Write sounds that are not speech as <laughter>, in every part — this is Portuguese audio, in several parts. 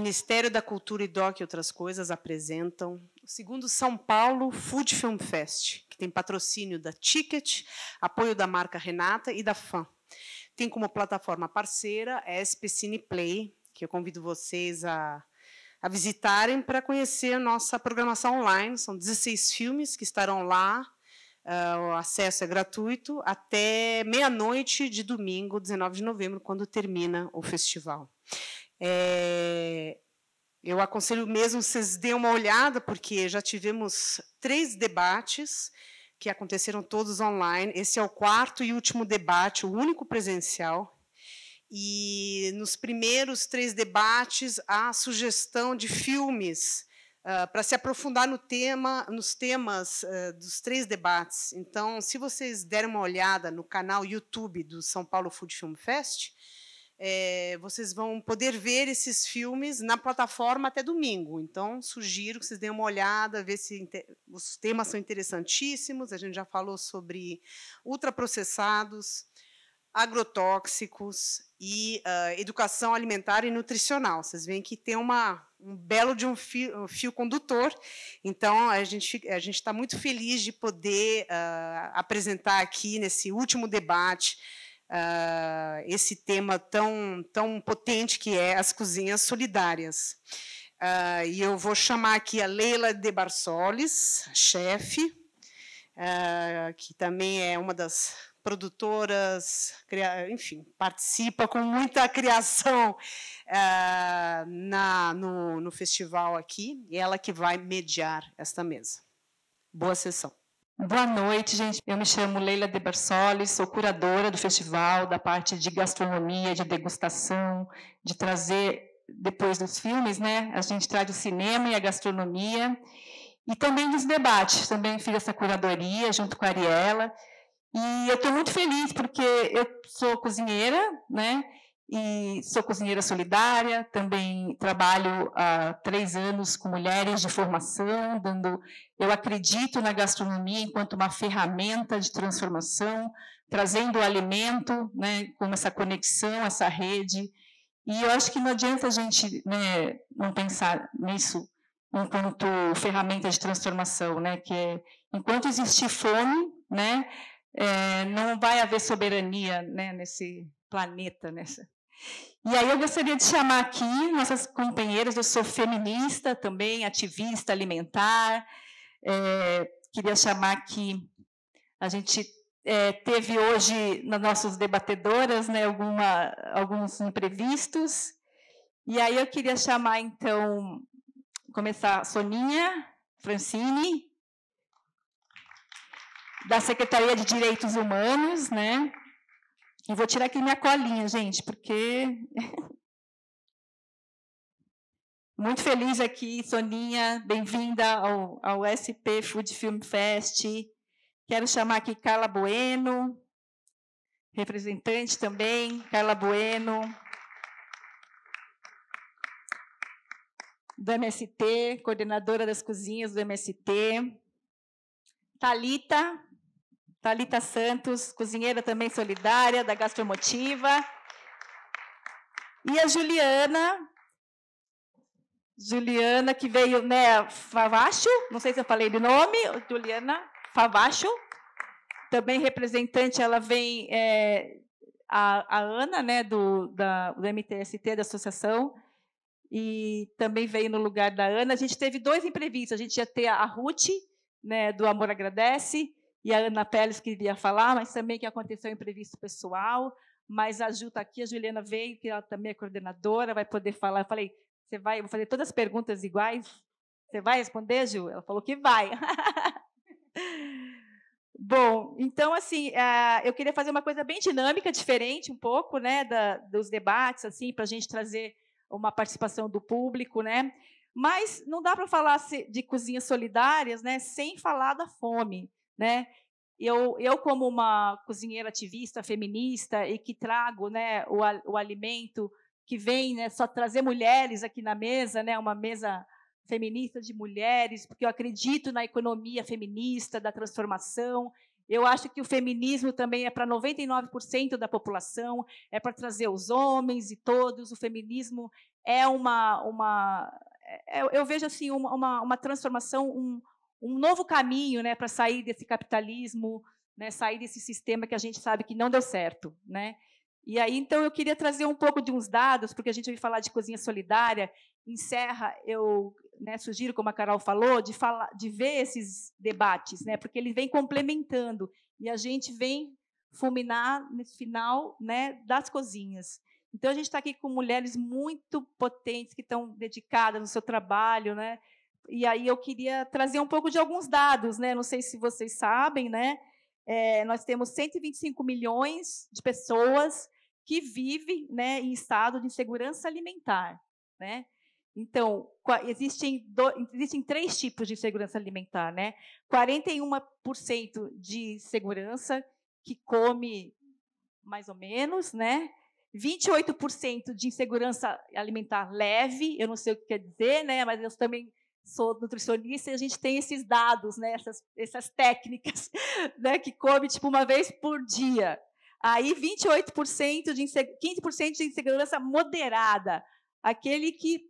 Ministério da Cultura e DOC e outras coisas apresentam o segundo São Paulo Food Film Fest, que tem patrocínio da Ticket, apoio da marca Renata e da FAM. Tem como plataforma parceira a SP Cineplay, Play, que eu convido vocês a, a visitarem para conhecer a nossa programação online. São 16 filmes que estarão lá. Uh, o acesso é gratuito até meia-noite de domingo, 19 de novembro, quando termina o festival. É, eu aconselho mesmo vocês deem uma olhada, porque já tivemos três debates que aconteceram todos online. Esse é o quarto e último debate, o único presencial. E nos primeiros três debates há sugestão de filmes uh, ah, para se aprofundar no tema, nos temas uh, dos três debates. Então, se vocês derem uma olhada no canal YouTube do São Paulo Food Film Fest, é, vocês vão poder ver esses filmes na plataforma até domingo. Então, sugiro que vocês deem uma olhada, ver se os temas são interessantíssimos. A gente já falou sobre ultraprocessados, agrotóxicos e uh, educação alimentar e nutricional. Vocês veem que tem uma, um belo de um fio, um fio condutor. Então, a gente a está muito feliz de poder uh, apresentar aqui, nesse último debate, uh, esse tema tão, tão potente que é as cozinhas solidárias. Uh, e eu vou chamar aqui a Leila de Barsolis, chefe, uh, que também é uma das produtoras, enfim, participa com muita criação uh, na, no, no festival aqui, e ela que vai mediar esta mesa. Boa sessão. Boa noite, gente. Eu me chamo Leila de Barsolis, sou curadora do festival, da parte de gastronomia, de degustação, de trazer depois dos filmes, né? A gente traz o cinema e a gastronomia e também dos debates. Também fiz essa curadoria junto com a Ariela. E eu estou muito feliz porque eu sou cozinheira, né? e sou cozinheira solidária, também trabalho há três anos com mulheres de formação, dando. Eu acredito na gastronomia enquanto uma ferramenta de transformação, trazendo o alimento, né, como essa conexão, essa rede. E eu acho que não adianta a gente né, não pensar nisso enquanto ferramenta de transformação, né, que é, enquanto existir fome, né, é, não vai haver soberania né, nesse planeta, nessa e aí eu gostaria de chamar aqui nossas companheiras, eu sou feminista também, ativista alimentar, é, queria chamar aqui, a gente é, teve hoje nas nossas debatedoras né, alguma, alguns imprevistos, e aí eu queria chamar então, começar Soninha, Francine, da Secretaria de Direitos Humanos, né? Eu vou tirar aqui minha colinha, gente, porque. <laughs> Muito feliz aqui, Soninha, bem-vinda ao, ao SP Food Film Fest. Quero chamar aqui Carla Bueno, representante também, Carla Bueno, do MST, coordenadora das cozinhas do MST. Talita, Talita Santos, cozinheira também solidária da Gastromotiva. E a Juliana, Juliana que veio, né, Favacho, não sei se eu falei de nome, Juliana Favacho, também representante, ela vem é, a, a, Ana, né, do, da, do MTST, da associação, e também veio no lugar da Ana. A gente teve dois imprevistos, a gente ia ter a Ruth, né, do Amor Agradece, e a Ana Pérez queria falar, mas também que aconteceu imprevisto pessoal. Mas a Ju está aqui, a Juliana veio, que ela também é coordenadora, vai poder falar. Eu falei, você vai, vou fazer todas as perguntas iguais. Você vai responder, Ju? Ela falou que vai. <laughs> Bom, então assim, eh, eu queria fazer uma coisa bem dinâmica, diferente um pouco, né, da, dos debates, assim, para a gente trazer uma participação do público, né? Mas não dá para falar de cozinhas solidárias, né, sem falar da fome né? Eu, eu como uma cozinheira ativista, feminista e que trago, né, o, o alimento que vem, né, só trazer mulheres aqui na mesa, né, uma mesa feminista de mulheres, porque eu acredito na economia feminista da transformação. Eu acho que o feminismo também é para 99% da população, é para trazer os homens e todos. O feminismo é uma, uma é, eu, vejo assim uma, uma, uma transformação, um, um novo caminho né, para sair desse capitalismo, né, sair desse sistema que a gente sabe que não deu certo. Né? E aí, então, eu queria trazer um pouco de uns dados, porque a gente ouviu falar de cozinha solidária. Em Serra, eu né, sugiro, como a Carol falou, de, falar, de ver esses debates, né, porque ele vem complementando e a gente vem fulminar no final né, das cozinhas. Então, a gente está aqui com mulheres muito potentes que estão dedicadas no seu trabalho, né, e aí eu queria trazer um pouco de alguns dados, né? Não sei se vocês sabem, né? É, nós temos 125 milhões de pessoas que vivem né, em estado de insegurança alimentar. Né? Então, existem, do, existem três tipos de insegurança alimentar. Né? 41% de segurança que come mais ou menos, né? 28% de insegurança alimentar leve, eu não sei o que quer dizer, né? mas eu também sou nutricionista e a gente tem esses dados, né, essas, essas técnicas, <laughs> né, que come tipo uma vez por dia. Aí 28% de 15% de insegurança moderada, aquele que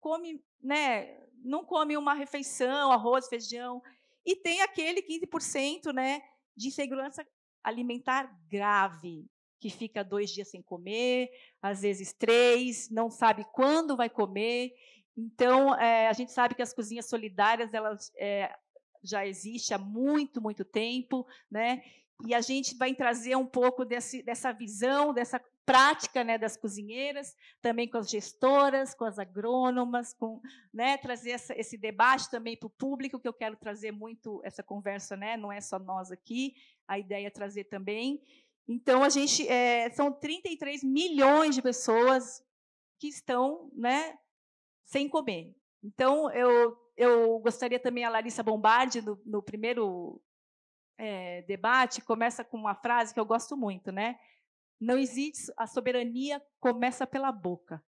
come, né, não come uma refeição, arroz, feijão, e tem aquele 15%, né, de insegurança alimentar grave, que fica dois dias sem comer, às vezes três, não sabe quando vai comer. Então, é, a gente sabe que as cozinhas solidárias elas é, já existem há muito, muito tempo, né? E a gente vai trazer um pouco desse, dessa visão, dessa prática né, das cozinheiras, também com as gestoras, com as agrônomas, com, né, trazer essa, esse debate também para o público, que eu quero trazer muito essa conversa, né, não é só nós aqui, a ideia é trazer também. Então, a gente é, são 33 milhões de pessoas que estão né, sem comer. Então, eu, eu gostaria também, a Larissa Bombardi, no, no primeiro é, debate, começa com uma frase que eu gosto muito, né? Não existe a soberania começa pela boca,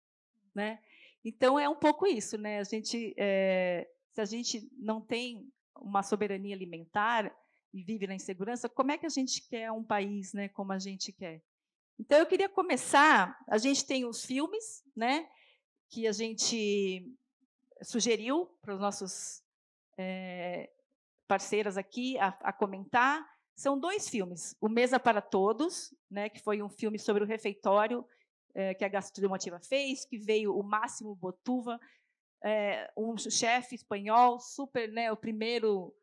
né? Então é um pouco isso, né? A gente, é, se a gente não tem uma soberania alimentar e vive na insegurança, como é que a gente quer um país, né? Como a gente quer? Então eu queria começar. A gente tem os filmes, né? que a gente sugeriu para os nossos é, eh, parceiros aqui a, a, comentar são dois filmes: O Mesa para Todos, né, que foi um filme sobre o refeitório é, que a Gastromotiva fez, que veio o Máximo Botuva, é, um chefe espanhol, super, né, o primeiro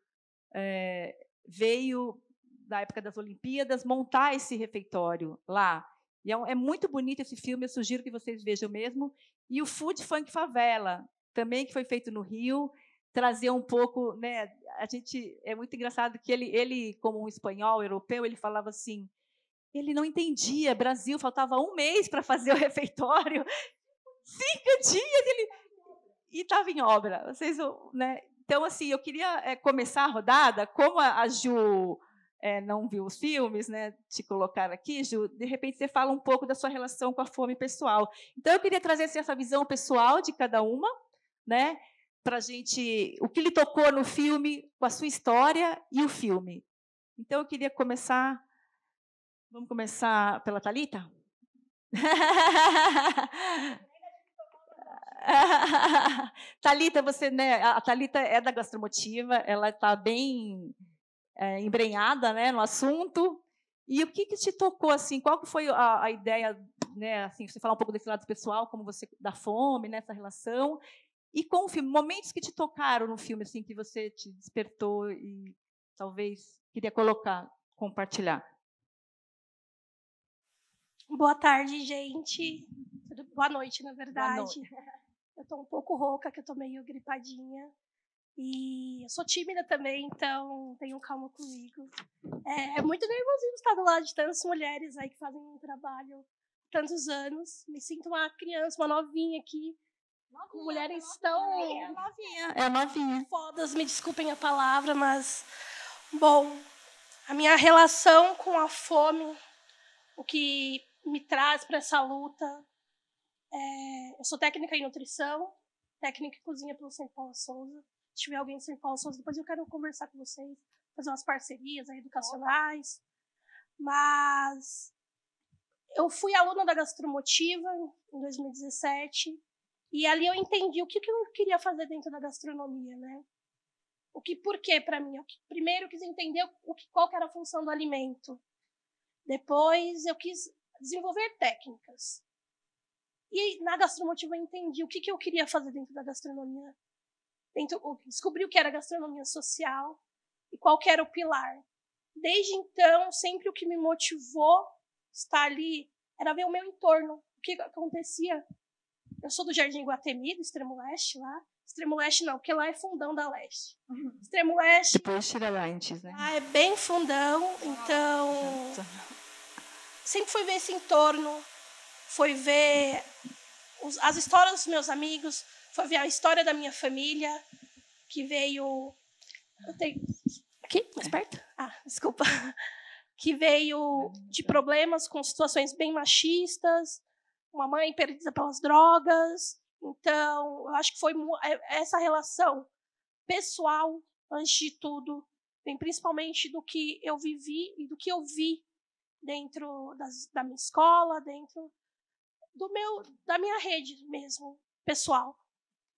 veio da época das Olimpíadas montar esse refeitório lá. E é, um, é, muito bonito esse filme, eu sugiro que vocês vejam mesmo. E o Food Funk Favela, também que foi feito no Rio, trazia um pouco, né? A gente é muito engraçado que ele, ele como um espanhol europeu, ele falava assim, ele não entendia, Brasil faltava um mês para fazer o <laughs> refeitório, cinco dias ele e estava em obra. Vocês, né? Então assim, eu queria é, começar a rodada como a, a Ju é, não viu os filmes, né, te colocar aqui, Ju, de repente você fala um pouco da sua relação com a fome pessoal. Então, eu queria trazer assim, essa visão pessoal de cada uma, né, para gente, o que lhe tocou no filme, com a sua história e o filme. Então, eu queria começar, vamos começar pela Talita. <laughs> Talita, você, né? A Talita é da gastromotiva, ela está bem é, embrenhada né, no assunto. E o que, que te tocou assim? Qual que foi a, a ideia, né? Assim, você falar um pouco desse lado pessoal, como você da fome nessa né, relação e com o filme, momentos que te tocaram no filme assim que você te despertou e talvez queria colocar, compartilhar. Boa tarde, gente. Boa noite, na verdade. Noite. <laughs> Eu estou um pouco rouca, que eu tô meio gripadinha. E eu sou tímida também, então tenham calma comigo. É, é muito nervosinho estar do lado de tantas mulheres aí que fazem um trabalho tantos anos. Me sinto uma criança, uma novinha aqui. Novinha, mulheres é tão. É novinha. É novinha. Fodas, me desculpem a palavra, mas. Bom, a minha relação com a fome, o que me traz para essa luta. É... eu sou técnica em nutrição, técnica em cozinha pelo Centro Paulo Souza tiver alguém de São Paulo depois eu quero conversar com vocês, fazer umas parcerias aí, educacionais. Mas eu fui aluna da Gastromotiva em 2017 e ali eu entendi o que, que eu queria fazer dentro da gastronomia, né? O que, por quê para mim? Eu, primeiro eu quis entender o que, qual que era a função do alimento. Depois eu quis desenvolver técnicas. E na gastromotiva eu entendi o que, que eu queria fazer dentro da gastronomia descobri o que era gastronomia social e qual era o pilar. Desde então, sempre o que me motivou estar ali era ver o meu entorno, o que acontecia. Eu sou do Jardim Guatemi, do Extremo Leste lá. Extremo Leste não, porque lá é fundão da Leste. Uhum. Extremo Leste. Depois tira né? lá antes, né? Ah, é bem fundão, então. Sempre foi ver esse entorno, foi ver os, as histórias dos meus amigos, foi ver a história da minha família, que veio. Tenho... Aqui? Mais perto? Ah, desculpa. <laughs> Que veio de problemas com situações bem machistas, uma mãe perdida pelas drogas. Então, eu acho que foi é, essa relação pessoal, antes de tudo, bem, principalmente do que eu vivi e do que eu vi dentro das, da minha escola, dentro do meu, da minha rede mesmo, pessoal.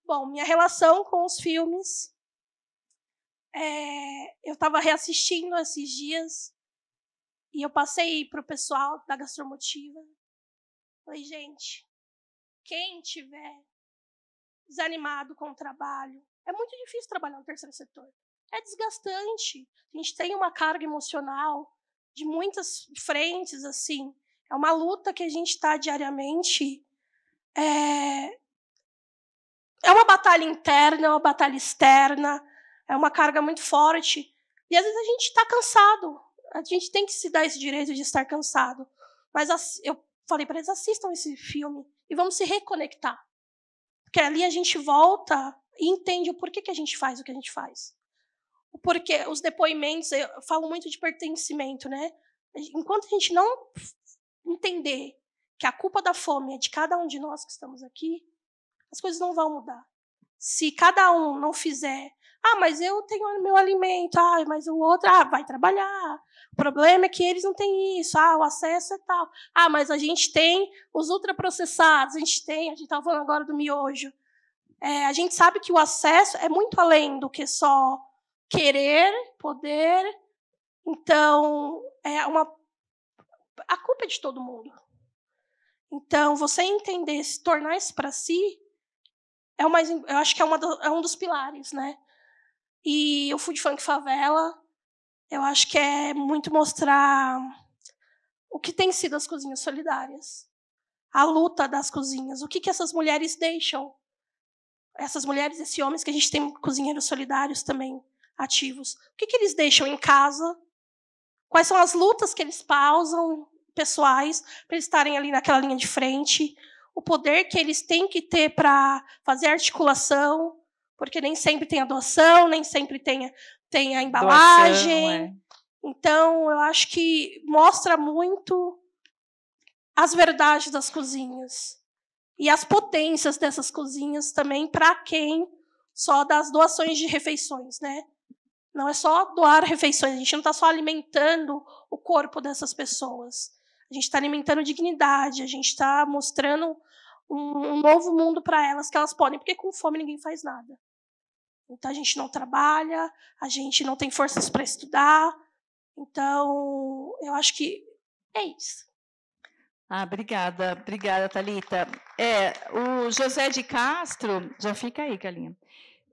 Bom, minha relação com os filmes. É, eu estava reassistindo esses dias e eu passei para o pessoal da Gastromotiva. Falei, gente, quem tiver desanimado com o trabalho, é muito difícil trabalhar no terceiro setor. É desgastante. A gente tem uma carga emocional de muitas frentes, assim. É uma luta que a gente está diariamente. É, é uma batalha interna, é uma batalha externa, é uma carga muito forte. E às vezes a gente está cansado. A gente tem que se dar esse direito de estar cansado. Mas eu falei para eles: assistam esse filme e vamos se reconectar. Porque ali a gente volta e entende o porquê que a gente faz o que a gente faz. O os depoimentos, eu falo muito de pertencimento, né? Enquanto a gente não entender que a culpa da fome é de cada um de nós que estamos aqui, as coisas não vão mudar. Se cada um não fizer, ah, mas eu tenho meu alimento, ah, mas o outro, ah, vai trabalhar. O problema é que eles não têm isso, ah, o acesso é tal. Ah, mas a gente tem os ultraprocessados, a gente tem, a gente estava falando agora do miojo. É, a gente sabe que o acesso é muito além do que só querer, poder. Então, é uma a culpa é de todo mundo. Então, você entender, se tornar isso para si, é o mais, eu acho que é, uma do, é um dos pilares, né? E o Food Funk Favela, eu acho que é muito mostrar o que tem sido as cozinhas solidárias, a luta das cozinhas, o que, que essas mulheres deixam, essas mulheres, esses homens que a gente tem cozinheiros solidários também ativos, o que, que eles deixam em casa, quais são as lutas que eles pausam pessoais para eles estarem ali naquela linha de frente, o poder que eles têm que ter para fazer articulação, porque nem sempre tem a doação, nem sempre tem a, tem a embalagem. Doação, é. Então, eu acho que mostra muito as verdades das cozinhas e as potências dessas cozinhas também para quem só das doações de refeições, né? Não é só doar refeições, a gente não está só alimentando o corpo dessas pessoas a gente está alimentando dignidade, a gente está mostrando um, um novo mundo para elas que elas podem, porque com fome ninguém faz nada. Então a gente não trabalha, a gente não tem forças para estudar. Então, eu acho que é isso. Ah, obrigada, obrigada, Talita. É, o José de Castro, já fica aí, Calinha.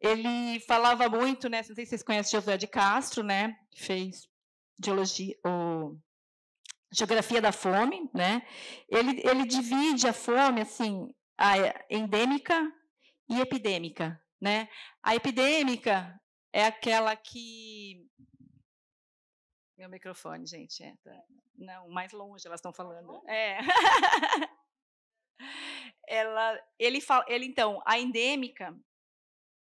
Ele falava muito, né? Não sei se vocês conhecem José de Castro, né? Fez geologia, ou Geografia da Fome, né? Ele, ele divide a fome assim, a endêmica e epidêmica, né? A epidêmica é aquela que meu microfone, gente, é, tá... não, mais longe elas estão falando. É. <laughs> Ela, ele fala, ele então, a endêmica,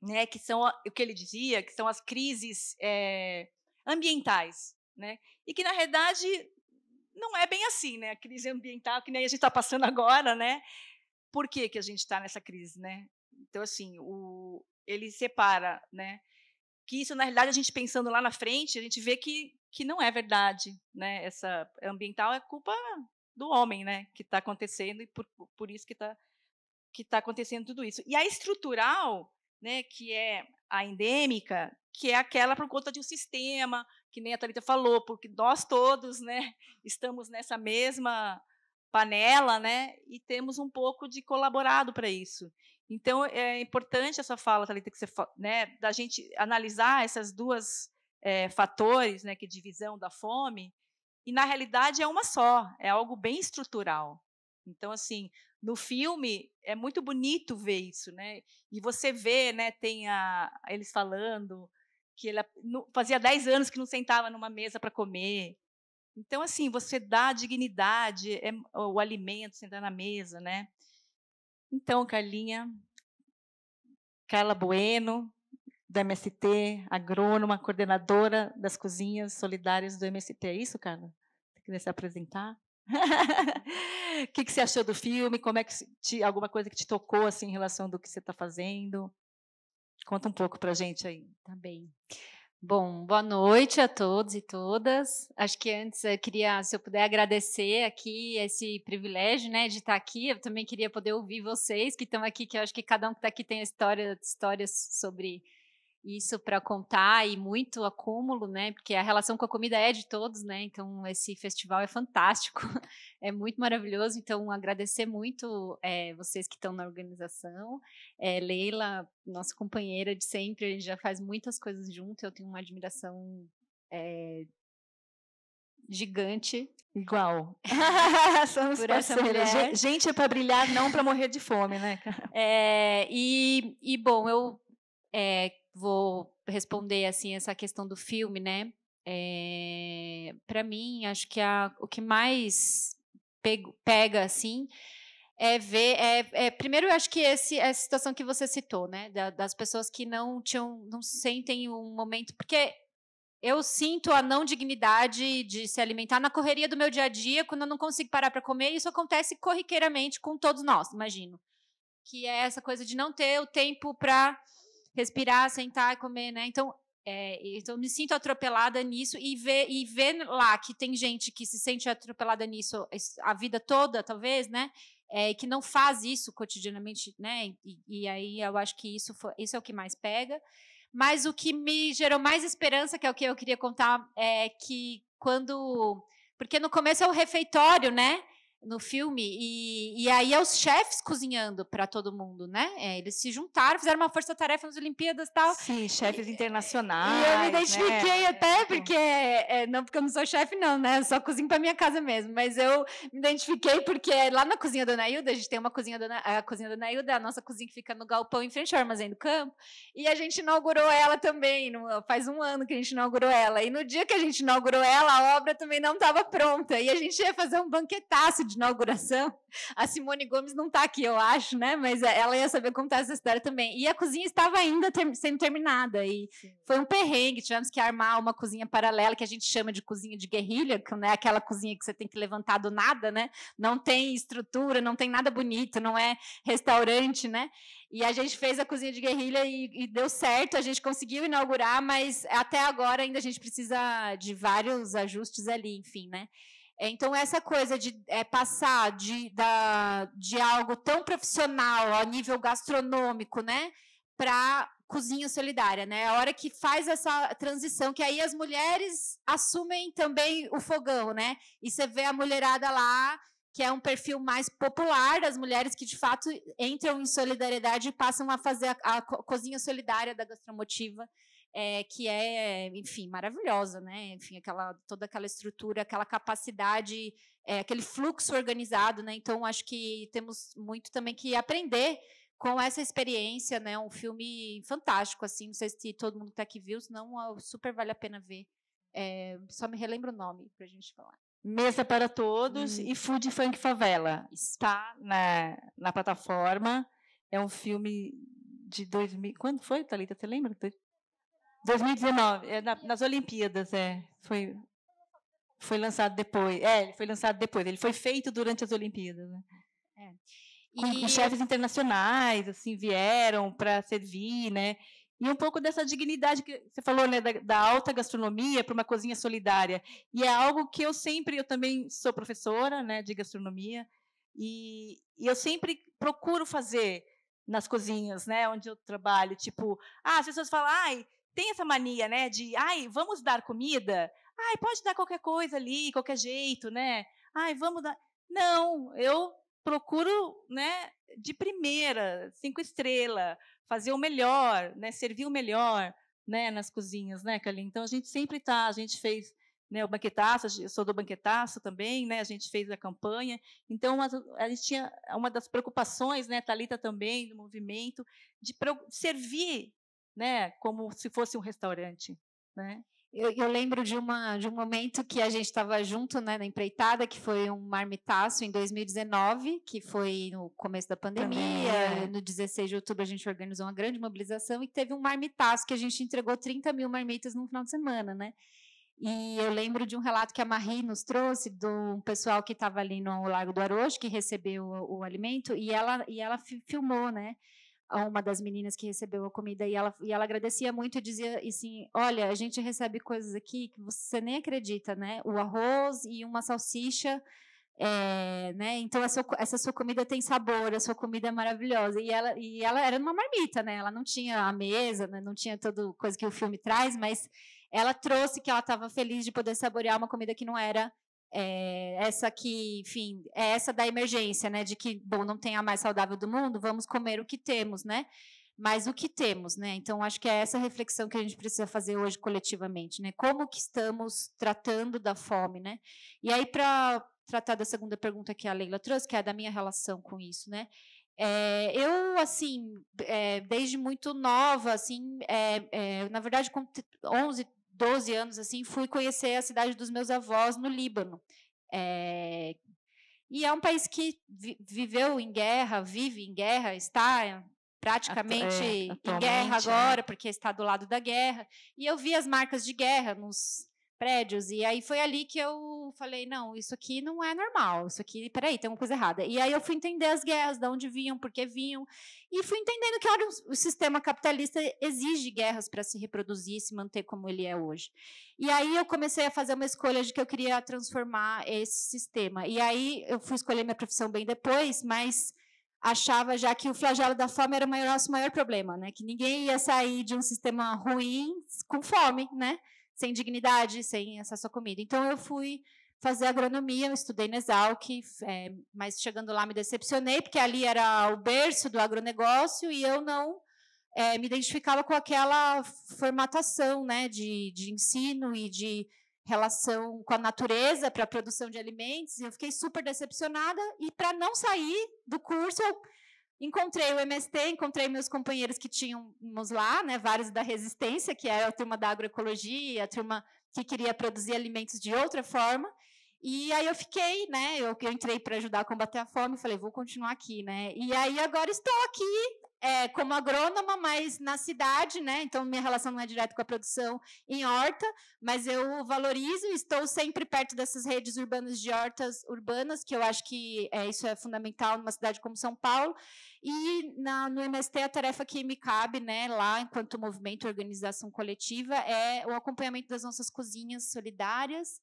né, que são o que ele dizia, que são as crises é, ambientais, né? E que na realidade não é bem assim, né? A crise ambiental que nem a gente está passando agora, né? Por que, que a gente está nessa crise, né? Então, assim, o, ele separa, né? Que isso, na realidade, a gente pensando lá na frente, a gente vê que, que não é verdade, né? Essa ambiental é culpa do homem, né? Que está acontecendo e por, por isso que está que tá acontecendo tudo isso. E a estrutural, né? Que é a endêmica, que é aquela por conta de um sistema, que nem a Thalita falou, porque nós todos né, estamos nessa mesma panela né, e temos um pouco de colaborado para isso. Então, é importante essa fala, Thalita, que você, né, da gente analisar essas duas é, fatores, né, que é divisão da fome, e na realidade é uma só, é algo bem estrutural. Então, assim, no filme é muito bonito ver isso, né? E você vê, né, tem a, eles falando que ela fazia 10 anos que não sentava numa mesa para comer. Então, assim, você dá dignidade, é, o alimento, sentar na mesa, né? Então, Carlinha, Carla Bueno, do MST, agrônoma, coordenadora das cozinhas solidárias do MST. É isso, Carla? Você queria se apresentar? O <laughs> que, que, você achou do filme? Como é que te, alguma coisa que te tocou assim em relação do que você está fazendo? Conta um pouco para a gente aí. Tá bem. Bom, boa noite a todos e todas. Acho que antes eu queria, se eu puder agradecer aqui esse privilégio, né, de estar aqui. Eu também queria poder ouvir vocês que estão aqui, que eu acho que cada um que está aqui tem história, histórias sobre isso para contar e muito acúmulo, né? Porque a relação com a comida é de todos, né? Então esse festival é fantástico, <laughs> é muito maravilhoso. Então agradecer muito é, vocês que estão na organização, é, Leila, nossa companheira de sempre, a gente já faz muitas coisas junto. Eu tenho uma admiração é, gigante. Igual. <laughs> Somos Por essa mulher. Gente é para brilhar, não para morrer de fome, né? É, e, e bom, eu é, vou responder assim essa questão do filme, né? É, eh, para mim, acho que a, o que mais pego, pega assim é ver. É, é, primeiro, eu acho que esse, situação que você citou, né? Da, das pessoas que não tinham, não sentem um momento, porque eu sinto a não dignidade de se alimentar na correria do meu dia a dia, quando eu não consigo parar para comer, e isso acontece corriqueiramente com todos nós, imagino. Que é essa coisa de não ter o tempo para respirar, sentar e comer, né? Então, é, então me sinto atropelada nisso e ver e ver lá que tem gente que se sente atropelada nisso a vida toda, talvez, né? É, que não faz isso cotidianamente, né? E, e aí eu acho que isso foi, isso é o que mais pega. Mas o que me gerou mais esperança, que é o que eu queria contar, é que quando porque no começo é o refeitório, né? no filme, e, e aí é os chefes cozinhando para todo mundo, né? É, eles se juntaram, fizeram uma força-tarefa nas Olimpíadas e tal. Sim, chefes internacionais. E eu me né? identifiquei né? até, é. porque. É, é, não porque eu não sou chefe, não, né? Eu só cozinho para minha casa mesmo. Mas eu me identifiquei porque é lá na cozinha da Ana Hilda, a gente tem uma cozinha da a cozinha da Ana Hilda, a nossa cozinha que fica no galpão em frente ao armazém do campo, e a gente inaugurou ela também. No, faz um ano que a gente inaugurou ela. E no dia que a gente inaugurou ela, a obra também não estava pronta. E a gente ia fazer um banquetaço de inauguração. A Simone Gomes não está aqui, eu acho, né? Mas é, ela ia saber contar essa história também. E a cozinha estava ainda ter, sendo terminada. E Sim. foi um perrengue. Tivemos que armar uma cozinha paralela, que a gente chama de cozinha de guerrilha, que né, aquela cozinha que você tem que levantar do nada, né? Não tem estrutura, não tem nada bonito, não é restaurante, né? E a gente fez a cozinha de guerrilha e, e, deu certo, a gente conseguiu inaugurar, mas até agora ainda a gente precisa de vários ajustes ali, enfim, né? Então, essa coisa de é, passar de, da, de algo tão profissional a nível gastronômico, né, para cozinha solidária, né? A hora que faz essa transição, que aí as mulheres assumem também o fogão, né? E você vê a mulherada lá, que é um perfil mais popular das mulheres que de fato entram em solidariedade e passam a fazer a, a cozinha solidária da gastromotiva é, que é, enfim, maravilhosa, né? Enfim, aquela, toda aquela estrutura, aquela capacidade, é, aquele fluxo organizado, né? Então, acho que temos muito também que aprender com essa experiência, né? Um filme fantástico, assim. Não sei se todo mundo que tá aqui viu, senão super vale a pena ver. É, só me relembra o nome para a gente falar. Mesa para Todos hum. e Food Funk Favela. Está na, na plataforma. É um filme de 2000. Quando foi, Thalita? Você lembra? 2019, é, na, nas Olimpíadas, é. Foi, foi lançado depois. É, ele foi lançado depois. Ele foi feito durante as Olimpíadas. Né? É. Com, e... com, chefes internacionais, assim, vieram para servir, né? E um pouco dessa dignidade que você falou, né, da, da alta gastronomia para uma cozinha solidária. E é algo que eu sempre, eu também sou professora, né, de gastronomia, e, e eu sempre procuro fazer nas cozinhas, né, onde eu trabalho, tipo, ah, as pessoas falam, ai, tem essa mania, né, de, ai, vamos dar comida? Ai, pode dar qualquer coisa ali, qualquer jeito, né? Ai, vamos dar. Não, eu procuro, né, de primeira, cinco estrelas, fazer o melhor, né, servir o melhor, né, nas cozinhas, né, Então a gente sempre tá, a gente fez né, o banquetaço, eu sou do banquetaço também, né, a gente fez a campanha. Então, a gente tinha uma das preocupações, né, Talita também, do movimento, de servir né? Como se fosse um restaurante, né? Eu, eu lembro de, uma, de um momento que a gente estava junto né, na empreitada, que foi um marmitaço em 2019, que foi no começo da pandemia. No 16 de outubro, a gente organizou uma grande mobilização e teve um marmitaço que a gente entregou 30 mil marmitas no final de semana, né? E eu lembro de um relato que a Marie nos trouxe de um pessoal que estava ali no Lago do Arojo, que recebeu o, o, alimento, e ela, e ela filmou, né? a uma das meninas que recebeu a comida e ela, e ela agradecia muito e dizia assim: Olha, a gente recebe coisas aqui que você nem acredita, né? O arroz e uma salsicha. É, né? Então essa, essa sua comida tem sabor, a sua comida é maravilhosa. E ela, e ela era uma marmita, né? Ela não tinha a mesa, né? não tinha toda coisa que o filme traz, mas ela trouxe que ela estava feliz de poder saborear uma comida que não era é, essa que, enfim, é essa da emergência, né? De que, bom, não tem a mais saudável do mundo, vamos comer o que temos, né? Mas o que temos, né? Então, acho que é essa reflexão que a gente precisa fazer hoje coletivamente, né? Como que estamos tratando da fome, né? E aí, para tratar da segunda pergunta que a Leila trouxe, que é da minha relação com isso, né? É, eu, assim, é, desde muito nova, assim, é, é na verdade, com 11, 12 anos, assim, fui conhecer a cidade dos meus avós no Líbano. É, e é um país que viveu em guerra, vive em guerra, está praticamente é, em guerra é. agora, é. porque está do lado da guerra. E eu vi as marcas de guerra nos prédios. E aí foi ali que eu falei: não, isso aqui não é normal, isso aqui, peraí, tem alguma coisa errada. E aí eu fui entender as guerras, de onde vinham, por que vinham, e fui entendendo que, olha, o sistema capitalista exige guerras para se reproduzir e se manter como ele é hoje. E aí eu comecei a fazer uma escolha de que eu queria transformar esse sistema. E aí eu fui escolher minha profissão bem depois, mas achava já que o flagelo da fome era o maior, nosso maior problema, né? Que ninguém ia sair de um sistema ruim com fome, né? sem dignidade, sem acesso à comida. Então eu fui fazer agronomia, eu estudei na Exalc, é, mas chegando lá me decepcionei, porque ali era o berço do agronegócio e eu não é, me identificava com aquela formatação né, de, de ensino e de relação com a natureza para a produção de alimentos. E eu fiquei super decepcionada e, para não sair do curso, eu Encontrei o MST, encontrei meus companheiros que tínhamos lá, né, vários da resistência, que era é a turma da agroecologia, a turma que queria produzir alimentos de outra forma. E aí eu fiquei, né? Eu, eu entrei para ajudar a combater a fome, falei, vou continuar aqui, né? E aí agora estou aqui é, como agrônoma, mas na cidade, né? Então minha relação não é direta com a produção em horta, mas eu valorizo e estou sempre perto dessas redes urbanas de hortas urbanas, que eu acho que é, isso é fundamental numa cidade como São Paulo. E na, no MST a tarefa que me cabe, né, lá enquanto movimento organização coletiva é o acompanhamento das nossas cozinhas solidárias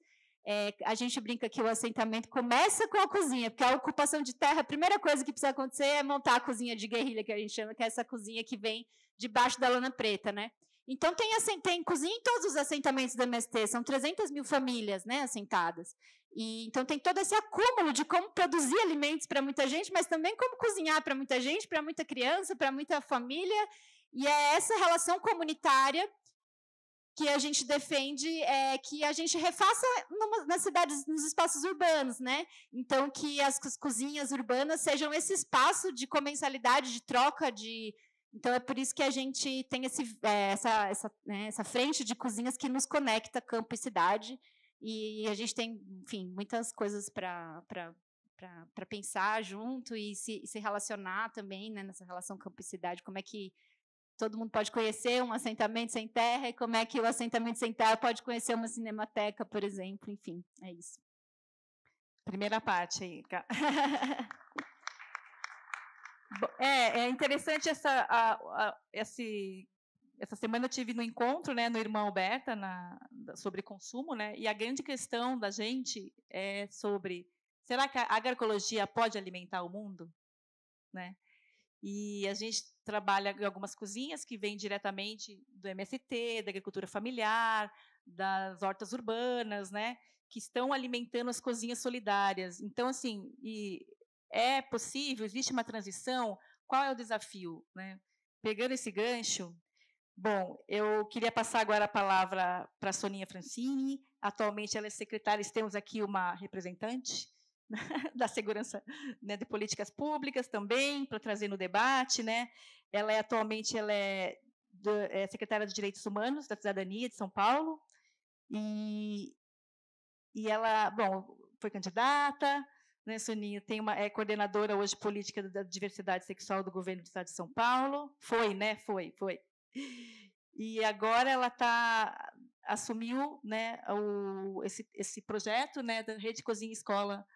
é, a gente brinca que o assentamento começa com a cozinha, porque a ocupação de terra, a primeira coisa que precisa acontecer é montar a cozinha de guerrilha, que a gente chama, que é essa cozinha que vem debaixo da lona preta, né? Então, tem, assim, tem cozinha em todos os assentamentos da MST, são 300 mil famílias né, assentadas. E, então, tem todo esse acúmulo de como produzir alimentos para muita gente, mas também como cozinhar para muita gente, para muita criança, para muita família. E é essa relação comunitária que a gente defende é que a gente refaça numa, nas cidades, nos espaços urbanos, né? Então, que as cozinhas urbanas sejam esse espaço de comensalidade, de troca, de. Então, é por isso que a gente tem esse, é, essa, essa, né, essa frente de cozinhas que nos conecta campo e cidade. E a gente tem, enfim, muitas coisas para pensar junto e se, se relacionar também né, nessa relação campo e cidade, como é que todo mundo pode conhecer um assentamento sem terra e como é que o assentamento sem terra pode conhecer uma cinemateca, por exemplo. Enfim, é isso. Primeira parte aí. <laughs> É, é interessante essa, a, a, esse, essa semana eu tive no encontro, né, no irmão Alberta, na, sobre consumo, né, e a grande questão da gente é sobre será que a agroecologia pode alimentar o mundo, né? E a gente trabalha em algumas cozinhas que vêm diretamente do MST, da agricultura familiar, das hortas urbanas, né, que estão alimentando as cozinhas solidárias. Então, assim, é possível, existe uma transição. Qual é o desafio, né? Pegando esse gancho, bom, eu queria passar agora a palavra para a Soninha Francini. Atualmente ela é secretária, temos aqui uma representante <laughs> da segurança né, de políticas públicas também, para trazer no debate. Né? Ela é atualmente ela é, é secretária de Direitos Humanos da Cidadania de São Paulo. E, e ela, bom, foi candidata, né, Soninha? Tem uma, é coordenadora hoje política da diversidade sexual do governo do Estado de São Paulo. Foi, né? Foi, foi. E agora ela tá assumiu, né, o, esse, esse projeto, né, da Rede Cozinha Escola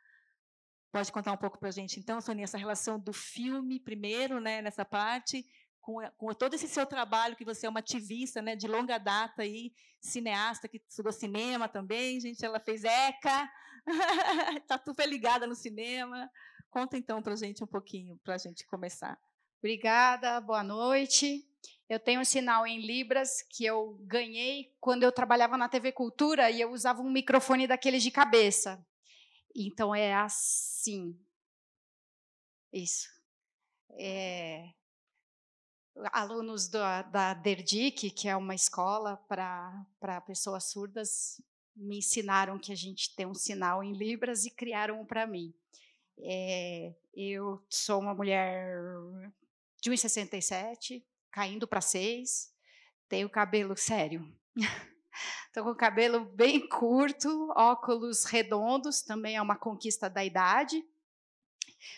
Pode contar um pouco para a gente, então, Sonia, essa relação do filme, primeiro, né, nessa parte, com, com, todo esse seu trabalho, que você é uma ativista né, de longa data, aí, cineasta, que estudou cinema também, gente, ela fez ECA, está <laughs> foi ligada no cinema. Conta, então, para a gente um pouquinho, para a gente começar. Obrigada, boa noite. Eu tenho um sinal em Libras que eu ganhei quando eu trabalhava na TV Cultura e eu usava um microfone daqueles de cabeça. Então é assim. Isso. É, alunos da, da DERDIC, que é uma escola para pessoas surdas, me ensinaram que a gente tem um sinal em Libras e criaram um para mim. É, eu sou uma mulher de 1,67, caindo para 6, tenho cabelo sério. <laughs> Estou com o cabelo bem curto, óculos redondos, também é uma conquista da idade.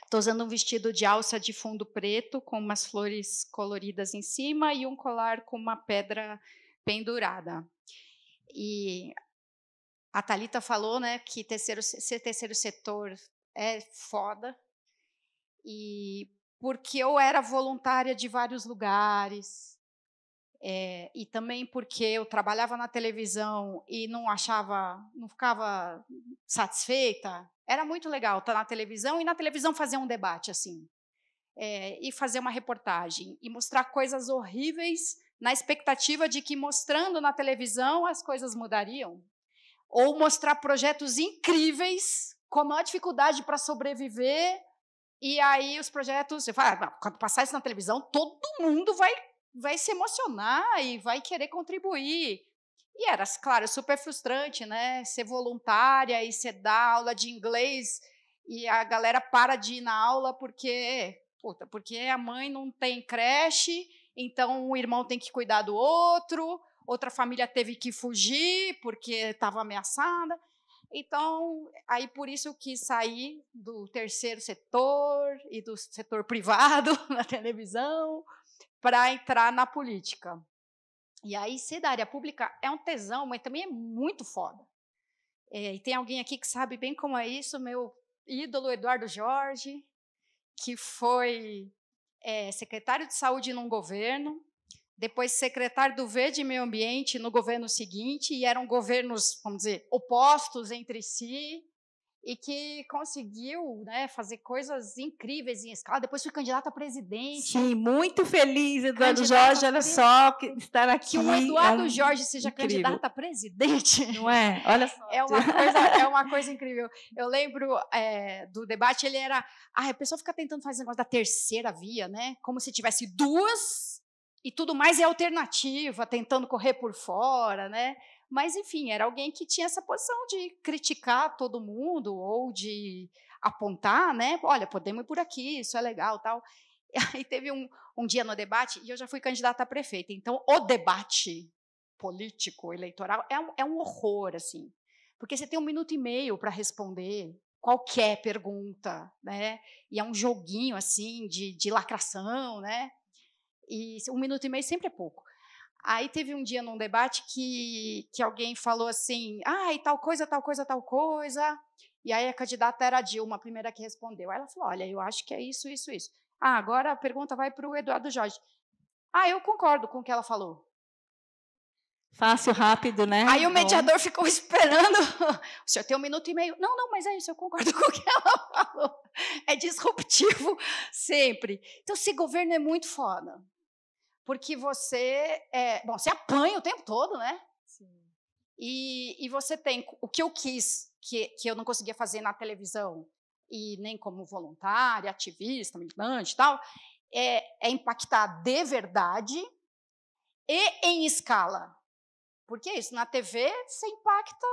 Estou usando um vestido de alça de fundo preto, com umas flores coloridas em cima e um colar com uma pedra pendurada. E a Talita falou, né, que terceiro, ser terceiro setor é foda. E porque eu era voluntária de vários lugares, é, e também porque eu trabalhava na televisão e não achava, não ficava satisfeita. Era muito legal estar na televisão e na televisão fazer um debate assim, é, e fazer uma reportagem e mostrar coisas horríveis na expectativa de que mostrando na televisão as coisas mudariam, ou mostrar projetos incríveis com a maior dificuldade para sobreviver e aí os projetos, você fala, ah, quando passar isso na televisão, todo mundo vai vai se emocionar e vai querer contribuir. E era, claro, super frustrante, né? Ser voluntária e você dá aula de inglês e a galera para de ir na aula porque, puta, porque a mãe não tem creche, então o irmão tem que cuidar do outro, outra família teve que fugir porque estava ameaçada. Então, aí por isso que saí do terceiro setor e do setor <laughs> privado na televisão, para entrar na política. E aí, ser da área pública é um tesão, mas também é muito foda. É, e tem alguém aqui que sabe bem como é isso, meu ídolo Eduardo Jorge, que foi é, secretário de saúde num governo, depois secretário do Verde e Meio Ambiente no governo seguinte, e eram governos, vamos dizer, opostos entre si e que conseguiu né, fazer coisas incríveis em escala. Depois foi candidato a presidente. Sim, muito feliz, Eduardo Jorge. Olha só estar aqui. Que o é Eduardo é Jorge seja incrível. candidato a presidente. Não é? Olha só. É uma coisa, é uma <laughs> coisa incrível. Eu lembro é, do debate, ele era. Ah, a pessoa fica tentando fazer negócio da terceira via, né? Como se tivesse duas e tudo mais é alternativa, tentando correr por fora, né? Mas, enfim, era alguém que tinha essa posição de criticar todo mundo ou de apontar, né? Olha, podemos ir por aqui, isso é legal, tal. <laughs> E aí teve um, um dia no debate, e eu já fui candidata a prefeita, então o debate político, eleitoral, é um, é um horror, assim. Porque você tem um minuto e meio para responder qualquer pergunta, né? E é um joguinho, assim, de, de lacração, né? E um minuto e meio sempre é pouco. Aí teve um dia num debate que, que alguém falou assim: ah, e tal coisa, tal coisa, tal coisa. E aí a candidata era a Dilma, a primeira que respondeu. Aí ela falou: olha, eu acho que é isso, isso, isso. Ah, agora a pergunta vai para o Eduardo Jorge. Ah, eu concordo com o que ela falou. Fácil, rápido, né? Aí o mediador ficou <laughs> esperando. O senhor tem um minuto e meio. Não, não, mas é isso, eu concordo <laughs> com o que ela falou. É disruptivo <laughs> sempre. Então, esse governo é muito foda. Porque você. É, bom, você apanha o tempo todo, né? Sim. E, e você tem o que eu quis, que, que eu não conseguia fazer na televisão, e nem como voluntária, ativista, militante e tal, é, é impactar de verdade e em escala. Porque é isso, na TV você impacta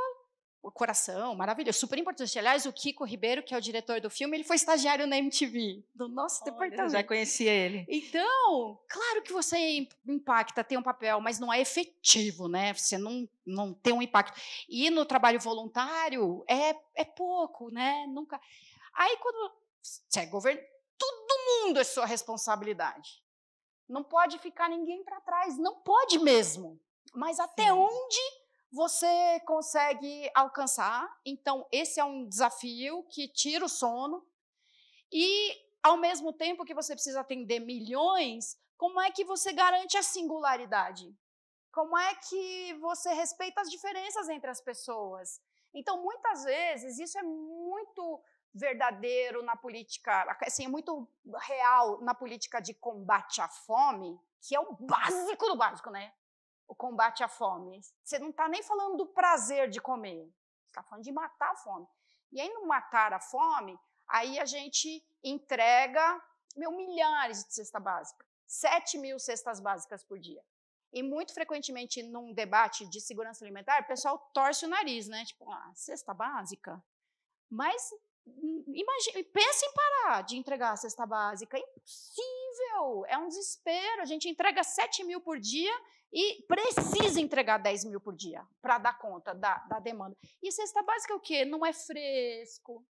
o coração, maravilhoso, super importante. Aliás, o Kiko Ribeiro, que é o diretor do filme, ele foi estagiário na MTV, do nosso Olha, departamento. Eu já conhecia ele. Então, claro que você impacta, tem um papel, mas não é efetivo, né? Você não, não tem um impacto. E no trabalho voluntário é, é pouco, né? Nunca. Aí quando você é governo, todo mundo é sua responsabilidade. Não pode ficar ninguém para trás, não pode mesmo. Mas até Sim. onde você consegue alcançar. Então, esse é um desafio que tira o sono. E, ao mesmo tempo que você precisa atender milhões, como é que você garante a singularidade? Como é que você respeita as diferenças entre as pessoas? Então, muitas vezes, isso é muito verdadeiro na política, assim, é muito real na política de combate à fome, que é o básico do básico, né? o combate à fome. Você não está nem falando do prazer de comer, você está falando de matar a fome. E aí, no matar a fome, aí a gente entrega meu, milhares de cesta básica, 7 mil cestas básicas por dia. E muito frequentemente, num debate de segurança alimentar, o pessoal torce o nariz, né? Tipo, ah, cesta básica? Mas Imagine, pensa em parar de entregar a cesta básica. É impossível! É um desespero. A gente entrega 7 mil por dia e precisa entregar 10 mil por dia para dar conta da, da demanda. E cesta básica é o quê? Não é fresco,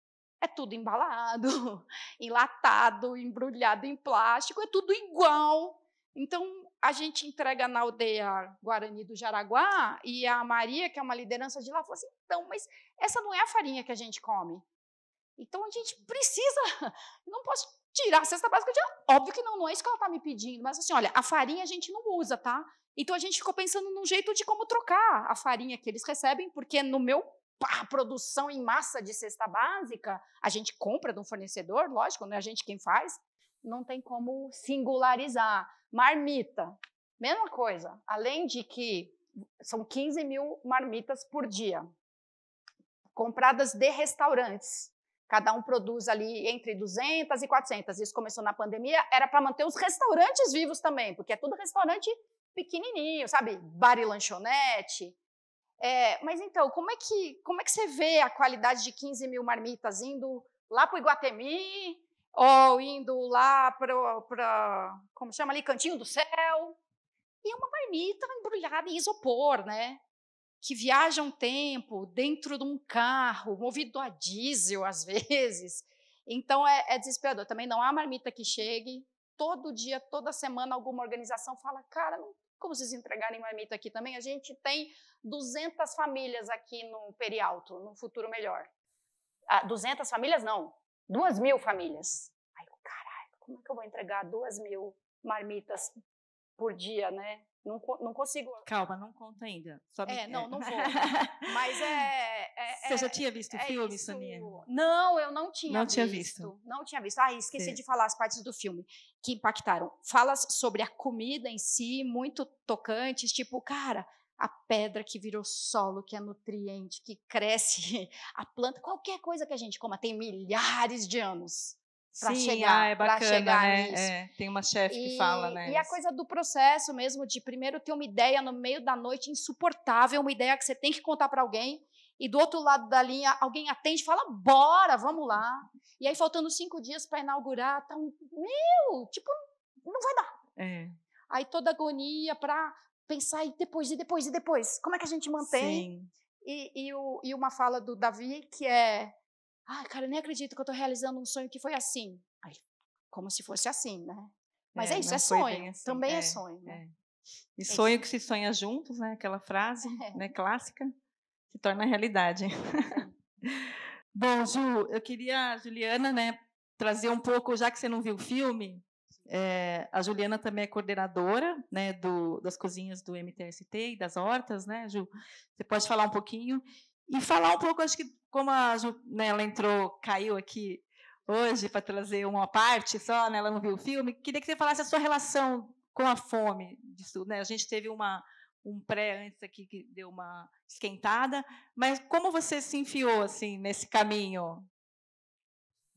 é tudo embalado, <laughs> enlatado, embrulhado em plástico, é tudo igual. Então, a gente entrega na aldeia Guarani do Jaraguá e a Maria, que é uma liderança de lá, falou assim: então, mas essa não é a farinha que a gente come. Então a gente precisa, <laughs> não posso tirar a cesta básica de. Óbvio que não, não é isso que ela está me pedindo, mas assim, olha, a farinha a gente não usa, tá? Então a gente ficou pensando num jeito de como trocar a farinha que eles recebem, porque no meu pá, produção em massa de cesta básica, a gente compra de um fornecedor, lógico, não é a gente quem faz, não tem como singularizar. Marmita, mesma coisa, além de que são 15 mil marmitas por dia, compradas de restaurantes. Cada um produz ali entre 200 e 400. Isso começou na pandemia, era para manter os restaurantes vivos também, porque é tudo restaurante pequenininho, sabe? Bar e lanchonete. É, mas então, como é, que, como é que você vê a qualidade de 15 mil marmitas indo lá para o Iguatemi ou indo lá para, como chama ali, Cantinho do Céu? E uma marmita embrulhada em isopor, né? que viajam tempo dentro de um carro, movido a diesel às <laughs> vezes. Então é, é desesperador. Também não há marmita que chegue. Todo dia, toda semana, alguma organização fala: cara, não como vocês entregarem marmita aqui também. A gente tem 200 famílias aqui no Perialto, no Futuro Melhor. Ah, 200 famílias não, 2 mil famílias. Aí eu, caralho, como é que eu vou entregar 2 mil marmitas por dia, né? Não, não consigo. Calma, não conta ainda. Só me... É, não, não vou. <laughs> Mas é. é, é Você é, já tinha visto o é filme, isso... Sonia? Não, eu não tinha Não visto, tinha visto. Não tinha visto. Ah, esqueci Sim. de falar as partes do filme que impactaram. Falas sobre a comida em si, muito tocantes, tipo, cara, a pedra que virou solo, que é nutriente, que cresce, <laughs> a planta, qualquer coisa que a gente coma tem milhares de anos para chegar, ah, é bacana, chegar né? nisso. É, tem uma chefe que fala, né? E a coisa do processo mesmo, de primeiro ter uma ideia no meio da noite insuportável, uma ideia que você tem que contar para alguém, e do outro lado da linha alguém atende, fala, bora, vamos lá. E aí faltando cinco dias para inaugurar, tá um, meu, tipo, não vai dar. É. Aí toda agonia para pensar e depois, e depois, e depois, como é que a gente mantém? Sim. E, e, o, e uma fala do Davi que é Ai, cara, eu nem acredito que eu tô realizando um sonho que foi assim. como se fosse assim, né? Mas é, é isso, é sonho. Assim. Também é, é sonho. Né? É. E é sonho que se sonha juntos, né? Aquela frase <laughs> é. né, clássica se torna realidade. <laughs> Bom, Ju, eu queria, Juliana, né, trazer um pouco, já que você não viu o filme, é, a Juliana também é coordenadora né, do, das cozinhas do MTST e das hortas, né, Ju? Você pode falar um pouquinho e falar um pouco, acho que como a Ju, né, ela entrou, caiu aqui hoje para trazer uma parte só, né, ela não viu o filme, queria que você falasse a sua relação com a fome disso, né? A gente teve uma um pré antes aqui que deu uma esquentada, mas como você se enfiou assim nesse caminho?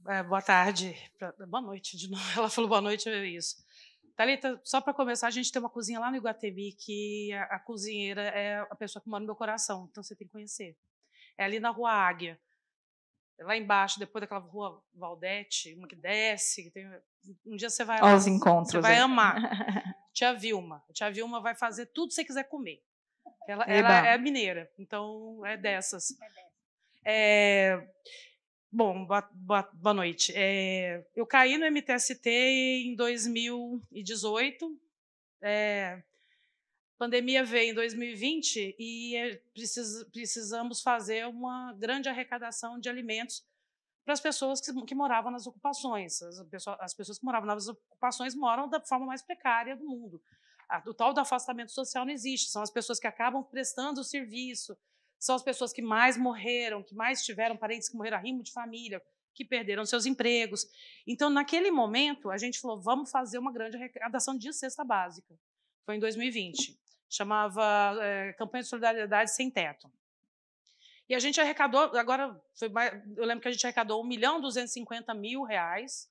É, boa tarde, boa noite de novo. Ela falou boa noite, vi isso. Talita, só para começar, a gente tem uma cozinha lá no Iguatemi que a, a cozinheira é a pessoa que mora no meu coração, então você tem que conhecer. É ali na Rua Águia. É lá embaixo, depois daquela Rua Valdete, uma que desce. Que tem... Um dia você vai. Aos Os encontros. Você vai né? amar. <laughs> Tia Vilma. Tia Vilma vai fazer tudo que você quiser comer. Ela, é ela é mineira, então é, é, é dessas. É Bom, boa, boa noite. É, eu caí no MTST em 2018. É, a pandemia veio em 2020 e eh, precisamos fazer uma grande arrecadação de alimentos para as pessoas que, que, moravam nas ocupações. As, pessoas, as pessoas que moravam nas ocupações moram da forma mais precária do mundo. O tal do afastamento social não existe, são as pessoas que acabam prestando o serviço, são as pessoas que mais morreram, que mais tiveram parentes que morreram a rimo de família, que perderam seus empregos. Então, naquele momento, a gente falou: vamos fazer uma grande arrecadação de cesta básica. Foi em 2020 chamava é, Campanha de Solidariedade Sem Teto. E a gente arrecadou, agora, foi mais, eu lembro que a gente arrecadou 1 milhão 250 mil reais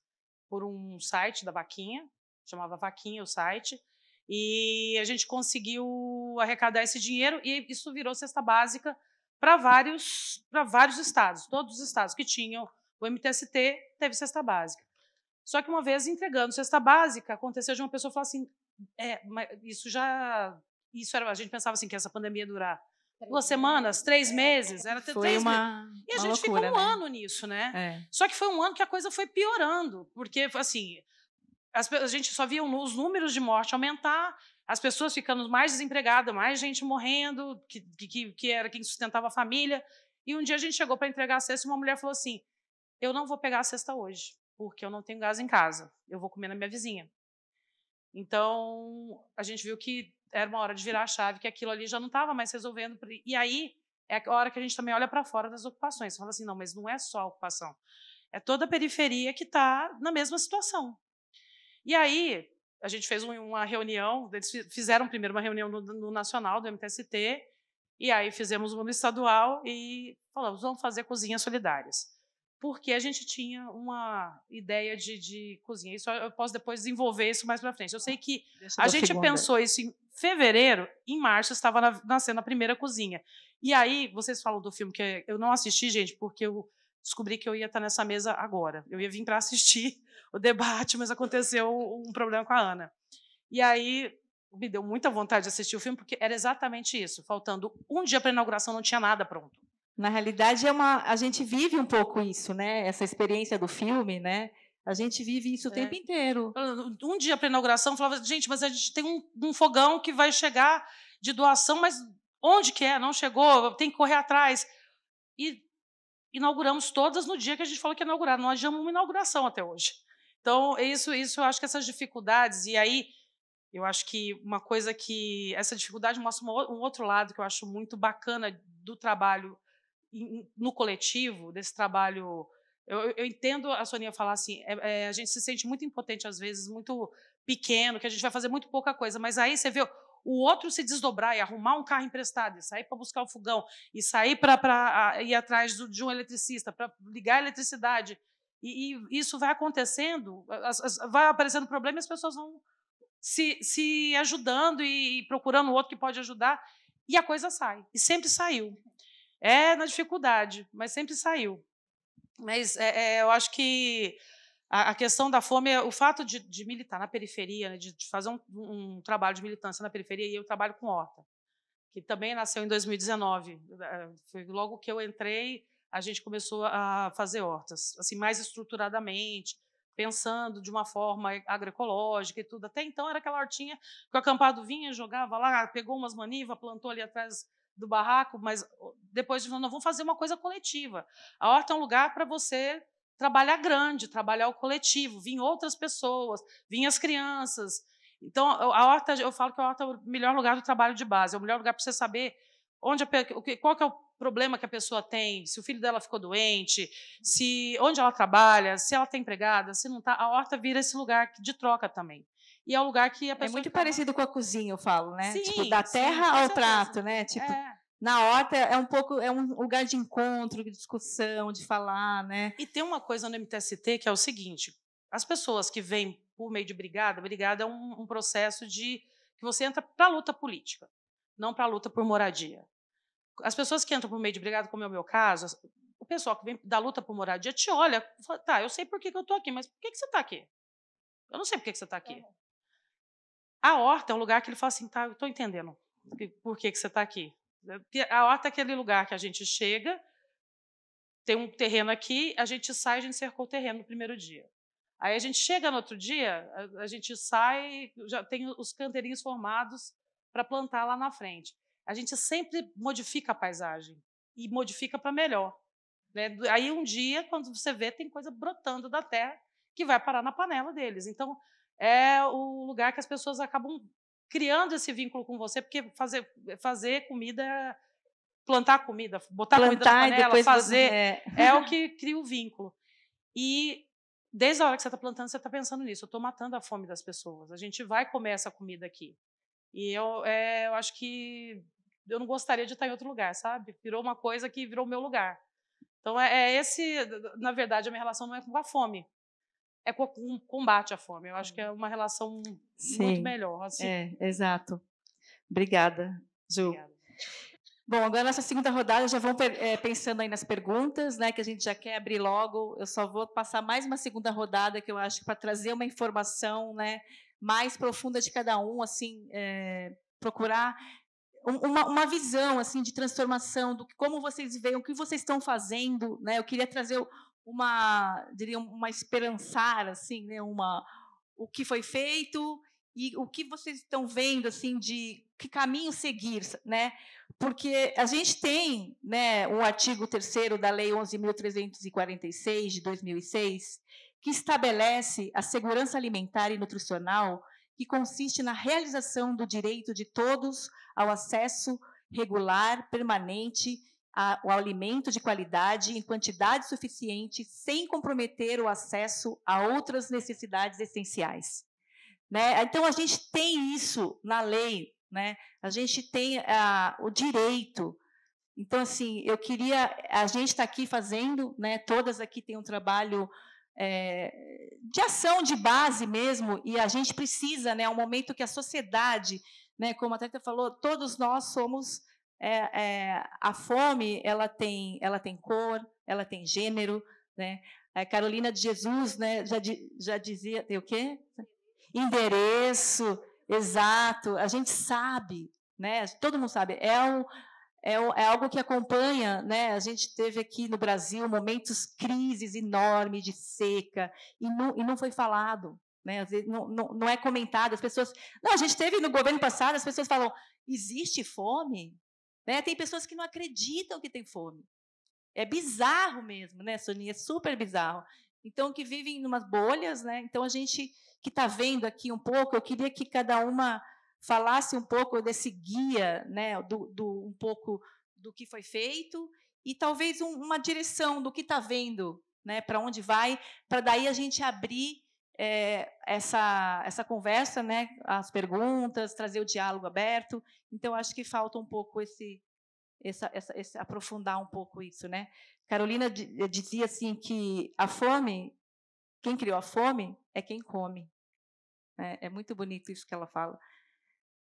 por um site da Vaquinha, chamava Vaquinha o site, e a gente conseguiu arrecadar esse dinheiro e isso virou cesta básica para vários, para vários estados. Todos os estados que tinham o MTST teve cesta básica. Só que uma vez entregando cesta básica, aconteceu de uma pessoa falar assim: é, isso já isso era, a gente pensava assim que essa pandemia ia durar duas semanas, três meses, era até três uma, meses. E a gente loucura, ficou um né? ano nisso, né? É. Só que foi um ano que a coisa foi piorando, porque assim, as, a gente só via os números de morte aumentar, as pessoas ficando mais desempregadas, mais gente morrendo, que, que, que era quem sustentava a família. E um dia a gente chegou para entregar a cesta e uma mulher falou assim: Eu não vou pegar a cesta hoje, porque eu não tenho gás em casa, eu vou comer na minha vizinha. Então, a gente viu que era uma hora de virar a chave, que aquilo ali já não estava mais resolvendo. E aí é a hora que a gente também olha para fora das ocupações. Você fala assim, não, mas não é só a ocupação. É toda a periferia que está na mesma situação. E aí a gente fez uma reunião, eles fizeram primeiro uma reunião no, no Nacional, do MTST, e aí fizemos uma no estadual e falamos, vamos fazer cozinhas solidárias porque a gente tinha uma ideia de, de cozinha. Isso eu posso depois desenvolver isso mais para frente. Eu sei tá. que Deixa a gente segunda. pensou isso em fevereiro, em março estava na, nascendo a primeira cozinha. E aí, vocês falam do filme que eu não assisti, gente, porque eu descobri que eu ia estar nessa mesa agora. Eu ia vir para assistir <laughs> o debate, mas aconteceu um problema com a Ana. E aí me deu muita vontade de assistir o filme, porque era exatamente isso. Faltando um dia para a inauguração, não tinha nada pronto. Na realidade, é uma, a gente vive um pouco isso, né? Essa experiência do filme, né? A gente vive isso o é. tempo inteiro. Um dia para inauguração falava, gente, mas a gente tem um, um, fogão que vai chegar de doação, mas onde que é? Não chegou, tem que correr atrás. E inauguramos todas no dia que a gente falou que ia inaugurar. Não adiamos uma inauguração até hoje. Então, é isso, isso eu acho que essas dificuldades, e aí eu acho que uma coisa que. Essa dificuldade mostra um outro lado que eu acho muito bacana do trabalho no coletivo, desse trabalho. Eu, eu entendo a Sonia falar assim, é, é, a gente se sente muito impotente às vezes, muito pequeno, que a gente vai fazer muito pouca coisa, mas aí você vê o outro se desdobrar e arrumar um carro emprestado, e sair para buscar o fogão, e sair para ir atrás do, de um eletricista, para ligar a eletricidade. E, e isso vai acontecendo, as, as, vai aparecendo problema e as pessoas vão se, se ajudando e, e procurando o outro que pode ajudar, e a coisa sai. E sempre saiu. É na dificuldade, mas sempre saiu. Mas é, é, eu acho que a, a, questão da fome, é o fato de, de militar na periferia, né, de, de, fazer um, um, trabalho de militância na periferia, e eu trabalho com horta, que também nasceu em 2019. Eh, foi logo que eu entrei, a gente começou a fazer hortas, assim mais estruturadamente, pensando de uma forma agroecológica e tudo. Até então era aquela hortinha que o acampado vinha, jogava lá, pegou umas manivas, plantou ali atrás do barraco, mas depois de não vamos fazer uma coisa coletiva. A horta é um lugar para você trabalhar grande, trabalhar o coletivo, vir outras pessoas, vir as crianças. Então, a horta, eu falo que a horta é o melhor lugar do trabalho de base, é o melhor lugar para você saber onde a, qual que é o problema que a pessoa tem, se o filho dela ficou doente, se onde ela trabalha, se ela tem tá empregada, se não está. A horta vira esse lugar de troca também. E é um lugar que a é pessoa. É muito parecido com a cozinha, eu falo, né? Sim, tipo, da terra sim, ao prato, né? Tipo, é. na horta é um pouco, é um lugar de encontro, de discussão, de falar, né? E tem uma coisa no MTST que é o seguinte: as pessoas que vêm por meio de brigada, brigada é um, um processo de que você entra para a luta política, não para a luta por moradia. As pessoas que entram por meio de brigada, como é o meu caso, o pessoal que vem da luta por moradia te olha, fala, tá, eu sei por que, que eu tô aqui, mas por que, que você está aqui? Eu não sei por que, que você está aqui. Uhum. A horta é um lugar que ele fala assim, tá, estou entendendo por que, que você está aqui. A horta é aquele lugar que a gente chega, tem um terreno aqui, a gente sai, a gente cercou o terreno no primeiro dia. Aí a gente chega no outro dia, a, a gente sai, já tem os canteirinhos formados para plantar lá na frente. A gente sempre modifica a paisagem e modifica para melhor. Né? Aí um dia, quando você vê, tem coisa brotando da terra que vai parar na panela deles. Então, é o lugar que as pessoas acabam criando esse vínculo com você, porque fazer, fazer comida, plantar comida, botar plantar comida na panela, fazer, é. é o <laughs> que cria o vínculo. E desde a hora que você está plantando, você está pensando nisso. Eu estou matando a fome das pessoas. A gente vai comer essa comida aqui. E eu, é, eu acho que eu não gostaria de estar em outro lugar, sabe? Virou uma coisa que virou meu lugar. Então, é, é esse, na verdade, a minha relação não é com a fome, é com combate à fome. Eu acho que é uhum. uma relação Sim, muito melhor. Assim. É, exato. Obrigada, Ju. Obrigada. Bom, agora nessa segunda rodada já vão é, pensando aí nas perguntas, né? Que a gente já quer abrir logo. Eu só vou passar mais uma segunda rodada que eu acho para trazer uma informação, né? Mais profunda de cada um, assim, é, procurar uma, uma, visão assim de transformação do que, como vocês veem, o que vocês estão fazendo, né? Eu queria trazer uma, diria, uma esperançar, assim, né? Uma, o que foi feito e o que vocês estão vendo, assim, de que caminho seguir, né? Porque a gente tem, né, o artigo 3 da Lei 11.346 de 2006, que estabelece a segurança alimentar e nutricional, que consiste na realização do direito de todos ao acesso regular, permanente a, o alimento de qualidade em quantidade suficiente, sem comprometer o acesso a outras necessidades essenciais. Né? Então, a gente tem isso na lei, né? a gente tem a, o direito. Então, assim, eu queria. A gente está aqui fazendo, né? todas aqui têm um trabalho é, de ação de base mesmo, e a gente precisa, né? É um momento que a sociedade, né? como a Teta falou, todos nós somos é, é, a fome ela tem, ela tem cor, ela tem gênero, né? A Carolina de Jesus, né, já, já dizia, tem o quê? Endereço, exato. A gente sabe, né? Todo mundo sabe. É um é, um, é algo que acompanha, né? A gente teve aqui no Brasil momentos crises enormes de seca e não, e não foi falado, né? Às vezes não, não, não é comentado. As pessoas, não, a gente teve no governo passado, as pessoas falam, existe fome? Né? Tem pessoas que não acreditam que tem fome. É bizarro mesmo, né, Sonia É super bizarro. Então, que vivem em umas bolhas, né? Então, a gente que está vendo aqui um pouco, eu queria que cada uma falasse um pouco desse guia, né, do, do um pouco do que foi feito e talvez um, uma direção do que está vendo, né, para onde vai, para daí a gente abrir é, essa, essa conversa, né, as perguntas, trazer o diálogo aberto. Então, acho que falta um pouco esse, essa, essa, esse aprofundar um pouco isso. Né? Carolina eh, dizia assim que a fome, quem criou a fome é quem come. É, é muito bonito isso que ela fala.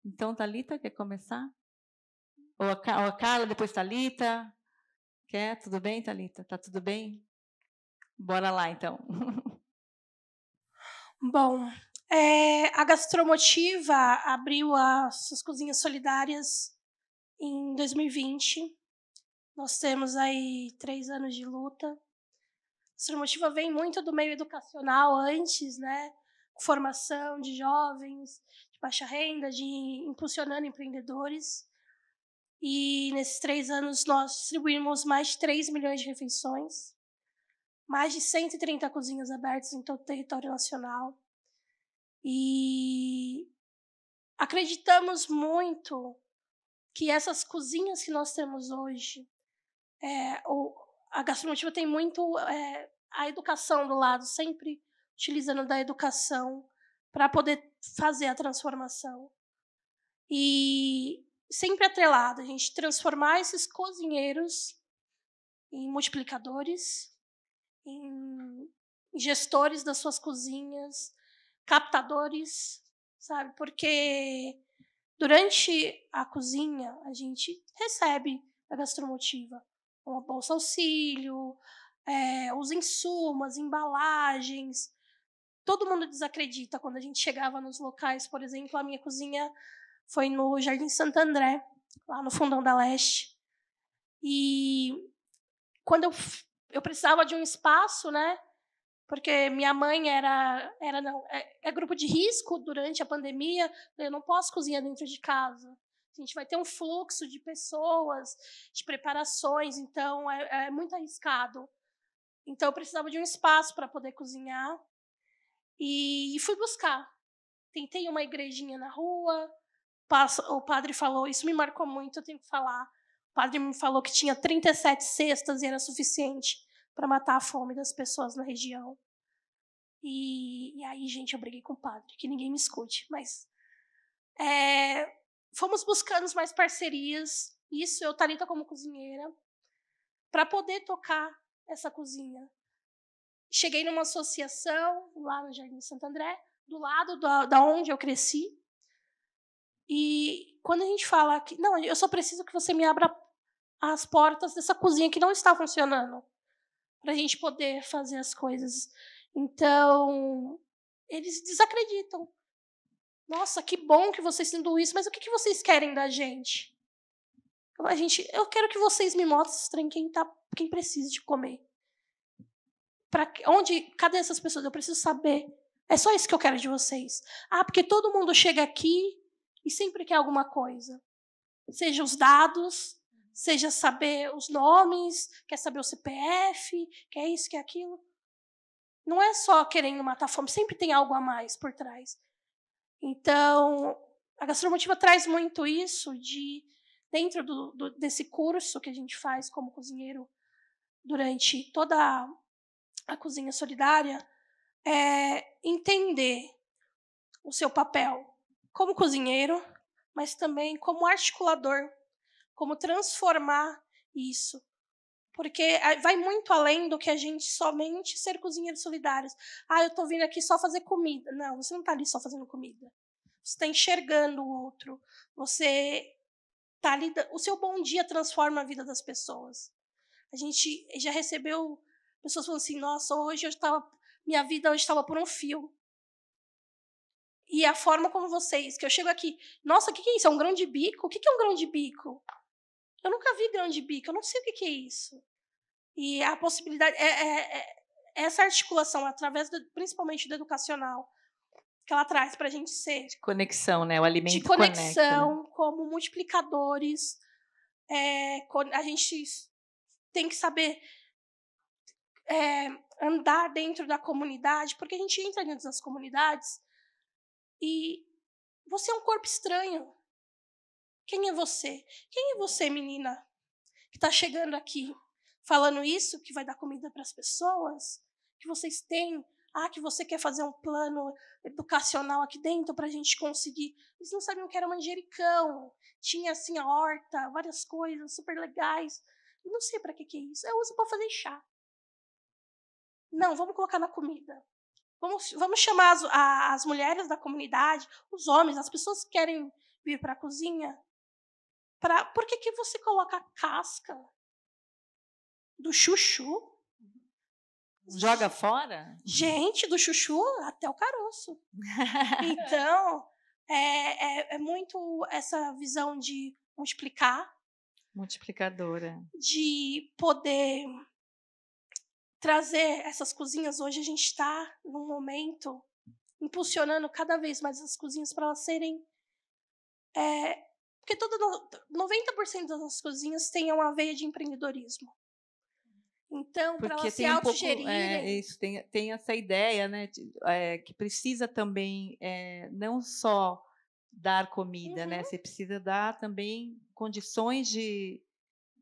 Então, Talita quer começar? Ou a, ou a Carla, depois Talita? Quer? Tudo bem, Talita? Tá tudo bem? Bora lá, então. <laughs> Bom, é, a Gastromotiva abriu as, suas cozinhas solidárias em 2020. Nós temos aí três anos de luta. A Gastromotiva vem muito do meio educacional antes, né? Formação de jovens, de baixa renda, de impulsionando empreendedores. E nesses três anos nós distribuímos mais de 3 milhões de refeições mais de 130 cozinhas abertas em todo o território nacional. E acreditamos muito que essas cozinhas que nós temos hoje, é, ou a gastronomia tem muito é, a educação do lado, sempre utilizando da educação para poder fazer a transformação. E sempre atrelado, a gente transformar esses cozinheiros em multiplicadores, em gestores das suas cozinhas, captadores, sabe? Porque durante a cozinha a gente recebe a gastromotiva, uma bolsa auxílio, é, os insumos, embalagens. Todo mundo desacredita quando a gente chegava nos locais, por exemplo, a minha cozinha foi no Jardim Santo André, lá no fundão da Leste. E quando eu eu precisava de um espaço, né? Porque minha mãe era era não, é, é grupo de risco durante a pandemia, eu não posso cozinhar dentro de casa. A gente vai ter um fluxo de pessoas, de preparações, então é, é muito arriscado. Então eu precisava de um espaço para poder cozinhar e, e fui buscar. Tentei uma igrejinha na rua, o padre falou, isso me marcou muito, eu tenho que falar padre me falou que tinha 37 cestas e era suficiente para matar a fome das pessoas na região. E, e, aí, gente, eu briguei com o padre, que ninguém me escute, mas. É, fomos buscando mais parcerias, isso eu, Thalita, como cozinheira, para poder tocar essa cozinha. Cheguei numa associação, lá no Jardim Santo André, do lado da, da onde eu cresci, e quando a gente fala que, não, eu só preciso que você me abra as portas dessa cozinha que não está funcionando para a gente poder fazer as coisas. Então, eles desacreditam. Nossa, que bom que vocês estão isso, mas o que, que vocês querem da gente? A gente, eu quero que vocês me mostrem quem tá, quem precisa de comer. Para onde, cadê essas pessoas? Eu preciso saber. É só isso que eu quero de vocês. Ah, porque todo mundo chega aqui e sempre quer alguma coisa. Seja os dados, seja saber os nomes, quer saber o CPF, quer isso, quer aquilo. Não é só querendo matar a fome, sempre tem algo a mais por trás. Então, a gastronomia traz muito isso de dentro do, do, desse curso que a gente faz como cozinheiro durante toda a, a cozinha solidária, é entender o seu papel como cozinheiro, mas também como articulador como transformar isso. Porque ah, vai muito além do que a gente somente ser cozinheiros solidários. Ah, eu estou vindo aqui só fazer comida. Não, você não está ali só fazendo comida. Você está enxergando o outro. Você tá ali. O seu bom dia transforma a vida das pessoas. A gente já recebeu pessoas falando assim: nossa, hoje eu estava. Minha vida hoje estava por um fio. E a forma como vocês, que eu chego aqui, nossa, o que, que é isso? É um grão de bico? O que, que é um grão de bico? Eu nunca vi grande bico, eu não sei o que, que é isso. E a possibilidade. É, é, é, essa articulação, através do, principalmente do educacional, que ela traz para a gente ser. De conexão, né? O alimento De conexão, conecta, né? como multiplicadores. É, a gente tem que saber é, andar dentro da comunidade, porque a gente entra dentro das comunidades e você é um corpo estranho. Quem é você? Quem é você, menina, que está chegando aqui falando isso, que vai dar comida para as pessoas? Que vocês têm? Ah, que você quer fazer um plano educacional aqui dentro para a gente conseguir. Eles não sabiam que era manjericão. Tinha assim a horta, várias coisas super legais. Eu não sei para que, que é isso. Eu uso para fazer chá. Não, vamos colocar na comida. Vamos, vamos chamar as, as mulheres da comunidade, os homens, as pessoas que querem vir para a cozinha, Pra, por que, que você coloca a casca do chuchu? Joga fora? Gente, do chuchu até o caroço. <laughs> então, é, é, é muito essa visão de multiplicar. Multiplicadora. De poder trazer essas cozinhas. Hoje a gente está num momento impulsionando cada vez mais as cozinhas para elas serem é, porque todo, 90% das nossas cozinhas têm uma veia de empreendedorismo. Então, para elas se um É, isso, tem, tem essa ideia, né? De, é, que precisa também é, não só dar comida, né, uhum. né? Você precisa dar também condições de,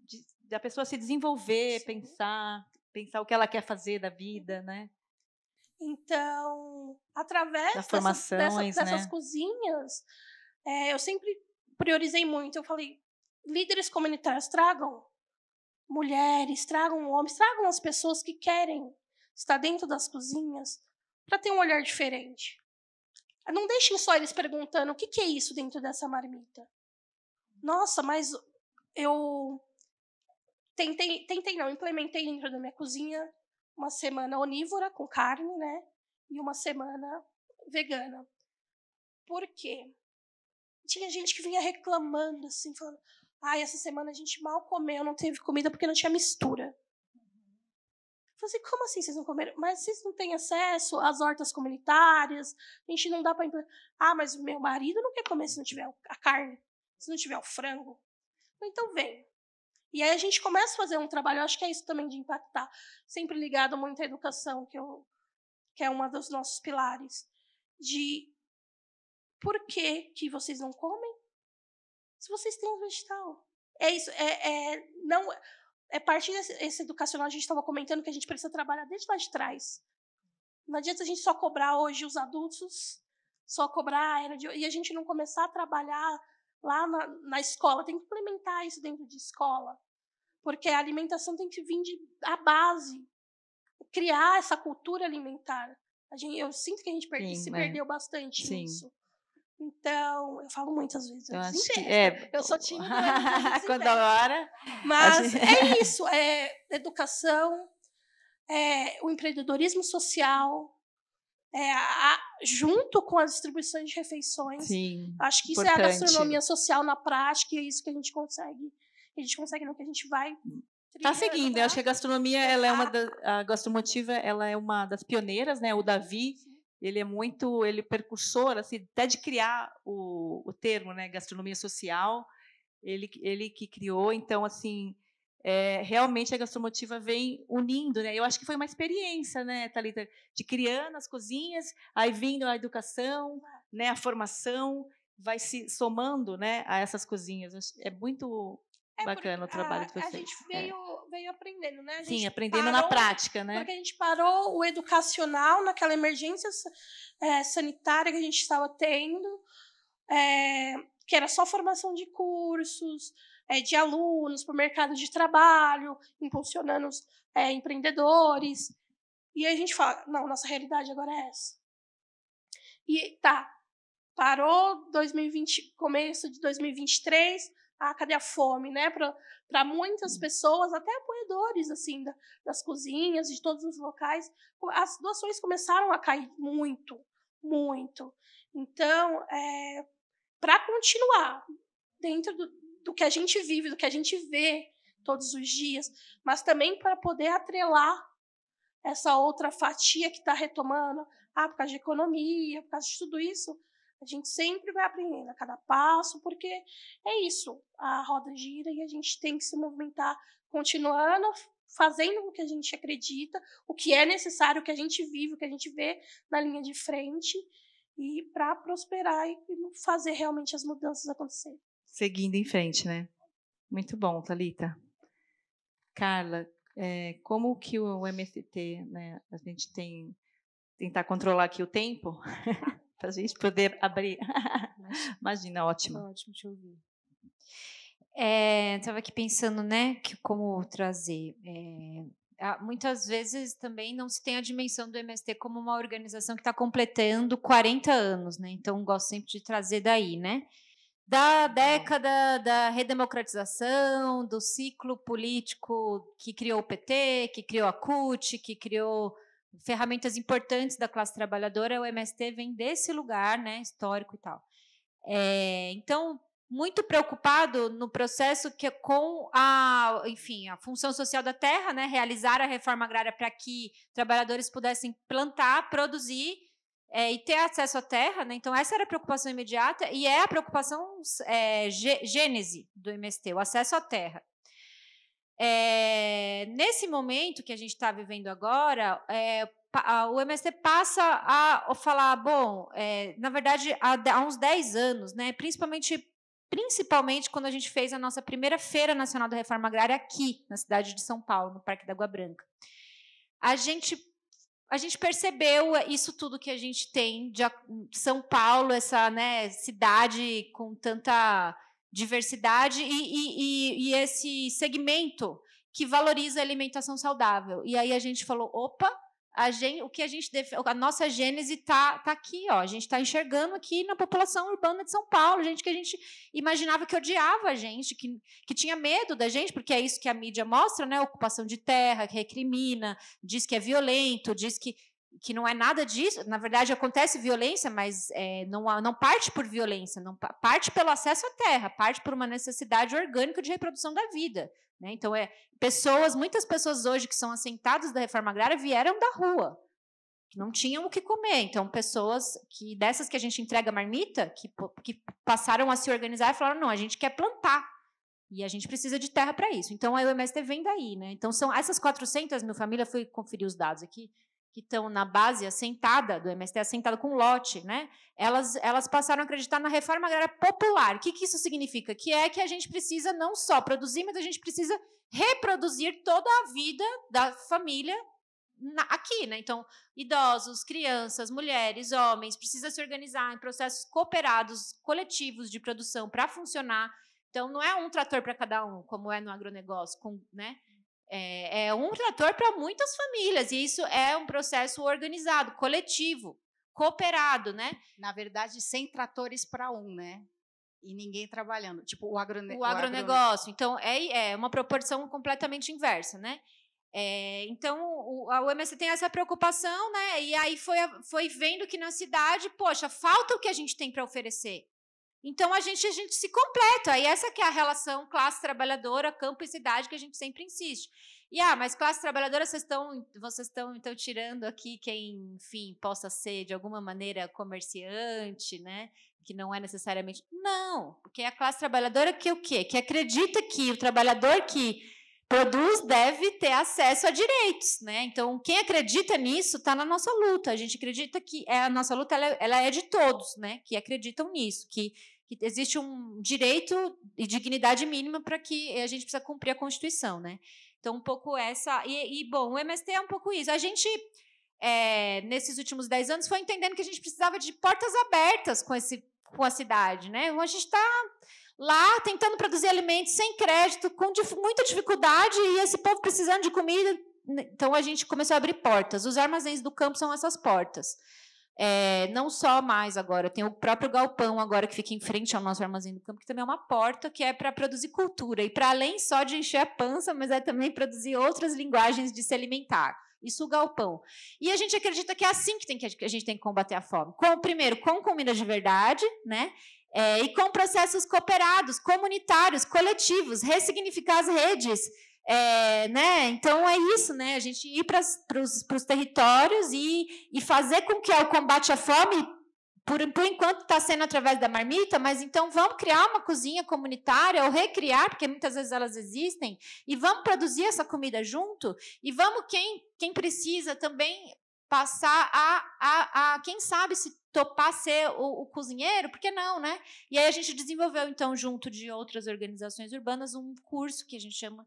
de da pessoa se desenvolver, Sim. pensar, pensar o que ela quer fazer da vida, uhum. né? Então, através dessas, dessas, né? cozinhas, é, eu sempre priorizei muito. Eu falei, líderes comunitários, tragam mulheres, tragam homens, tragam as pessoas que querem estar dentro das cozinhas para ter um olhar diferente. Não deixem só eles perguntando o que, que é isso dentro dessa marmita. Nossa, mas eu tentei, tentei não, implementei dentro da minha cozinha uma semana onívora com carne, né? E uma semana vegana. Por quê? tinha gente que vinha reclamando, assim, falando: ai, ah, essa semana a gente mal comeu, não teve comida porque não tinha mistura. falei assim, como assim vocês não comeram? Mas vocês não têm acesso às hortas comunitárias, a gente não dá para implantar. Ah, mas o meu marido não quer comer se não tiver a carne, se não tiver o frango. Então vem. E aí a gente começa a fazer um trabalho, acho que é isso também de impactar, sempre ligado muito à educação, que, eu, é que é um dos nossos pilares, de por que, que vocês não comem? Se vocês têm um vegetal. É isso, é, é não é parte desse educacional a gente estava comentando que a gente precisa trabalhar desde lá de trás. Não adianta a gente só cobrar hoje os adultos, só cobrar a era de e a gente não começar a trabalhar lá na, na escola. Tem que implementar isso dentro de escola, porque a alimentação tem que vir de a base, criar essa cultura alimentar. Gente, eu sinto que a gente perde, Sim, se é. perdeu bastante Sim. nisso. Então, eu falo muitas vezes. Eu, eu, então, acho que, é, eu sou tímida. <laughs> Quando a hora. Mas gente... é <laughs> isso: é educação, é o empreendedorismo social, é a, junto com as distribuições de refeições. Sim, acho que isso é a gastronomia social na prática e é isso que a gente consegue. A gente consegue, não, que a gente vai Tá seguindo, eu acho que a gastronomia, ela é uma da, a gastromotiva, ela é uma das pioneiras, né? O Davi, Sim ele é muito, ele é percursor, assim, até de criar o, o termo, né, gastronomia social, ele, ele que criou, então, assim, é, realmente a gastromotiva vem unindo, né? Eu acho que foi uma experiência, né, Thalita, de criando as cozinhas, aí vindo a educação, né, a formação, vai se somando, né, a essas cozinhas. É muito é bacana o trabalho a, de vocês. A gente é. veio veio aprendendo, né? Sim, aprendendo parou, na prática, né? Porque a gente parou o educacional naquela emergência é, sanitária que a gente estava tendo, é, que era só formação de cursos, é, de alunos para o mercado de trabalho, impulsionando os é, empreendedores. E a gente fala, não, nossa realidade agora é essa. E tá, parou 2020, começo de 2023, ah, cadê a fome, né? Para muitas hum. pessoas, até apoiadores, assim, da, das cozinhas, de todos os locais, as doações começaram a cair muito, muito. Então, é, para continuar dentro do, do que a gente vive, do que a gente vê todos os dias, mas também para poder atrelar essa outra fatia que está retomando, ah, por causa de economia, por causa de tudo isso, a gente sempre vai aprendendo a cada passo, porque é isso, a roda gira e a gente tem que se movimentar continuando, fazendo o que a gente acredita, o que é necessário, o que a gente vive, o que a gente vê na linha de frente, e para prosperar e fazer realmente as mudanças acontecer. Seguindo em frente, né? Muito bom, Talita. Carla, é, como que o MST, né, a gente tem tentar controlar aqui o tempo? <laughs> para a gente poder abrir. <laughs> Imagina, ótimo. Ótimo te ouvir. Estava é, aqui pensando, né, que como trazer. É, muitas vezes também não se tem a dimensão do MST como uma organização que está completando 40 anos, né? Então, gosto sempre de trazer daí, né? Da tá década da redemocratização, do ciclo político que criou o PT, que criou a CUT, que criou ferramentas importantes da classe trabalhadora, o MST vem desse lugar, né, histórico e tal. É, então, muito preocupado no processo que é com a, enfim, a função social da terra, né, realizar a reforma agrária para que trabalhadores pudessem plantar, produzir é, e ter acesso à terra, né? Então essa era a preocupação imediata e é a preocupação é, gênese do MST, o acesso à terra. É, nesse momento que a gente está vivendo agora, é, o MST passa a falar, bom, é, na verdade, há, há, uns 10 anos, né, principalmente, principalmente quando a gente fez a nossa primeira Feira Nacional da Reforma Agrária aqui, na cidade de São Paulo, no Parque da Água Branca. A gente, a gente percebeu isso tudo que a gente tem de São Paulo, essa né, cidade com tanta diversidade e, e, e, e esse segmento que valoriza a alimentação saudável. E aí a gente falou, opa, a gente, o que a gente a nossa gênese tá, tá aqui, ó. A gente está enxergando aqui na população urbana de São Paulo, gente que a gente imaginava que odiava a gente, que, que tinha medo da gente, porque é isso que a mídia mostra, né? Ocupação de terra, que recrimina, diz que é violento, diz que que não é nada disso. Na verdade, acontece violência, mas é, não, não parte por violência, não parte pelo acesso à terra, parte por uma necessidade orgânica de reprodução da vida. Né? Então, é pessoas, muitas pessoas hoje que são assentadas da reforma agrária vieram da rua, que não tinham o que comer. Então, pessoas que dessas que a gente entrega marmita, que, que passaram a se organizar e falaram: não, a gente quer plantar. E a gente precisa de terra para isso. Então, a UMST vem daí, né? Então, são essas 400 mil famílias, fui conferir os dados aqui, que estão na base assentada do MST, assentada com lote, né? Elas, elas passaram a acreditar na reforma agrária popular. O que, que isso significa? Que é que a gente precisa não só produzir, mas a gente precisa reproduzir toda a vida da família na, aqui, né? Então, idosos, crianças, mulheres, homens, precisa se organizar em processos cooperados, coletivos de produção para funcionar. Então, não é um trator para cada um, como é no agronegócio, com, né? É, é um trator para muitas famílias e isso é um processo organizado, coletivo, cooperado, né? Na verdade, sem tratores para um, né? e ninguém trabalhando. Tipo, o, agrone o agronegócio. Então, é, é uma proporção completamente inversa, né? É, então, o, a UMS tem essa preocupação, né? E aí foi, foi vendo que na cidade, poxa, falta o que a gente tem para oferecer. Então a gente a gente se completa. Aí essa que é a relação classe trabalhadora, campo e cidade que a gente sempre insiste. E ah, mas classe trabalhadora vocês estão vocês estão então tirando aqui quem, enfim, possa ser de alguma maneira comerciante, né? Que não é necessariamente. Não, porque a classe trabalhadora que é o quê? Que acredita que o trabalhador que produz deve ter acesso a direitos, né? Então, quem acredita nisso está na nossa luta. A gente acredita que é a nossa luta ela, é, ela é de todos, né? Que acreditam nisso, que que existe um direito e dignidade mínima para que a gente precisa cumprir a Constituição, né? Então, um pouco essa. E, e bom, o MST é um pouco isso. A gente, é, nesses últimos dez anos, foi entendendo que a gente precisava de portas abertas com, esse, com a cidade, né? Então, a gente está lá tentando produzir alimentos sem crédito, com dif muita dificuldade, e esse povo precisando de comida. Né? Então, a gente começou a abrir portas. Os armazéns do campo são essas portas. É, não só mais agora, tem o próprio galpão agora que fica em frente ao nosso armazém do campo, que também é uma porta que é para produzir cultura e para além só de encher a pança, mas é também produzir outras linguagens de se alimentar. Isso o galpão. E a gente acredita que é assim que, tem que a gente tem que combater a fome. Com, primeiro, com comida de verdade, né? É, e com processos cooperados, comunitários, coletivos, ressignificar as redes é, né? Então é isso, né? A gente ir para os territórios e, e fazer com que é o combate à fome, por, por enquanto está sendo através da marmita, mas então vamos criar uma cozinha comunitária ou recriar, porque muitas vezes elas existem, e vamos produzir essa comida junto, e vamos quem, quem precisa também passar a, a, a quem sabe se topar ser o, o, cozinheiro, por que não, né? E aí a gente desenvolveu, então, junto de outras organizações urbanas, um curso que a gente chama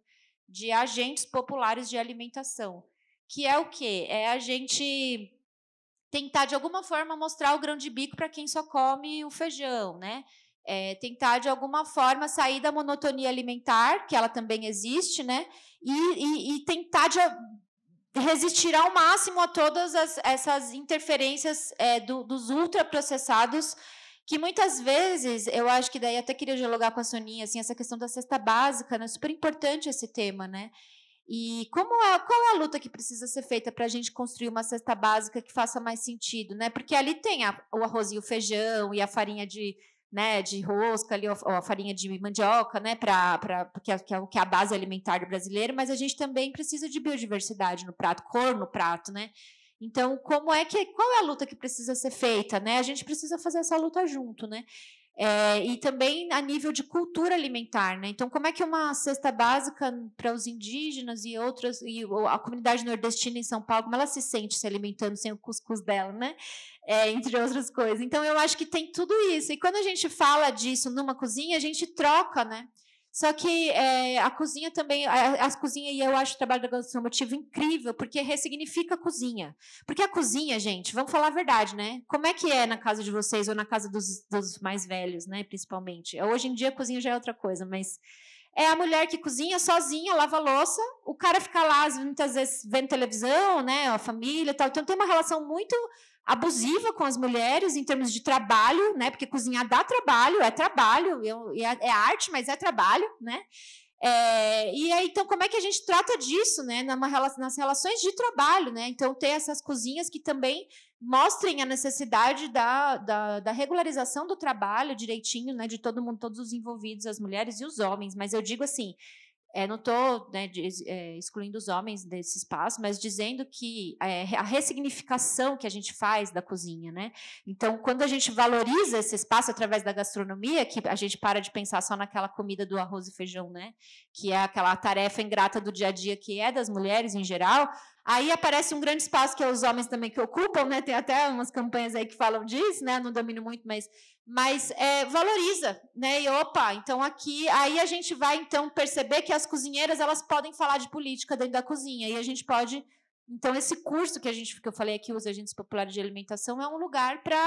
de agentes populares de alimentação, que é o quê? É a gente tentar de alguma forma mostrar o grão de bico para quem só come o feijão, né? É, tentar de alguma forma sair da monotonia alimentar, que ela também existe, né? E, e, e tentar de, resistir ao máximo a todas as, essas interferências é, do, dos ultraprocessados que muitas vezes eu acho que daí até queria dialogar com a Soninha assim essa questão da cesta básica, né? Super importante esse tema, né? E como é, qual é a luta que precisa ser feita para a gente construir uma cesta básica que faça mais sentido, né? Porque ali tem a, o arroz e o feijão e a farinha de né, de rosca ali, ou a farinha de mandioca, né, para porque é, é que é a base alimentar do brasileiro, mas a gente também precisa de biodiversidade no prato, cor no prato, né? Então, como é que qual é a luta que precisa ser feita, né? A gente precisa fazer essa luta junto, né? É, e também a nível de cultura alimentar, né? Então, como é que uma cesta básica para os indígenas e outras, e a comunidade nordestina em São Paulo, como ela se sente se alimentando sem o cuscuz dela, né? É, entre outras coisas. Então, eu acho que tem tudo isso. E quando a gente fala disso numa cozinha, a gente troca, né? Só que é, a cozinha também, as cozinhas, e eu acho o trabalho da motivo incrível, porque ressignifica a cozinha. Porque a cozinha, gente, vamos falar a verdade, né? Como é que é na casa de vocês ou na casa dos, dos mais velhos, né? Principalmente. Hoje em dia a cozinha já é outra coisa, mas é a mulher que cozinha sozinha, lava louça, o cara fica lá muitas vezes vendo televisão, né, a família, tal. Então tem uma relação muito abusiva com as mulheres em termos de trabalho, né? Porque cozinhar dá trabalho, é trabalho, é, é, é, arte, mas é trabalho, né? É, e aí, então, como é que a gente trata disso, né? nas relações de trabalho, né? Então, ter essas cozinhas que também mostrem a necessidade da, da, da regularização do trabalho direitinho, né? De todo mundo, todos os envolvidos, as mulheres e os homens. Mas eu digo assim, é, não estou né, é, excluindo os homens desse espaço, mas dizendo que é, a ressignificação que a gente faz da cozinha, né? Então, quando a gente valoriza esse espaço através da gastronomia, que a gente para de pensar só naquela comida do arroz e feijão, né? Que é aquela tarefa ingrata do dia a dia que é das mulheres em geral, Aí aparece um grande espaço que é os homens também que ocupam, né? Tem até umas campanhas aí que falam disso, né? Não domino muito, mas, mas é, valoriza, né? E opa, então aqui, aí a gente vai então perceber que as cozinheiras elas podem falar de política dentro da cozinha e a gente pode então, esse curso que a gente, que eu falei aqui, os agentes populares de alimentação, é um lugar para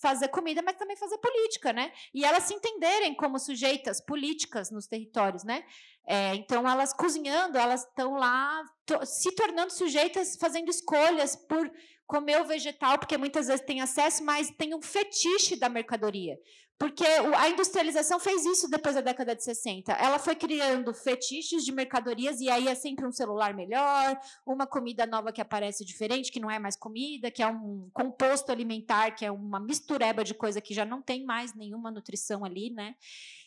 fazer comida, mas também fazer política, né? E elas se entenderem como sujeitas políticas nos territórios, né? É, então, elas cozinhando, elas estão lá to se tornando sujeitas, fazendo escolhas por comer o vegetal, porque muitas vezes tem acesso, mas tem um fetiche da mercadoria. Porque a industrialização fez isso depois da década de 60. Ela foi criando fetiches de mercadorias, e aí é sempre um celular melhor, uma comida nova que aparece diferente, que não é mais comida, que é um composto alimentar, que é uma mistureba de coisa que já não tem mais nenhuma nutrição ali, né?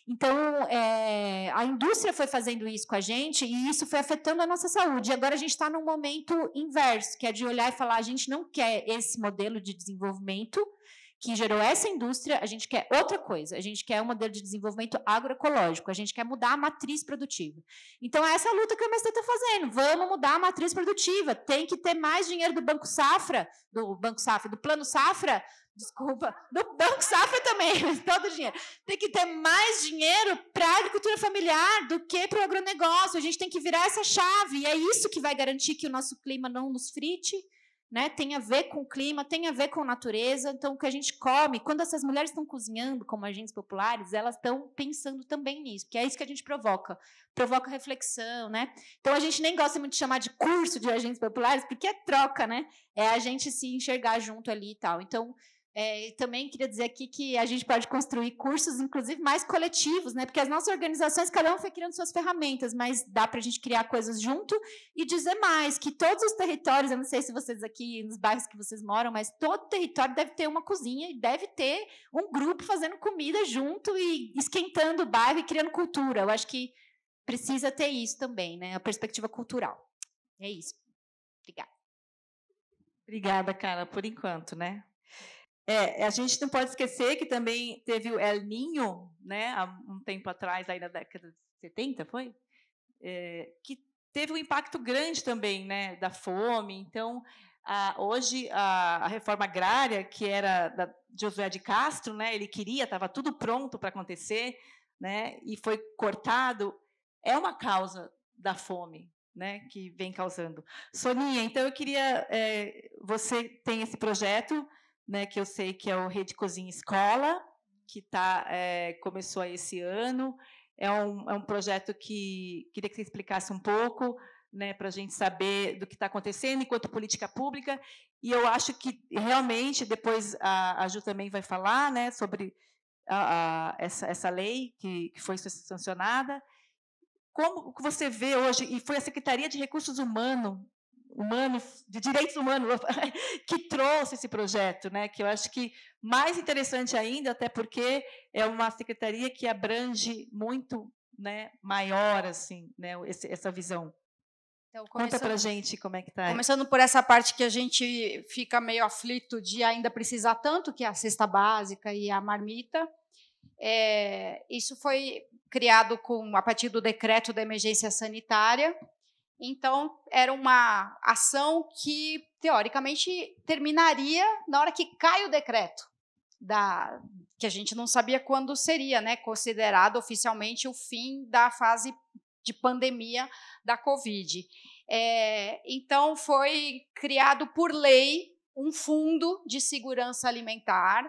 Então, é, a indústria foi fazendo isso com a gente e isso foi afetando a nossa saúde. E agora a gente está num momento inverso, que é de olhar e falar: a gente não quer esse modelo de desenvolvimento, que gerou essa indústria, a gente quer outra coisa, a gente quer um modelo de desenvolvimento agroecológico, a gente quer mudar a matriz produtiva. Então, é essa luta que o MST está tá fazendo. Vamos mudar a matriz produtiva, tem que ter mais dinheiro do Banco Safra, do Banco Safra, do Plano Safra, desculpa, do Banco Safra também, <laughs> mas todo dinheiro. Tem que ter mais dinheiro para a agricultura familiar do que para o agronegócio. A gente tem que virar essa chave, e é isso que vai garantir que o nosso clima não nos frite, né? Tem a ver com o clima, tem a ver com a natureza. Então, o que a gente come, quando essas mulheres estão cozinhando como agentes populares, elas estão pensando também nisso, porque é isso que a gente provoca, provoca reflexão, né? Então, a gente nem gosta muito de chamar de curso de agentes populares, porque é troca, né? É a gente se enxergar junto ali e tal. Então, é, e também queria dizer aqui que a gente pode construir cursos, inclusive mais coletivos, né? Porque as nossas organizações, cada um foi criando suas ferramentas, mas dá para a gente criar coisas junto e dizer mais que todos os territórios, eu não sei se vocês aqui nos bairros que vocês moram, mas todo território deve ter uma cozinha e deve ter um grupo fazendo comida junto e esquentando o bairro e criando cultura. Eu acho que precisa ter isso também, né? A perspectiva cultural. É isso. Obrigada. Obrigada, cara, por enquanto, né? É, é, a gente não pode esquecer que também teve o El Ninho, né, há um tempo atrás, aí na década de 70, foi? É, que teve um impacto grande também, né, da fome. Então, a, hoje, a, a, reforma agrária, que era da Josué de Castro, né, ele queria, estava tudo pronto para acontecer, né, e foi cortado, é uma causa da fome, né, que vem causando. Soninha, então eu queria. É, você tem esse projeto né, que eu sei que é o Rede Cozinha Escola, que tá, é, começou esse ano. É um, é um projeto que queria que você explicasse um pouco, né, para a gente saber do que está acontecendo enquanto política pública. E eu acho que realmente, depois a, a Ju também vai falar né, sobre a, a, essa, essa lei que, que foi sancionada. Como você vê hoje, e foi a Secretaria de Recursos Humanos humanos, de direitos humanos, <laughs> que trouxe esse projeto, né? Que eu acho que mais interessante ainda, até porque é uma secretaria que abrange muito, né? Maior assim, né? Esse, essa visão. Então, Conta para gente como é que está. Começando por essa parte que a gente fica meio aflito de ainda precisar tanto, que é a cesta básica e a marmita. É, isso foi criado com a partir do decreto da emergência sanitária então, era uma ação que, teoricamente, terminaria na hora que cai o decreto, da, que a gente não sabia quando seria né, considerado oficialmente o fim da fase de pandemia da Covid. É, então, foi criado por lei um fundo de segurança alimentar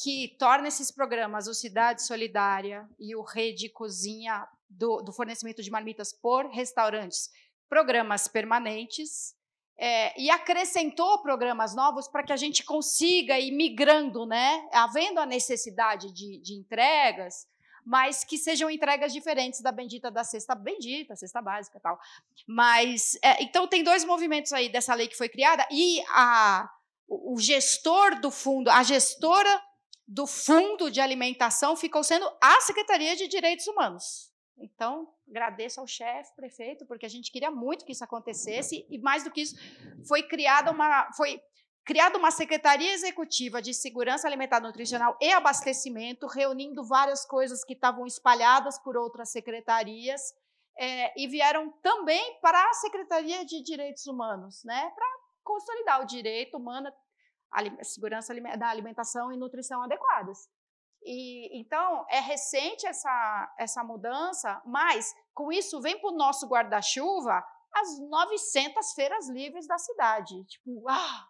que torna esses programas, o Cidade Solidária e o Rede Cozinha do, do fornecimento de marmitas por restaurantes programas permanentes é, e acrescentou programas novos para que a gente consiga ir migrando, né? havendo a necessidade de, de entregas, mas que sejam entregas diferentes da bendita da cesta bendita, cesta básica e tal. Mas é, então tem dois movimentos aí dessa lei que foi criada e a o gestor do fundo, a gestora do fundo de alimentação ficou sendo a Secretaria de Direitos Humanos. Então, agradeço ao chefe, prefeito, porque a gente queria muito que isso acontecesse e mais do que isso, foi criada uma foi criada uma secretaria executiva de segurança alimentar nutricional e abastecimento, reunindo várias coisas que estavam espalhadas por outras secretarias. É, e vieram também para a Secretaria de Direitos Humanos, né, para consolidar o direito humano à segurança da alimentação e nutrição adequadas. E, então, é recente essa, essa mudança, mas com isso vem para o nosso guarda-chuva as 900 feiras livres da cidade. Tipo, ah,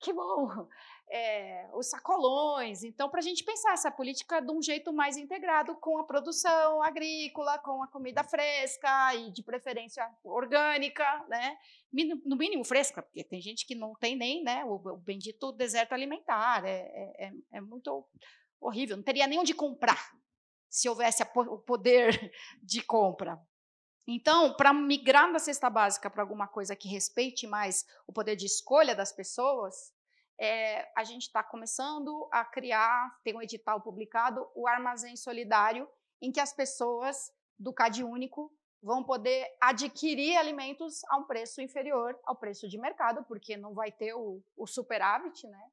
que bom! <laughs> É, os sacolões. Então, para a gente pensar essa política de um jeito mais integrado com a produção agrícola, com a comida fresca e de preferência orgânica, né? no mínimo fresca, porque tem gente que não tem nem né, o, bendito deserto alimentar. É, é, é, é muito horrível, não teria nem onde comprar se houvesse o poder <laughs> de compra. Então, para migrar da cesta básica para alguma coisa que respeite mais o poder de escolha das pessoas, é, a gente está começando a criar, tem um edital publicado, o Armazém Solidário, em que as pessoas do CAD Único vão poder adquirir alimentos a um preço inferior ao preço de mercado, porque não vai ter o, o superávit, né?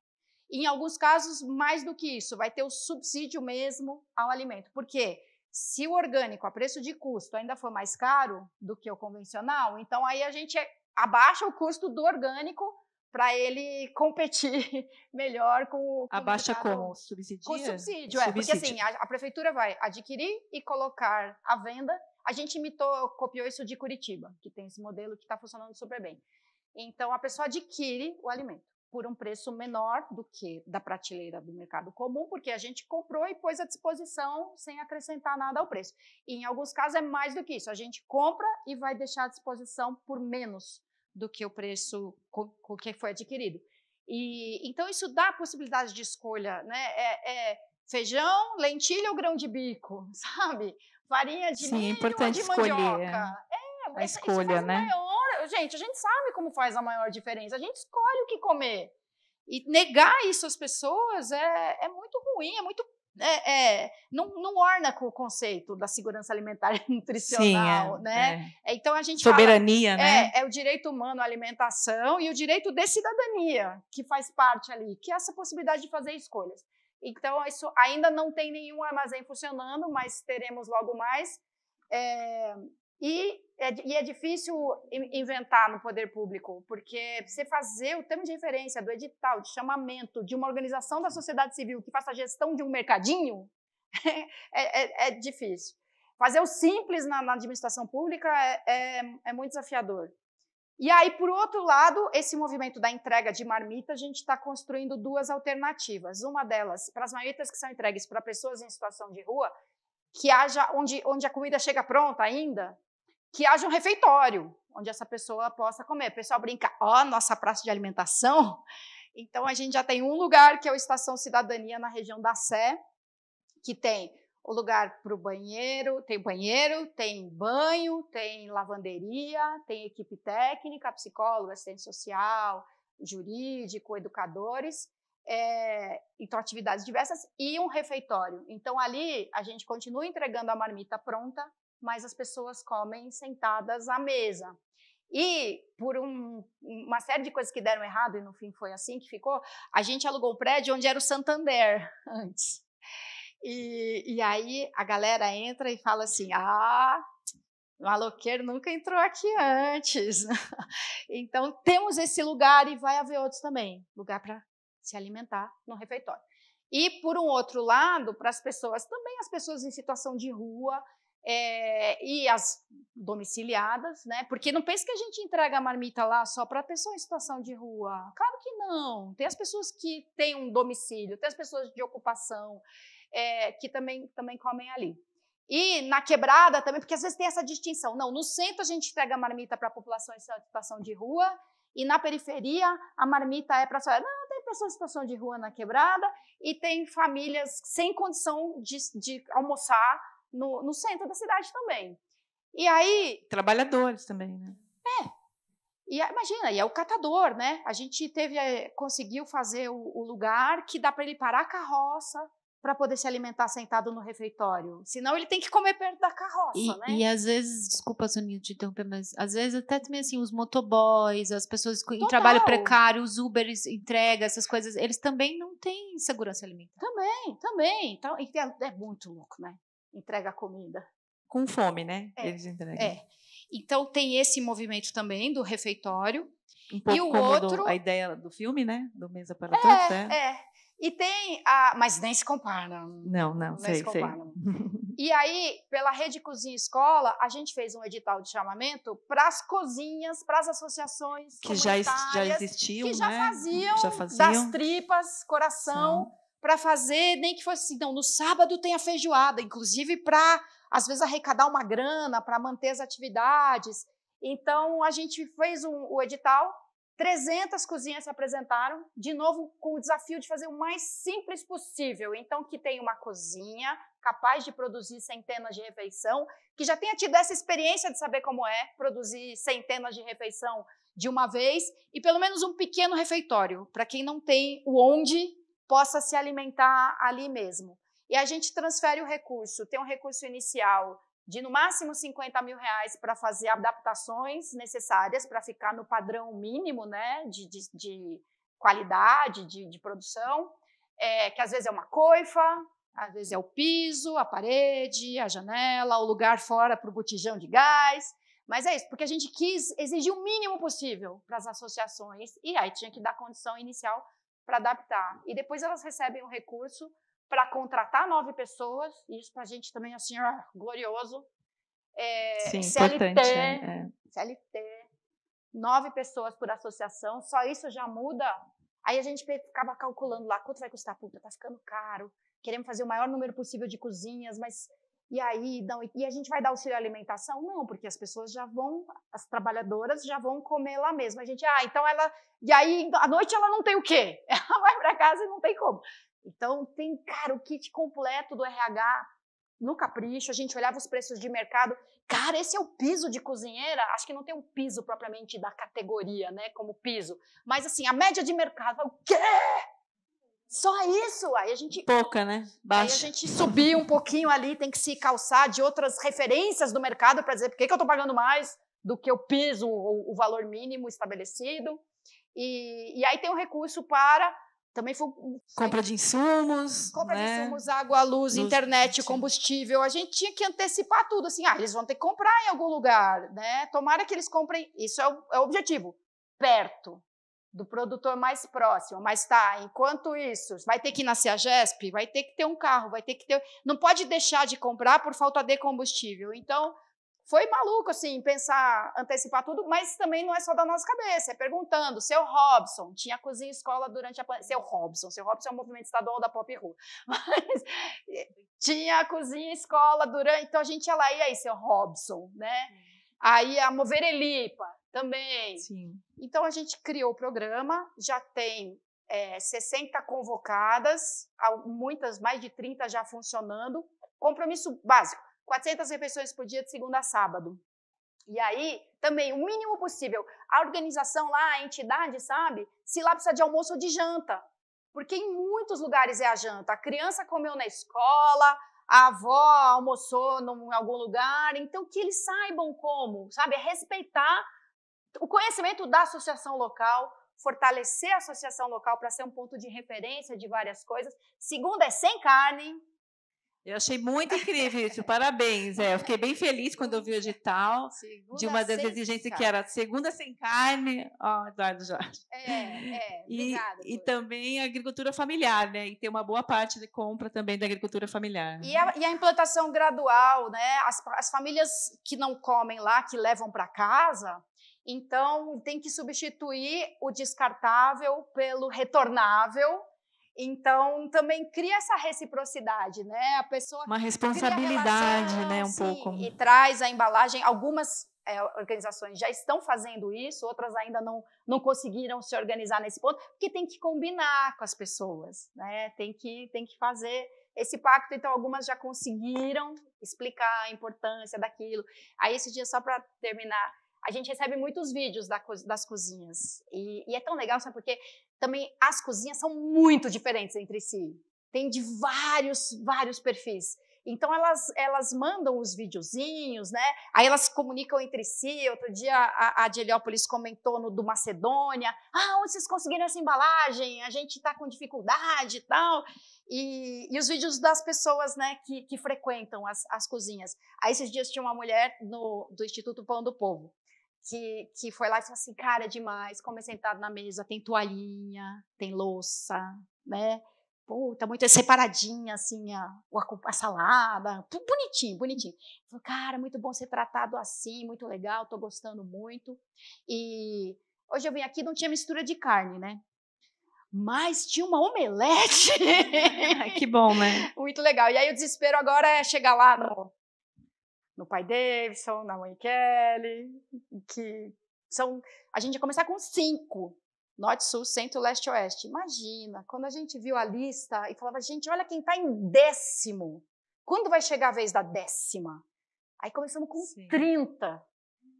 Em alguns casos, mais do que isso, vai ter o subsídio mesmo ao alimento. Por quê? Se o orgânico a preço de custo ainda for mais caro do que o convencional, então aí a gente abaixa o custo do orgânico para ele competir <laughs> melhor com o. Abaixa o subsídio? Com subsídio, é. Subsídio. Porque assim, a, a, prefeitura vai adquirir e colocar à venda. A gente imitou, copiou isso de Curitiba, que tem esse modelo que está funcionando super bem. Então, a pessoa adquire o alimento por um preço menor do que da prateleira do mercado comum, porque a gente comprou e pôs à disposição sem acrescentar nada ao preço. E em alguns casos é mais do que isso, a gente compra e vai deixar à disposição por menos do que o preço com, que foi adquirido. E então isso dá a possibilidade de escolha, né? É, é feijão, lentilha ou grão de bico, <laughs> sabe? Farinha de Sim, é milho é importante ou de mandioca. escolher. mandioca. É, a essa, escolha, isso faz né? maior gente, a gente sabe como faz a maior diferença, a gente escolhe o que comer. E negar isso às pessoas é, é muito ruim, é muito. É, é, não, não orna com o conceito da segurança alimentar e <laughs> nutricional, Sim, é, né? É. É, então a gente soberania, fala, né? É, o direito humano à alimentação e o direito de cidadania que faz parte ali, que é essa possibilidade de fazer escolhas. Então isso ainda não tem nenhum armazém funcionando, mas teremos logo mais. E é, e é difícil inventar no poder público, porque você fazer o termo de referência do edital, de chamamento, de uma organização da sociedade civil que faça a gestão de um mercadinho, <laughs> é, é, é difícil. Fazer o simples na, na administração pública é, é, é muito desafiador. E aí, por outro lado, esse movimento da entrega de marmita, a gente está construindo duas alternativas. Uma delas, para as marmitas que são entregues para pessoas em situação de rua, que haja onde, onde a comida chega pronta ainda, que haja um refeitório onde essa pessoa possa comer. O pessoal brinca, ó, oh, nossa praça de alimentação. <laughs> Então a gente já tem um lugar que é o Estação Cidadania na região da Sé, que tem o lugar para o banheiro, tem banheiro, tem banho, tem lavanderia, tem equipe técnica, psicólogo, assistente social, jurídico, educadores, é, então atividades diversas e um refeitório. Então ali a gente continua entregando a marmita pronta mas as pessoas comem sentadas à mesa. E por um, uma série de coisas que deram errado, e no fim foi assim que ficou, a gente alugou o um prédio onde era o Santander <laughs> antes. E, e aí a galera entra e fala assim: ah, maloqueiro nunca entrou aqui antes. <laughs> então temos esse lugar e vai haver outros também lugar para se alimentar no refeitório. E por um outro lado, para as pessoas também, as pessoas em situação de rua é, e as domiciliadas, né? Porque não pense que a gente entrega a marmita lá só para a pessoa em situação de rua. Claro que não. Tem as pessoas que têm um domicílio, tem as pessoas de ocupação é, que também, também comem ali. E na quebrada também, porque às vezes tem essa distinção. Não, no centro a gente entrega a marmita para a população em situação de rua e na periferia a marmita é para a Não, tem pessoas em situação de rua na quebrada e tem famílias sem condição de, de almoçar no, no centro da cidade também. E aí. Trabalhadores também, né? É. E imagina, e é o catador, né? A gente teve, eh, conseguiu fazer o, o lugar que dá para ele parar a carroça para poder se alimentar sentado no refeitório. Senão ele tem que comer perto da carroça, e, né? E às vezes, desculpa, Soninha, te interromper, mas às vezes até também assim, os motoboys, as pessoas em trabalho precário, os Ubers entrega, essas coisas, eles também não têm segurança alimentar. Também, também. Então, é, é muito louco, né? entrega a comida. Com fome, né? É, Eles entregam. É. Então tem esse movimento também do refeitório. Um pouco e o outro... Do, a ideia do filme, né? Do Mesa para é, Todos. É. é. E tem a. Mas nem se compara. Não, não, nem sei, se compara. sei. <laughs> E aí, pela Rede Cozinha Escola, a gente fez um edital de chamamento para as cozinhas, para as associações que já, já existiam, que já, né? faziam já faziam das tripas, coração para fazer, nem que fosse assim, não, no sábado tem a feijoada, inclusive para, às vezes, arrecadar uma grana, para manter as atividades. Então, a gente fez um, o edital, 300 cozinhas se apresentaram, de novo com o desafio de fazer o mais simples possível. Então, que tenha uma cozinha capaz de produzir centenas de refeição, que já tenha tido essa experiência de saber como é produzir centenas de refeição de uma vez, e pelo menos um pequeno refeitório, para quem não tem o onde possa se alimentar ali mesmo. E a gente transfere o recurso, tem um recurso inicial de no máximo 50 mil reais para fazer adaptações necessárias para ficar no padrão mínimo né, de, de, de qualidade de, de produção, é, que às vezes é uma coifa, às vezes é o piso, a parede, a janela, o lugar fora para o botijão de gás. Mas é isso, porque a gente quis exigir o mínimo possível para as associações e aí tinha que dar condição inicial para adaptar. E depois elas recebem um recurso para contratar nove pessoas, e isso para a gente também, assim, glorioso. É, Sim, CLT, importante. Né? É. é. CLT, nove pessoas por associação, só isso já muda. Aí a gente ficava calculando lá quanto vai custar, puta, tá ficando caro, queremos fazer o maior número possível de cozinhas, mas e aí não e a gente vai dar auxílio à alimentação? Não, porque as pessoas já vão, as trabalhadoras já vão comer lá mesmo. A gente, ah, então ela, e aí então, à noite ela não tem o quê? <laughs> Ela vai para casa e não tem como. Então tem, cara, o kit completo do RH no capricho, a gente olhava os preços de mercado. Cara, esse é o piso de cozinheira. Acho que não tem um piso propriamente da categoria, né, como piso. Mas assim, a média de mercado, o quê? Só isso. Aí a gente. Pouca, né? Baixa. Aí a gente subir um pouquinho ali, tem que se calçar de outras referências do mercado para dizer por que, que eu estou pagando mais do que eu piso, o, o valor mínimo estabelecido. E, e aí tem o um recurso para. Também foi. Compra de insumos. Compra né? de insumos, água, luz, internet, sim. combustível. A gente tinha que antecipar tudo. Assim, ah, eles vão ter que comprar em algum lugar, né? Tomara que eles comprem. Isso é o, é o objetivo. Perto do produtor mais próximo, mas tá, enquanto isso, vai ter que nascer a GESP, vai ter que ter um carro, vai ter que ter, não pode deixar de comprar por falta de combustível. Então, foi maluco assim pensar, antecipar tudo, mas também não é só da nossa cabeça, é perguntando, seu Robson, tinha cozinha escola durante a pandemia, seu Robson, seu Robson é o um movimento estadual da Pop Rua, <laughs> mas tinha cozinha escola durante, então a gente ia lá e aí, seu Robson, né? Aí a Moverelipa, também. Sim. Então a gente criou o programa, já tem é, 60 convocadas, muitas, mais de 30 já funcionando. Compromisso básico: 400 refeições por dia de segunda a sábado. E aí, também, o mínimo possível. A organização lá, a entidade, sabe? Se lá precisa de almoço ou de janta. Porque em muitos lugares é a janta. A criança comeu na escola, a avó almoçou em algum lugar. Então, que eles saibam como, sabe? É respeitar o conhecimento da associação local, fortalecer a associação local para ser um ponto de referência de várias coisas. Segunda é sem carne. Eu achei muito incrível isso, parabéns. É. eu fiquei bem feliz quando eu vi o edital segunda de uma das exigências carne. que era segunda sem carne. Ó, oh, Eduardo Jorge. É, é, obrigada. E, e também a agricultura familiar, né? E tem uma boa parte de compra também da agricultura familiar. E a, e a implantação gradual, né? As, as famílias que não comem lá, que levam para casa, então, tem que substituir o descartável pelo retornável. Então, também cria essa reciprocidade, né? A pessoa. Uma responsabilidade, relação, né? Um sim, pouco. E traz a embalagem. Algumas é, organizações já estão fazendo isso, outras ainda não, não conseguiram se organizar nesse ponto, porque tem que combinar com as pessoas, né? Tem que, tem que fazer esse pacto. Então, algumas já conseguiram explicar a importância daquilo. Aí, esse dia, só para terminar, a gente recebe muitos vídeos da, das cozinhas. E, e, é tão legal, sabe? Porque também as cozinhas são muito diferentes entre si. Tem de vários, vários perfis. Então elas, elas mandam os videozinhos, né? Aí elas comunicam entre si. Outro dia a, a de Heliópolis comentou no do Macedônia: ah, onde vocês conseguiram essa embalagem? A gente está com dificuldade e tal. E, e, os vídeos das pessoas né, que, que frequentam as, as cozinhas. Aí esses dias tinha uma mulher no, do Instituto Pão do Povo que, que foi lá e falou assim, cara, é demais, como é sentado na mesa, tem toalhinha, tem louça, né? Pô, tá muito separadinha, assim, a, a salada, bonitinho, bonitinho. Falei, cara, muito bom ser tratado assim, muito legal, tô gostando muito. E hoje eu vim aqui, não tinha mistura de carne, né? mas tinha uma omelete. <laughs> Ah, que bom, né? <laughs> Muito legal. E aí o desespero agora é chegar lá no, no pai Davidson, na mãe Kelly, que são. A gente ia começar com cinco: norte, sul, centro, leste, oeste. Imagina, quando a gente viu a lista e falava, gente, olha quem está em décimo. Quando vai chegar a vez da décima? Aí começamos com Sim. 30.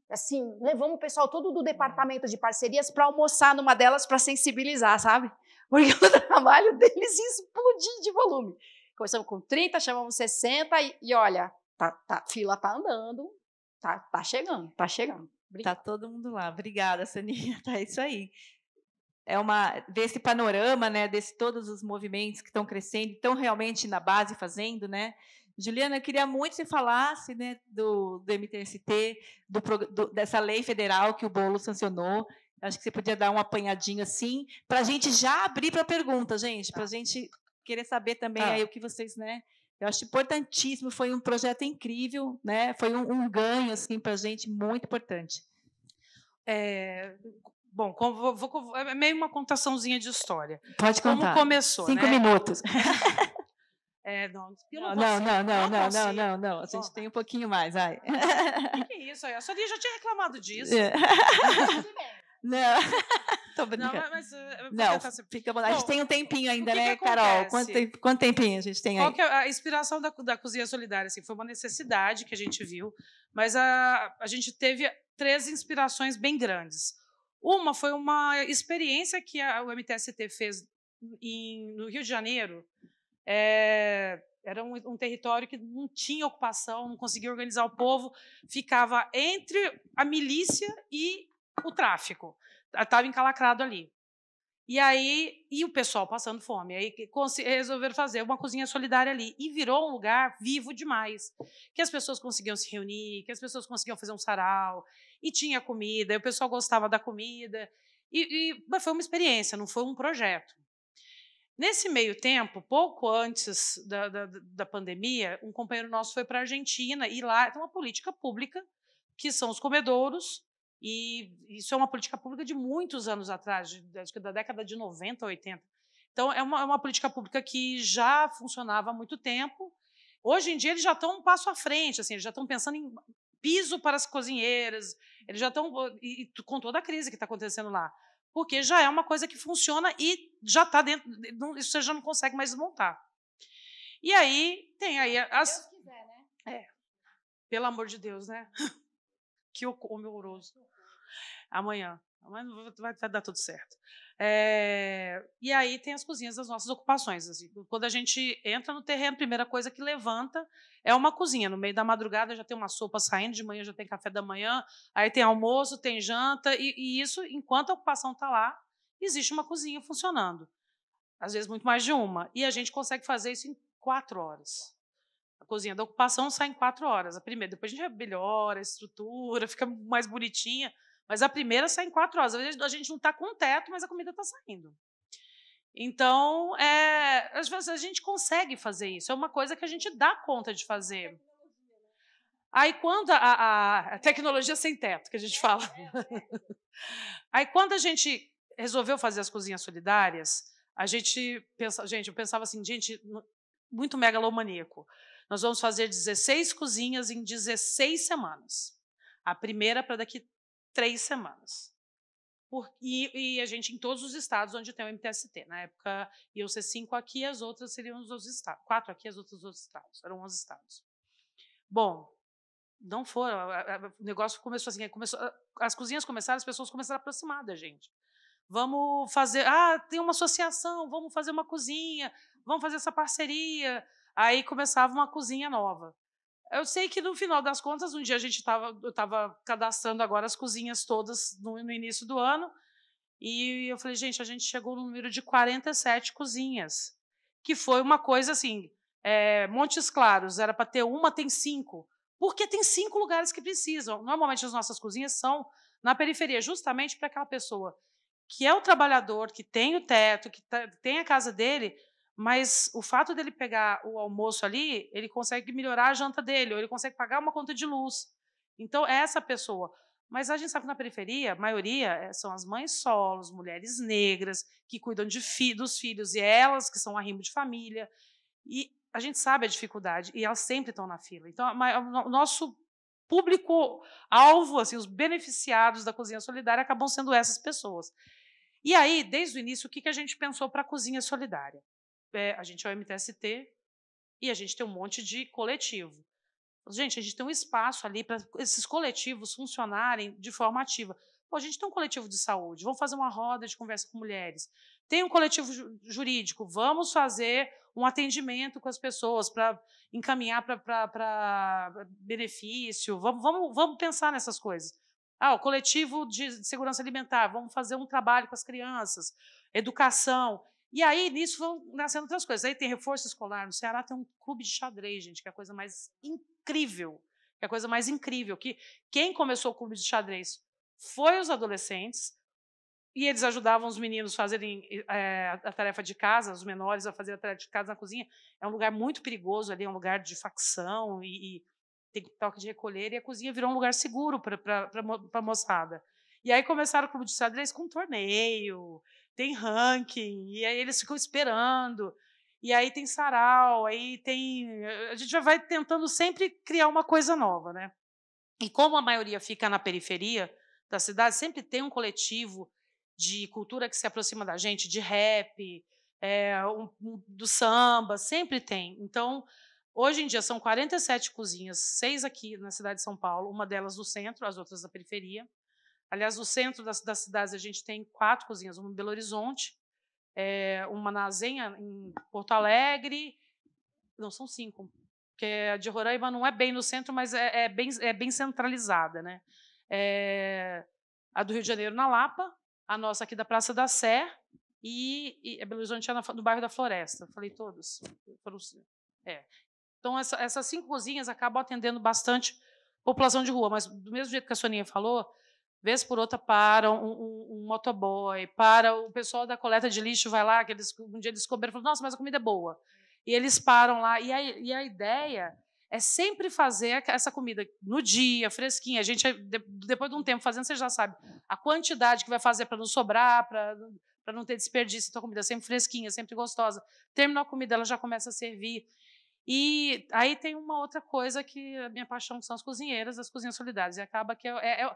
Assim, levamos o pessoal todo do departamento de parcerias para almoçar numa delas para sensibilizar, sabe? <laughs> Porque o trabalho deles <laughs> explodir de volume. Começamos com 30, chamamos 60 e, e olha, tá, tá, fila tá andando, tá, tá chegando, tá chegando. Tá Obrigada. Tá todo mundo lá. Obrigada, Soninha. <laughs> Tá isso aí. É uma desse panorama, né, desse todos os movimentos que estão crescendo, estão realmente na base fazendo, né? Juliana, eu queria muito que você falasse né, do, do MTST, do, do, dessa lei federal que o Bolo sancionou. Acho que você podia dar um apanhadinho assim, para a gente já abrir para pergunta, gente, para a tá. gente querer saber também ah. aí o que vocês, né? Eu acho importantíssimo, foi um projeto incrível, né? Foi um, um ganho assim para a gente muito importante. É, bom, vou, vou, é meio uma contaçãozinha de história. Pode contar. Como começou? Cinco né? minutos. <laughs> É, não, não, não, não, não, não, não, não, não, A gente tem um pouquinho mais. Ai. Que, que é isso? A Sonia já tinha reclamado disso. É. <laughs> Não. <laughs> Tô brincando. Eh, não, tá mas. Não, fica A gente tem um tempinho ainda, que né, que Carol? Quanto, temp, quanto tempinho a gente tem Qual aí? É a inspiração da, da Cozinha Solidária? Assim, foi uma necessidade que a gente viu, mas a, a gente teve três inspirações bem grandes. Uma foi uma experiência que a, o MTST fez em, no Rio de Janeiro. É, era um, um, território que não tinha ocupação, não conseguia organizar o povo, ficava entre a milícia e o tráfico estava encalacrado ali. E aí, e o pessoal passando fome. Aí resolveram fazer uma cozinha solidária ali. E virou um lugar vivo demais. Que as pessoas conseguiam se reunir, que as pessoas conseguiam fazer um sarau, e tinha comida, e o pessoal gostava da comida. E, e foi uma experiência, não foi um projeto. Nesse meio tempo, pouco antes da, da, da pandemia, um companheiro nosso foi para a Argentina e lá tem uma política pública que são os comedouros e isso é uma política pública de muitos anos atrás, acho que da década de 90, 80. Então, é uma, é uma política pública que já funcionava há muito tempo. Hoje em dia, eles já estão um passo à frente, assim, eles já estão pensando em piso para as cozinheiras, eles já estão. Ah, e, e, com toda a crise que está acontecendo lá. Porque já é uma coisa que funciona e já está dentro. Não, isso você já não consegue mais desmontar. E aí, tem aí as. Deus quiser, né? É. Pelo amor de Deus, né? <laughs> que horroroso amanhã. Amanhã vai, vai dar tudo certo. É, e aí tem as cozinhas das nossas ocupações. Assim, quando a gente entra no terreno, a primeira coisa que levanta é uma cozinha. No meio da madrugada já tem uma sopa saindo, de manhã já tem café da manhã, aí tem almoço, tem janta, e, e isso, enquanto a ocupação está lá, existe uma cozinha funcionando. Às vezes muito mais de uma. E a gente consegue fazer isso em quatro horas. A cozinha da ocupação sai em quatro horas. A primeira, depois a gente melhora a estrutura, <laughs> fica mais bonitinha. Mas a primeira sai em quatro horas. Às vezes a gente não está com teto, mas a comida está saindo. Então, é, às vezes a gente consegue fazer isso. É uma coisa que a gente dá conta de fazer. Aí quando a, a, a tecnologia sem teto, que a gente fala. <laughs> Aí quando a gente resolveu fazer as cozinhas solidárias, a gente pensa, gente, eu pensava assim, gente, muito megalomaníaco. Nós vamos fazer 16 cozinhas em 16 semanas. A primeira para daqui três semanas. Por, e, e, a gente em todos os estados onde tem o MTST. Na época iam ser cinco aqui, as outras seriam os outros estados. Quatro aqui, as outras nos outros estados. Eram os estados. Bom, não foram. O negócio começou assim. Começou, as cozinhas começaram, as pessoas começaram a aproximar da gente. Vamos fazer. Ah, tem uma associação, vamos fazer uma cozinha, vamos fazer essa parceria. Aí começava uma cozinha nova. Eu sei que no final das contas, um dia a gente estava, eu estava cadastrando agora as cozinhas todas no, no, início do ano, e eu falei, gente, a gente chegou no número de 47 cozinhas, que foi uma coisa assim, é, Montes Claros, era para ter uma, tem cinco, porque tem cinco lugares que precisam. Normalmente as nossas cozinhas são na periferia, justamente para aquela pessoa que é o trabalhador, que tem o teto, que tá, tem a casa dele, mas o fato dele pegar o almoço ali, ele consegue melhorar a janta dele, ou ele consegue pagar uma conta de luz. Então, é essa pessoa. Mas a gente sabe que na periferia, a maioria eh, são as mães solos, mulheres negras, que cuidam fi dos filhos, e elas que são arrimo de família. E a gente sabe a dificuldade, e elas sempre estão na fila. Então, o nosso público-alvo, assim, os beneficiados da cozinha solidária, acabam sendo essas pessoas. E aí, desde o início, o que a gente pensou para a cozinha solidária? é, a gente é o MTST e a gente tem um monte de coletivo. Gente, a gente tem um espaço ali para esses coletivos funcionarem de forma ativa. Pô, a gente tem um coletivo de saúde, vamos fazer uma roda de conversa com mulheres. Tem um coletivo jurídico, vamos fazer um atendimento com as pessoas para encaminhar para benefício. Vamos, vamos, vamos pensar nessas coisas. Ah, o coletivo de segurança alimentar, vamos fazer um trabalho com as crianças, educação. E aí, nisso, vão nascendo outras coisas. Aí tem reforço escolar no Ceará, tem um clube de xadrez, gente, que é a coisa mais incrível. Que é a coisa mais incrível. Que quem começou o clube de xadrez foi os adolescentes, e eles ajudavam os meninos a fazerem é, a tarefa de casa, os menores a fazer a tarefa de casa na cozinha. É um lugar muito perigoso ali, é um lugar de facção e, e tem toque de recolher, e a cozinha virou um lugar seguro para a moçada. E aí começaram o clube de xadrez com um torneio, tem ranking, e aí eles ficam esperando. E aí tem sarau, aí tem. Eh, a gente já vai tentando sempre criar uma coisa nova, né? E como a maioria fica na periferia da cidade, sempre tem um coletivo de cultura que se aproxima da gente, de rap, é, um, do samba, sempre tem. Então, hoje em dia são 47 cozinhas, seis aqui na cidade de São Paulo, uma delas do centro, as outras da periferia. Aliás, no centro das, das cidades a gente tem quatro cozinhas, uma em Belo Horizonte, é, uma na Azenha, em Porto Alegre, não, são cinco, porque a de Roraima não é bem no centro, mas é, é bem, é bem centralizada. Né? É, a do Rio de Janeiro, na Lapa, a nossa aqui da Praça da Sé, e, e a é Belo Horizonte é no bairro da Floresta. Falei todos. É. Então, essa, essas cinco cozinhas acabam atendendo bastante população de rua, mas do mesmo jeito que a Soninha falou, vez por outra para um, um, um, motoboy, para o pessoal da coleta de lixo vai lá, que eles, um dia descobriram, falam, nossa, mas a comida é boa. E eles param lá. E a, e a ideia é sempre fazer essa comida no dia, fresquinha. A gente, depois de um tempo fazendo, você já sabe a quantidade que vai fazer para não sobrar, para para não ter desperdício. Então, a comida sempre fresquinha, sempre gostosa. Terminou a comida, ela já começa a servir. E aí tem uma outra coisa que a minha paixão são as cozinheiras, as cozinhas solidárias. E acaba que é, é, é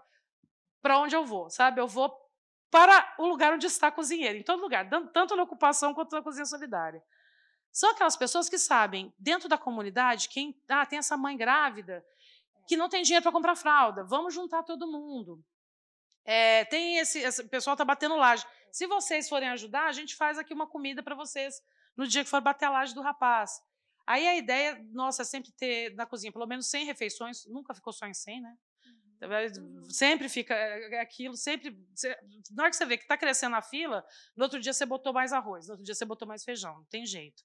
para onde eu vou, sabe? Eu vou para o lugar onde está a cozinheira, em todo lugar, tanto na ocupação quanto na cozinha solidária. São aquelas pessoas que sabem, dentro da comunidade, quem ah, tem essa mãe grávida que não tem dinheiro para comprar fralda, vamos juntar todo mundo. É, tem esse, esse pessoal está batendo laje. Se vocês forem ajudar, a gente faz aqui uma comida para vocês no dia que for bater a laje do rapaz. Aí a ideia nossa é sempre ter na cozinha pelo menos 100 refeições, nunca ficou só em 100, né? Sempre fica eh, é aquilo, sempre. Na hora que você vê que está crescendo a fila, no outro dia você botou mais arroz, no outro dia você botou mais feijão, não tem jeito.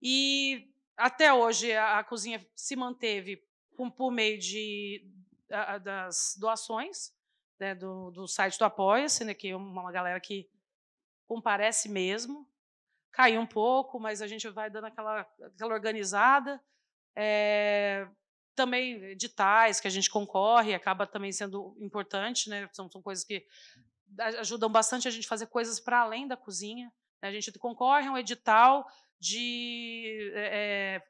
E até hoje a, a cozinha se manteve por, por meio de, a, das doações né, do, do, site do Apoia-se, né, que é uma galera que comparece mesmo. Caiu um pouco, mas a gente vai dando aquela, aquela organizada. É, também editais que a gente concorre, acaba também sendo importante, né? São, são coisas que ajudam bastante a gente fazer coisas para além da cozinha. Né? A gente concorre a um edital de é, é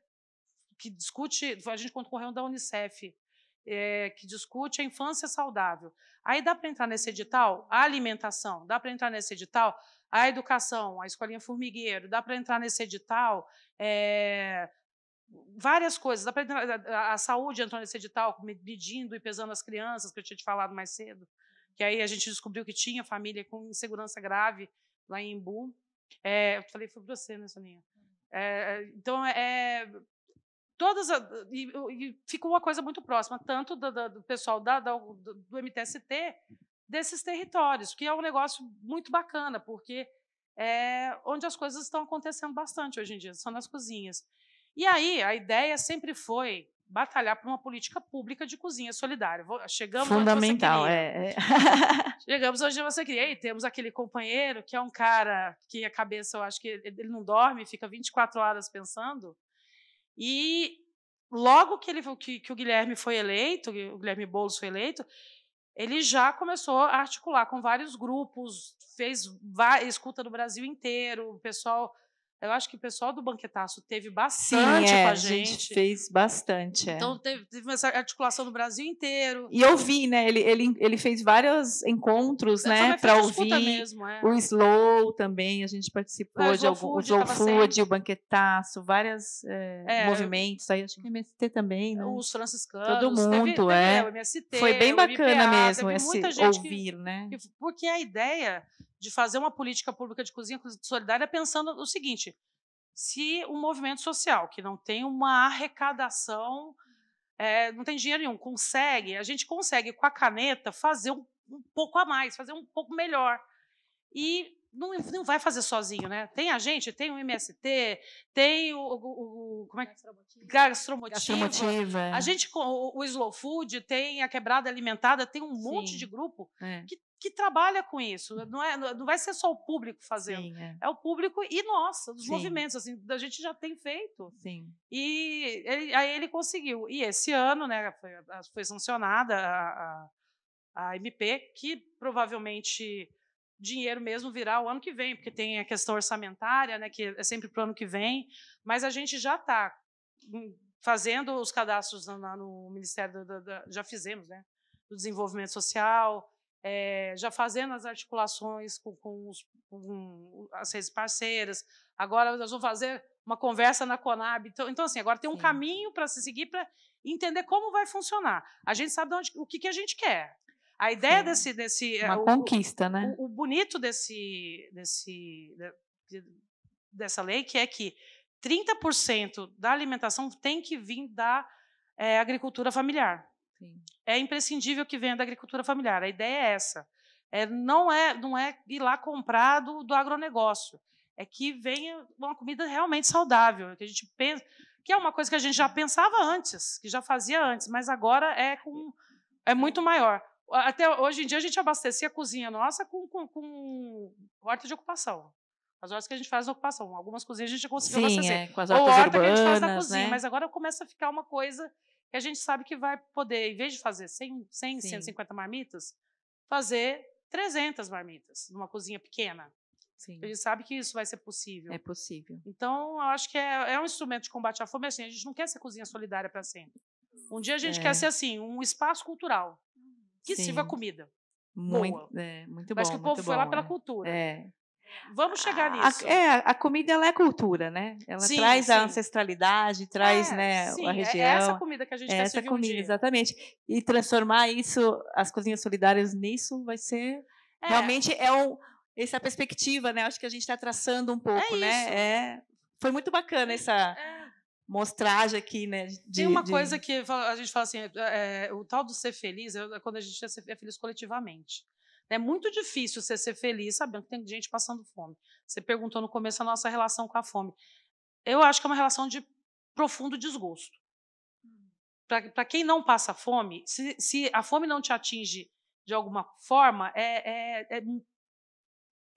que discute, a gente concorreu da Unicef, é, que discute a infância saudável. Aí dá para entrar nesse edital a alimentação, dá para entrar nesse edital a educação, a escolinha formigueiro, dá para entrar nesse edital é, várias coisas. A, a saúde entrou nesse edital, medindo e pesando as crianças, que eu tinha te falado mais cedo, que aí a gente descobriu que tinha família com insegurança grave lá em Imbu. É, eu falei, foi para você, né, Soninha? É, é então, é, é, todas a, e, e ficou uma coisa muito próxima, tanto do, do, pessoal da, do, do MTST, desses territórios, que é um negócio muito bacana, porque é onde as coisas estão acontecendo bastante hoje em dia, são nas cozinhas. E aí, a ideia sempre foi batalhar por uma política pública de cozinha solidária. Chegamos Fundamental, onde é. é. <laughs> Chegamos onde você queria. E temos aquele companheiro que é um cara que a cabeça, eu acho que ele não dorme, fica 24 horas pensando. E logo que, ele, que, que o Guilherme foi eleito, o Guilherme Boulos foi eleito, ele já começou a articular com vários grupos, fez escuta no Brasil inteiro, o pessoal eu acho que o pessoal do banquetaço teve bastante Sim, é, com a gente. A gente fez bastante. É. Então teve, teve essa articulação no Brasil inteiro. E eu vi, né? Ele, ele, ele fez vários encontros, eu né? Para ouvir. Mesmo, é. O Slow também, a gente participou ah, de algum. O Slow Food, sempre. o banquetaço, vários eh, é. movimentos. Aí acho que o MST também, né? Os franciscanos. Todo mundo, teve, é. Teve, MST, Foi bem bacana mesmo esse ouvir, né. que, né? Porque a ideia de fazer uma política pública de cozinha solidária pensando o seguinte: se um movimento social que não tem uma arrecadação, é, não tem dinheiro nenhum, consegue, a gente consegue com a caneta fazer um, um pouco a mais, fazer um pouco melhor. E não, não vai fazer sozinho, né? Tem a gente, tem o MST, tem o, o, o como é que gastromotiva. gastromotiva. É. A gente com o, o Slow Food, tem a Quebrada Alimentada, tem um Sim. monte de grupo é. que que trabalha com isso. Não, é, não vai ser só o público fazendo. Sim, é. é. o público e nós, os Sim. movimentos, assim, a gente já tem feito. Sim. E ele, aí ele conseguiu. E esse ano, né, foi, foi sancionada a, a, a, MP, que provavelmente dinheiro mesmo virá o ano que vem, porque tem a questão orçamentária, né, que é sempre para o ano que vem, mas a gente já está hum, fazendo os cadastros no, no Ministério, da, da, já fizemos, né, do Desenvolvimento Social, é, já fazendo as articulações com, com, os, com, as redes parceiras. Agora nós vamos fazer uma conversa na Conab. Então, então assim, agora tem um Sim. caminho para se seguir para entender como vai funcionar. A gente sabe onde, o que, que a gente quer. A ideia Sim. desse, desse eh, uma o, conquista, né? O, o bonito desse, desse de, dessa lei que é que 30% da alimentação tem que vir da é, agricultura familiar. Sim. É imprescindível que venha da agricultura familiar. A ideia é essa. É, não, é, não é ir lá comprar do, do agronegócio. É que venha uma comida realmente saudável, que a gente pensa, que é uma coisa que a gente já pensava antes, que já fazia antes, mas agora é com é muito maior. Até hoje em dia a gente abastecia a cozinha nossa com, com, com horta de ocupação. As hortas que a gente faz na ocupação. Algumas cozinhas a gente conseguiu Sim, abastecer. É, com as hortas Ou horta urbanas, que a gente faz na cozinha, né? mas agora começa a ficar uma coisa que a gente sabe que vai poder, em vez de fazer 100, 100 150 marmitas, fazer 300 marmitas numa cozinha pequena. Sim. A gente sabe que isso vai ser possível. É possível. Então, eu acho que é, é um instrumento de combate à fome. Assim, a gente não quer ser cozinha solidária para sempre. Um dia a gente é. quer ser assim, um espaço cultural que Sim. sirva comida. Muito, boa. É, muito bom. Acho que o povo foi bom, lá pela né? cultura. É. Vamos chegar ah, nisso. A, é, a comida ela é cultura, né? Ela sim, traz sim. a ancestralidade, traz é, né, sim, a região. É essa comida que a gente é Essa comida, um exatamente. E transformar isso, as cozinhas solidárias nisso, vai ser. É. Realmente é um, essa perspectiva, né? Acho que a gente está traçando um é pouco, é né? É, foi muito bacana essa. É. Mostragem aqui, né? De, Tem uma de... coisa que a gente fala assim: é, o tal do ser feliz é quando a gente é feliz coletivamente. É muito difícil você ser feliz sabendo que tem gente passando fome. Você perguntou no começo a nossa relação com a fome. Eu acho que é uma relação de profundo desgosto. Hum. Para quem não passa fome, se, se, a fome não te atinge de alguma forma, é, é, é, é,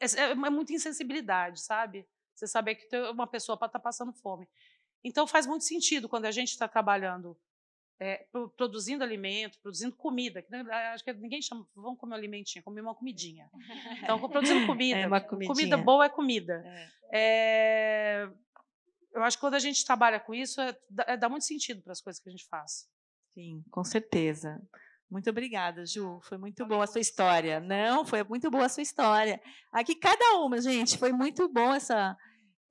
é, é muita insensibilidade, sabe? Você saber que uma pessoa está passando fome. Então faz muito sentido quando a gente está trabalhando é, produzindo alimento, produzindo comida. acho que ninguém chama, vamos comer um alimentinho, comer uma comidinha. Então, produzindo comida. <laughs> É comida tipo, boa é comida. É. Eh, eu acho que quando a gente trabalha com isso, eh, dá muito sentido para as coisas que a gente faz. Sim, com certeza. Muito obrigada, Ju. Foi muito boa a sua história. Não, foi muito boa a sua história. Aqui, cada uma, gente, foi muito bom essa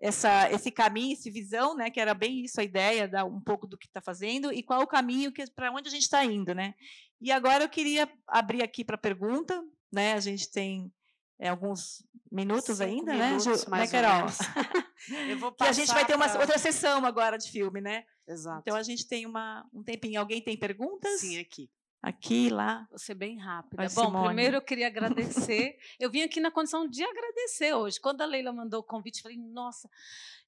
essa, esse caminho, esse visão, né, que era bem isso a ideia, da, um pouco do que está fazendo e qual o caminho que para onde a gente está indo, né? E agora eu queria abrir aqui para pergunta, né? A gente tem é, alguns minutos Cinco ainda, né, minutos, né, Ju, mais né, Carol? <laughs> eu vou passar. E a gente vai ter uma pra... outra sessão agora de filme, né? Então Exato. Então a gente tem uma, um tempinho. Alguém tem perguntas? Sim, aqui aqui e lá. Você bem rápida. Vai, Bom, Simone. primeiro eu queria <laughs> agradecer. Eu vim aqui na condição de agradecer hoje. Quando a Leila mandou o convite, eu falei: "Nossa,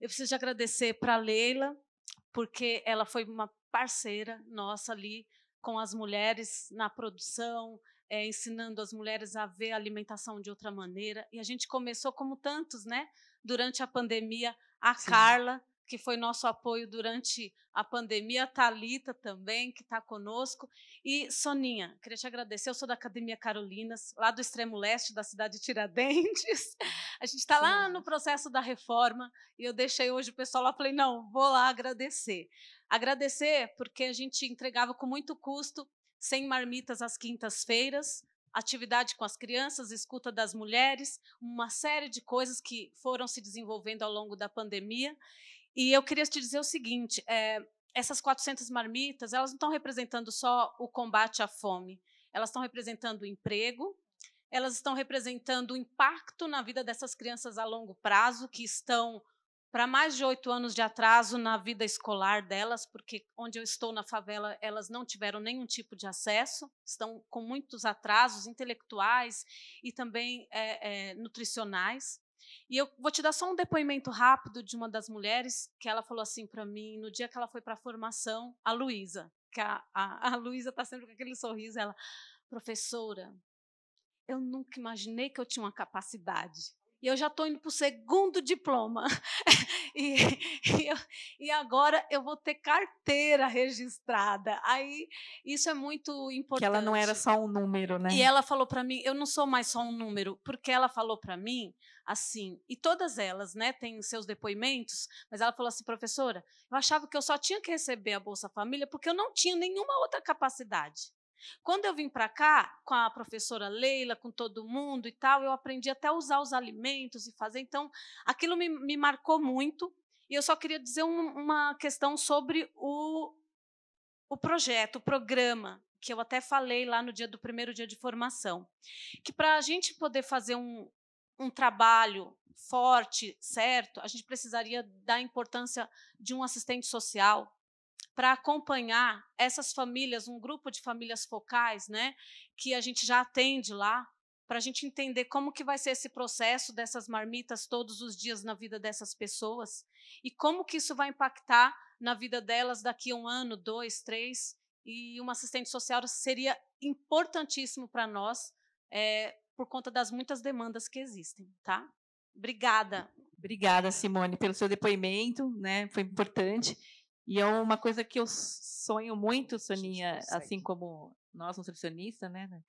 eu preciso de agradecer para a Leila, porque ela foi uma parceira nossa ali com as mulheres na produção, é, ensinando as mulheres a ver a alimentação de outra maneira. E a gente começou como tantos, né? Durante a pandemia, a Sim. Carla que foi nosso apoio durante a pandemia, a Thalita também, que está conosco. E Soninha, queria te agradecer. Eu sou da Academia Carolinas, lá do extremo leste da cidade de Tiradentes. A gente está lá no processo da reforma e eu deixei hoje o pessoal lá, falei, não, vou lá agradecer. Agradecer porque a gente entregava com muito custo, sem marmitas às quintas-feiras, atividade com as crianças, escuta das mulheres, uma série de coisas que foram se desenvolvendo ao longo da pandemia. E eu queria te dizer o seguinte: é, essas 400 marmitas, elas não estão representando só o combate à fome, elas estão representando o emprego, elas estão representando o impacto na vida dessas crianças a longo prazo, que estão para mais de oito anos de atraso na vida escolar delas, porque onde eu estou na favela, elas não tiveram nenhum tipo de acesso, estão com muitos atrasos intelectuais e também é, é, nutricionais. E eu vou te dar só um depoimento rápido de uma das mulheres que ela falou assim para mim no dia que ela foi para a formação, a Luísa, que a, a, a Luísa está sempre com aquele sorriso, ela, professora, eu nunca imaginei que eu tinha uma capacidade. E eu já estou indo para o segundo diploma. <laughs> e, e, eu, e, agora eu vou ter carteira registrada. Aí isso é muito importante. Que ela não era só um número, né? E ela falou para mim, eu não sou mais só um número, porque ela falou para mim assim, e todas elas, né, têm seus depoimentos, mas ela falou assim, professora, eu achava que eu só tinha que receber a Bolsa Família porque eu não tinha nenhuma outra capacidade. Quando eu vim para cá, com a professora Leila, com todo mundo e tal, eu aprendi até a usar os alimentos e fazer. Então, aquilo me, me marcou muito. E eu só queria dizer um, uma questão sobre o, o projeto, o programa, que eu até falei lá no dia do primeiro dia de formação. Que para a gente poder fazer um, um trabalho forte, certo, a gente precisaria da importância de um assistente social para acompanhar essas famílias, um grupo de famílias focais, né, que a gente já atende lá, para a gente entender como que vai ser esse processo dessas marmitas todos os dias na vida dessas pessoas e como que isso vai impactar na vida delas daqui a um ano, dois, três. E um assistente social seria importantíssimo para nós é, por conta das muitas demandas que existem, tá? Obrigada. Obrigada, Simone, pelo seu depoimento, né? Foi importante. E é uma coisa que eu sonho muito, Soninha, assim como nós nutricionistas, né, né?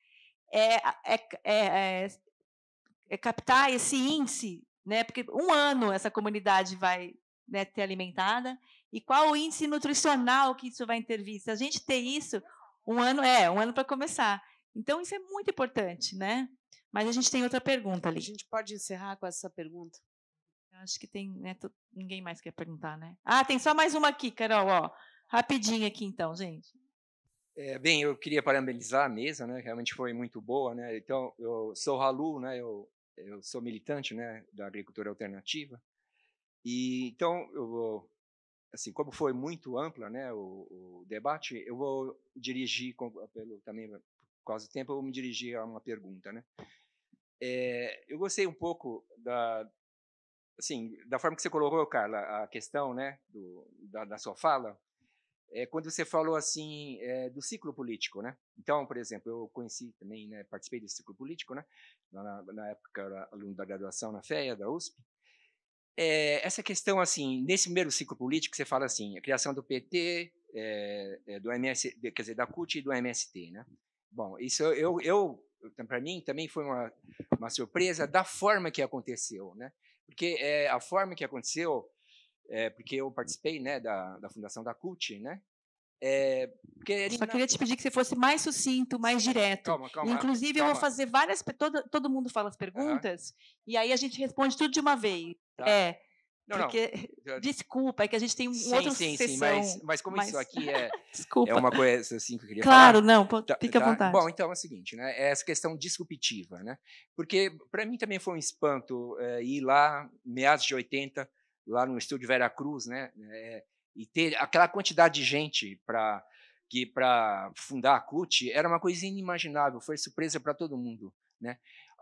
É, é, é, é, é, captar esse índice, né? Porque um ano essa comunidade vai né, ter alimentada. E qual o índice nutricional que isso vai intervir? Se a gente ter isso, um ano é, um ano para começar. Então, isso é muito importante, né? Mas a gente tem outra pergunta ali. A gente pode encerrar com essa pergunta? Acho que tem, né, ninguém mais quer perguntar, né? Ah, tem só mais uma aqui, Carol, ó. Rapidinho aqui então, gente. É, bem, eu queria parabenizar a mesa, né? Realmente foi muito boa, né? Então, eu sou Ralu, né? Eu, eu sou militante, né, da agricultura alternativa. E então eu vou assim, como foi muito ampla, né, o, o debate, eu vou dirigir com, pelo também quase tempo eu vou me dirigir a uma pergunta, né? É, eu gostei um pouco da, assim, da forma que você colocou, Carla, a questão né, do, da, da sua fala, é quando você falou assim é, do ciclo político, né? Então, por exemplo, eu conheci também, né, participei desse ciclo político, né? Na, na época eu era aluno da graduação na FEA, da USP. É, essa questão, assim, nesse primeiro ciclo político, você fala assim, a criação do PT, é, do MS, quer dizer, da CUT e do MST, né? Bom, isso eu, eu então, para mim também foi uma, uma surpresa da forma que aconteceu, né? Porque é, a forma que aconteceu, é, porque eu participei, né, da, da fundação da CUT, né? É, Só queria te pedir que você fosse mais sucinto, mais é, direto. Calma, calma. Inclusive, calma. eu vou fazer várias. Todo, todo mundo fala as perguntas, uhum. e aí a gente responde tudo de uma vez. Tá. É. Não, porque, não. <laughs> desculpa, é que a gente tem um sim, outro sim, sessão, sim, mas, mas como mas... isso aqui <laughs> é, é uma coisa assim que eu queria claro, falar. Claro, não, tá, fica tá. à vontade. Bom, então é o seguinte, né? É essa questão disruptiva, né? Porque para mim também foi um espanto é, ir lá, meados de 80, lá no estúdio Vera Cruz, né? É, e ter aquela quantidade de gente para que para fundar a CUT era uma coisa inimaginável, foi surpresa para todo mundo, né?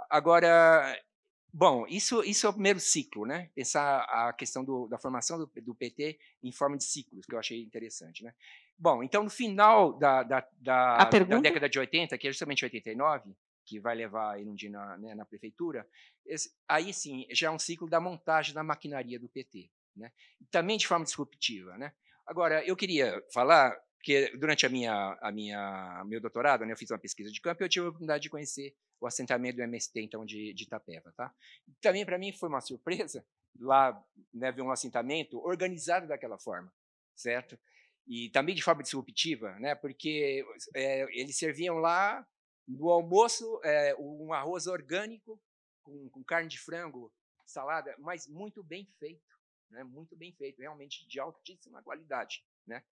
Agora Bom, isso, isso é o primeiro ciclo, né? Pensar a questão do, da formação do, do, PT em forma de ciclos, que eu achei interessante, né? Bom, então no final da, da, da, da década de 80, que é justamente 89, que vai levar a Irundina né, na prefeitura, esse, aí sim já é um ciclo da montagem da maquinaria do PT, né? também de forma disruptiva, né? Agora, eu queria falar porque durante a minha, a minha, meu doutorado, né, eu fiz uma pesquisa de campo e eu tive a oportunidade de conhecer o assentamento do MST, então, de, de Itapeva, tá? Também, para mim, foi uma surpresa <laughs> lá, né, ver um assentamento organizado daquela forma, certo? E também de forma disruptiva, né, porque é, eles serviam lá, no almoço, é, um arroz orgânico com, com carne de frango, salada, mas muito bem feito, né, muito bem feito, realmente de altíssima qualidade. Né?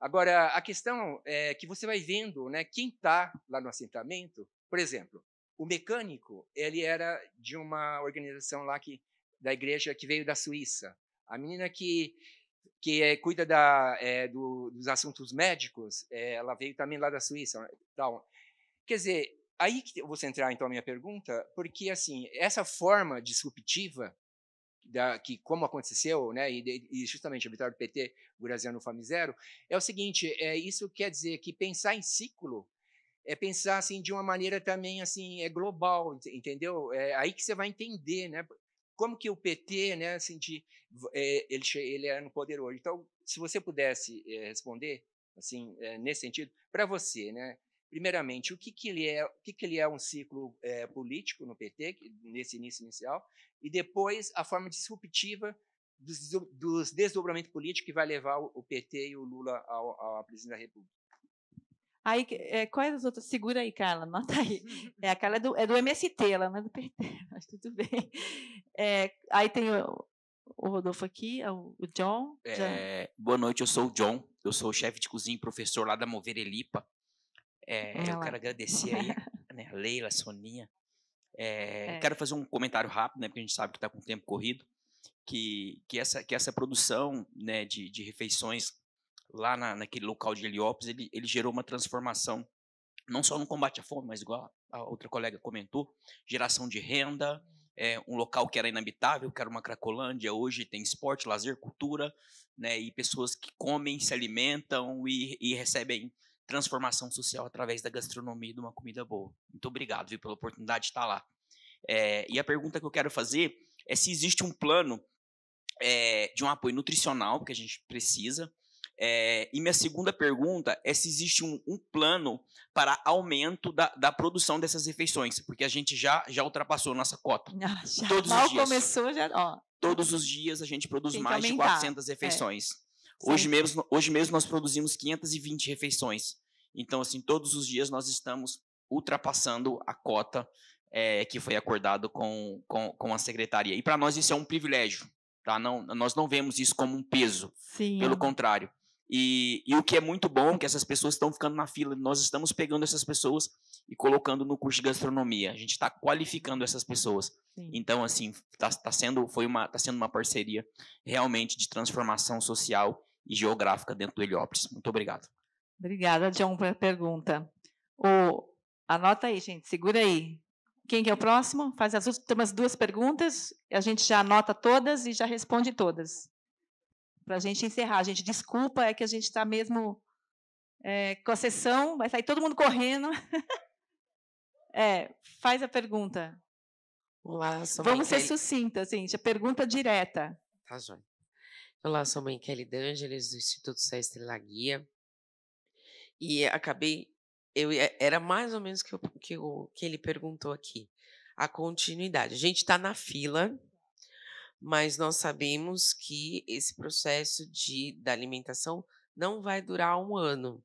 Agora, a questão é que você vai vendo né, quem está lá no assentamento. Por exemplo, o mecânico ele era de uma organização lá que, da igreja que veio da Suíça. A menina que, que é, cuida da, é, do, dos assuntos médicos, é, ela veio também lá da Suíça. Então, quer dizer, aí que eu vou centrar então a minha pergunta, porque assim essa forma disruptiva da, que como aconteceu, né, e, e, justamente a vitória do PT, o Graziano Famizero, é o seguinte, é, isso quer dizer que pensar em ciclo é pensar assim de uma maneira também assim é global, entendeu? É aí que você vai entender, né? Como que o PT, né, assim de, é, ele ele é no poder hoje. Então, se você pudesse é, responder assim é, nesse sentido para você, né? primeiramente, o que, que ele é, o que, que ele é um ciclo é, político no PT, nesse início inicial, e depois a forma disruptiva dos, dos desdobramentos políticos que vai levar o, PT e o Lula ao, à presidência da República. Aí, é, quais as outras? Segura aí, Carla, anota aí. É, a Carla é do, é do MST, ela não é do PT, <laughs> mas tudo bem. É, aí tem o, o, Rodolfo aqui, é o, o John. É, boa noite, eu sou o John, eu sou o chefe de cozinha e professor lá da Mover Elipa. É, é, eu quero agradecer aí, né, Leila, Soninha. É, é, quero fazer um comentário rápido, né, porque a gente sabe que está com o tempo corrido, que, que, essa, que essa produção né, de, de refeições lá na, naquele local de Heliópolis, ele, ele gerou uma transformação não só no combate à fome, mas igual a outra colega comentou, geração de renda, é, um local que era inabitável, que era uma cracolândia, hoje tem esporte, lazer, cultura, né, e pessoas que comem, se alimentam e, e recebem transformação social através da gastronomia e de uma comida boa. Muito obrigado viu, pela oportunidade de estar tá lá. É, e a pergunta que eu quero fazer é se existe um plano é, de um apoio nutricional que a gente precisa. É, e minha segunda pergunta é se existe um, um plano para aumento da, da, produção dessas refeições, porque a gente já, já ultrapassou nossa cota. Ah, <laughs> já, Todos mal os dias. começou, já. Ó. Todos os dias a gente produz mais aumentar. de 400 é. refeições. Hoje mesmo, hoje mesmo nós produzimos 520 refeições. Então, assim, todos os dias nós estamos ultrapassando a cota é, que foi acordado com, com, com a secretaria. E para nós isso é um privilégio, tá? Não, nós não vemos isso como um peso. Sim. Pelo é. contrário. E, e, o que é muito bom, é que essas pessoas estão ficando na fila, nós estamos pegando essas pessoas e colocando no curso de gastronomia. A gente está qualificando essas pessoas. Sim. Então, assim, está tá sendo, foi uma, tá sendo uma parceria realmente de transformação social e geográfica dentro do Heliópolis. Muito obrigado. Obrigada, John, pela pergunta. O, anota aí, gente, segura aí. Quem que é o próximo? Faz as últimas duas perguntas, a gente já anota todas e já responde todas. Para a gente encerrar, a gente desculpa, é que a gente está mesmo é, com a sessão, vai sair todo mundo correndo. <laughs> é, faz a pergunta. Olá, Vamos ser sucinta, gente, a pergunta direta. Tá, joia. Olá, sou a mãe Kelly D'Angeles, do Instituto Sestre Laguia. E acabei. Eu, eh, era mais ou menos que, que, que ele perguntou aqui. A continuidade. A gente está na fila, mas nós sabemos que esse processo de, da alimentação não vai durar um ano.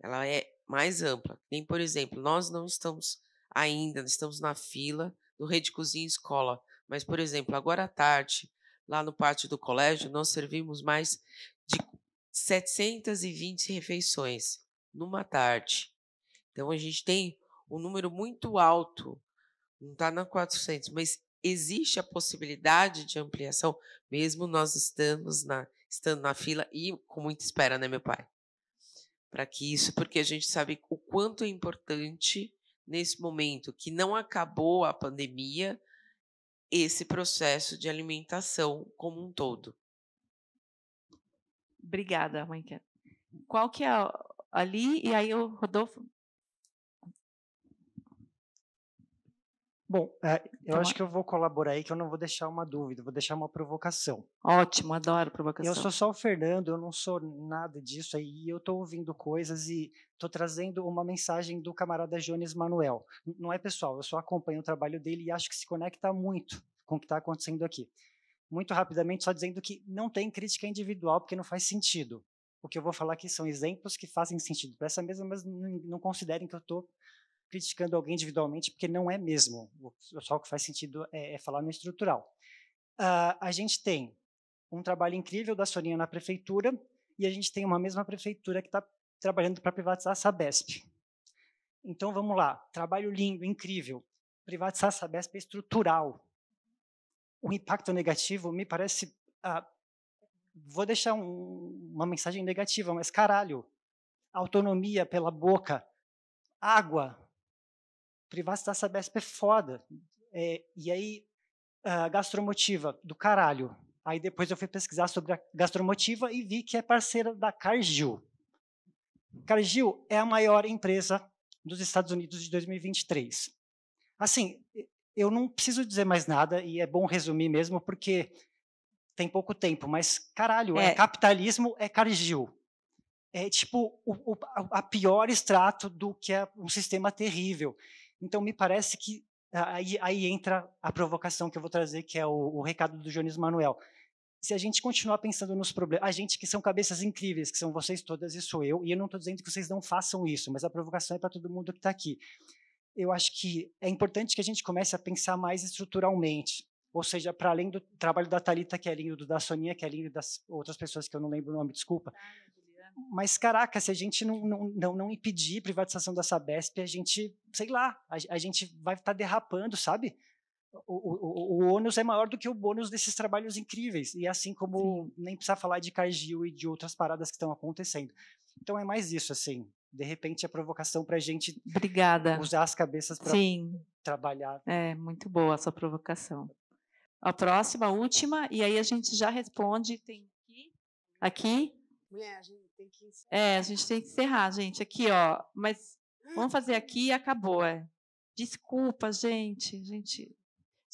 Ela é mais ampla. Nem, por exemplo, nós não estamos ainda, estamos na fila do Rede Cozinha Escola, mas, por exemplo, agora à tarde, lá no pátio do colégio, nós servimos mais de 720 refeições numa tarde. Então a gente tem um número muito alto, não está na 400, mas existe a possibilidade de ampliação, mesmo nós estamos na, estando na fila e com muita espera, né, meu pai? Para que isso, porque a gente sabe o quanto é importante nesse momento que não acabou a pandemia, esse processo de alimentação como um todo. Obrigada, mãe. Qual que é a, ali? E aí o Rodolfo Bom, é, eu então, acho que eu vou colaborar aí, que eu não vou deixar uma dúvida, vou deixar uma provocação. Ótimo, adoro provocação. Eu sou só o Fernando, eu não sou nada disso aí, eu estou ouvindo coisas e estou trazendo uma mensagem do camarada Jones Manuel. Não é pessoal, eu só acompanho o trabalho dele e acho que se conecta muito com o que está acontecendo aqui. Muito rapidamente, só dizendo que não tem crítica individual, porque não faz sentido. O que eu vou falar aqui são exemplos que fazem sentido para essa mesa, mas não considerem que eu estou criticando alguém individualmente, porque não é mesmo. Só o que faz sentido é, é falar no estrutural. Uh, a gente tem um trabalho incrível da Soninha na prefeitura e a gente tem uma mesma prefeitura que está trabalhando para privatizar a Sabesp. Então, vamos lá. Trabalho lindo, incrível. Privatizar a Sabesp é estrutural. O impacto negativo me parece... Uh, vou deixar um, uma mensagem negativa, mas caralho, autonomia pela boca, água Privacidade Sabesp é foda. É, e aí, uh, Gastromotiva, do caralho. Aí depois eu fui pesquisar sobre a Gastromotiva e vi que é parceira da Cargill. Cargill é a maior empresa dos Estados Unidos de 2023. Assim, eu não preciso dizer mais nada e é bom resumir mesmo porque tem pouco tempo, mas caralho, é. É, capitalismo é Cargill. É tipo o, o, a pior extrato do que é um sistema terrível. Então, me parece que aí, aí entra a provocação que eu vou trazer, que é o, o recado do Jones Manuel. Se a gente continuar pensando nos problemas, a gente que são cabeças incríveis, que são vocês todas e sou eu, e eu não estou dizendo que vocês não façam isso, mas a provocação é para todo mundo que está aqui. Eu acho que é importante que a gente comece a pensar mais estruturalmente, ou seja, para além do trabalho da Talita que é lindo, da Soninha que é lindo, das outras pessoas que eu não lembro o nome, desculpa, mas, caraca, se a gente não, não, não, impedir a privatização da Sabesp, a gente, sei lá, a, a gente vai estar tá derrapando, sabe? O, o, o, ônus é maior do que o bônus desses trabalhos incríveis. E assim como Sim. nem precisa falar de Cargill e de outras paradas que estão acontecendo. Então é mais isso, assim. De repente, a provocação para a gente Obrigada. usar as cabeças para trabalhar. É, muito boa a sua provocação. A próxima, a última, e aí a gente já responde. Tem aqui. aqui. a gente tem que encerrar. É, a gente tem que encerrar, gente. Aqui, ó. Mas vamos fazer aqui e acabou. É. Desculpa, gente. gente.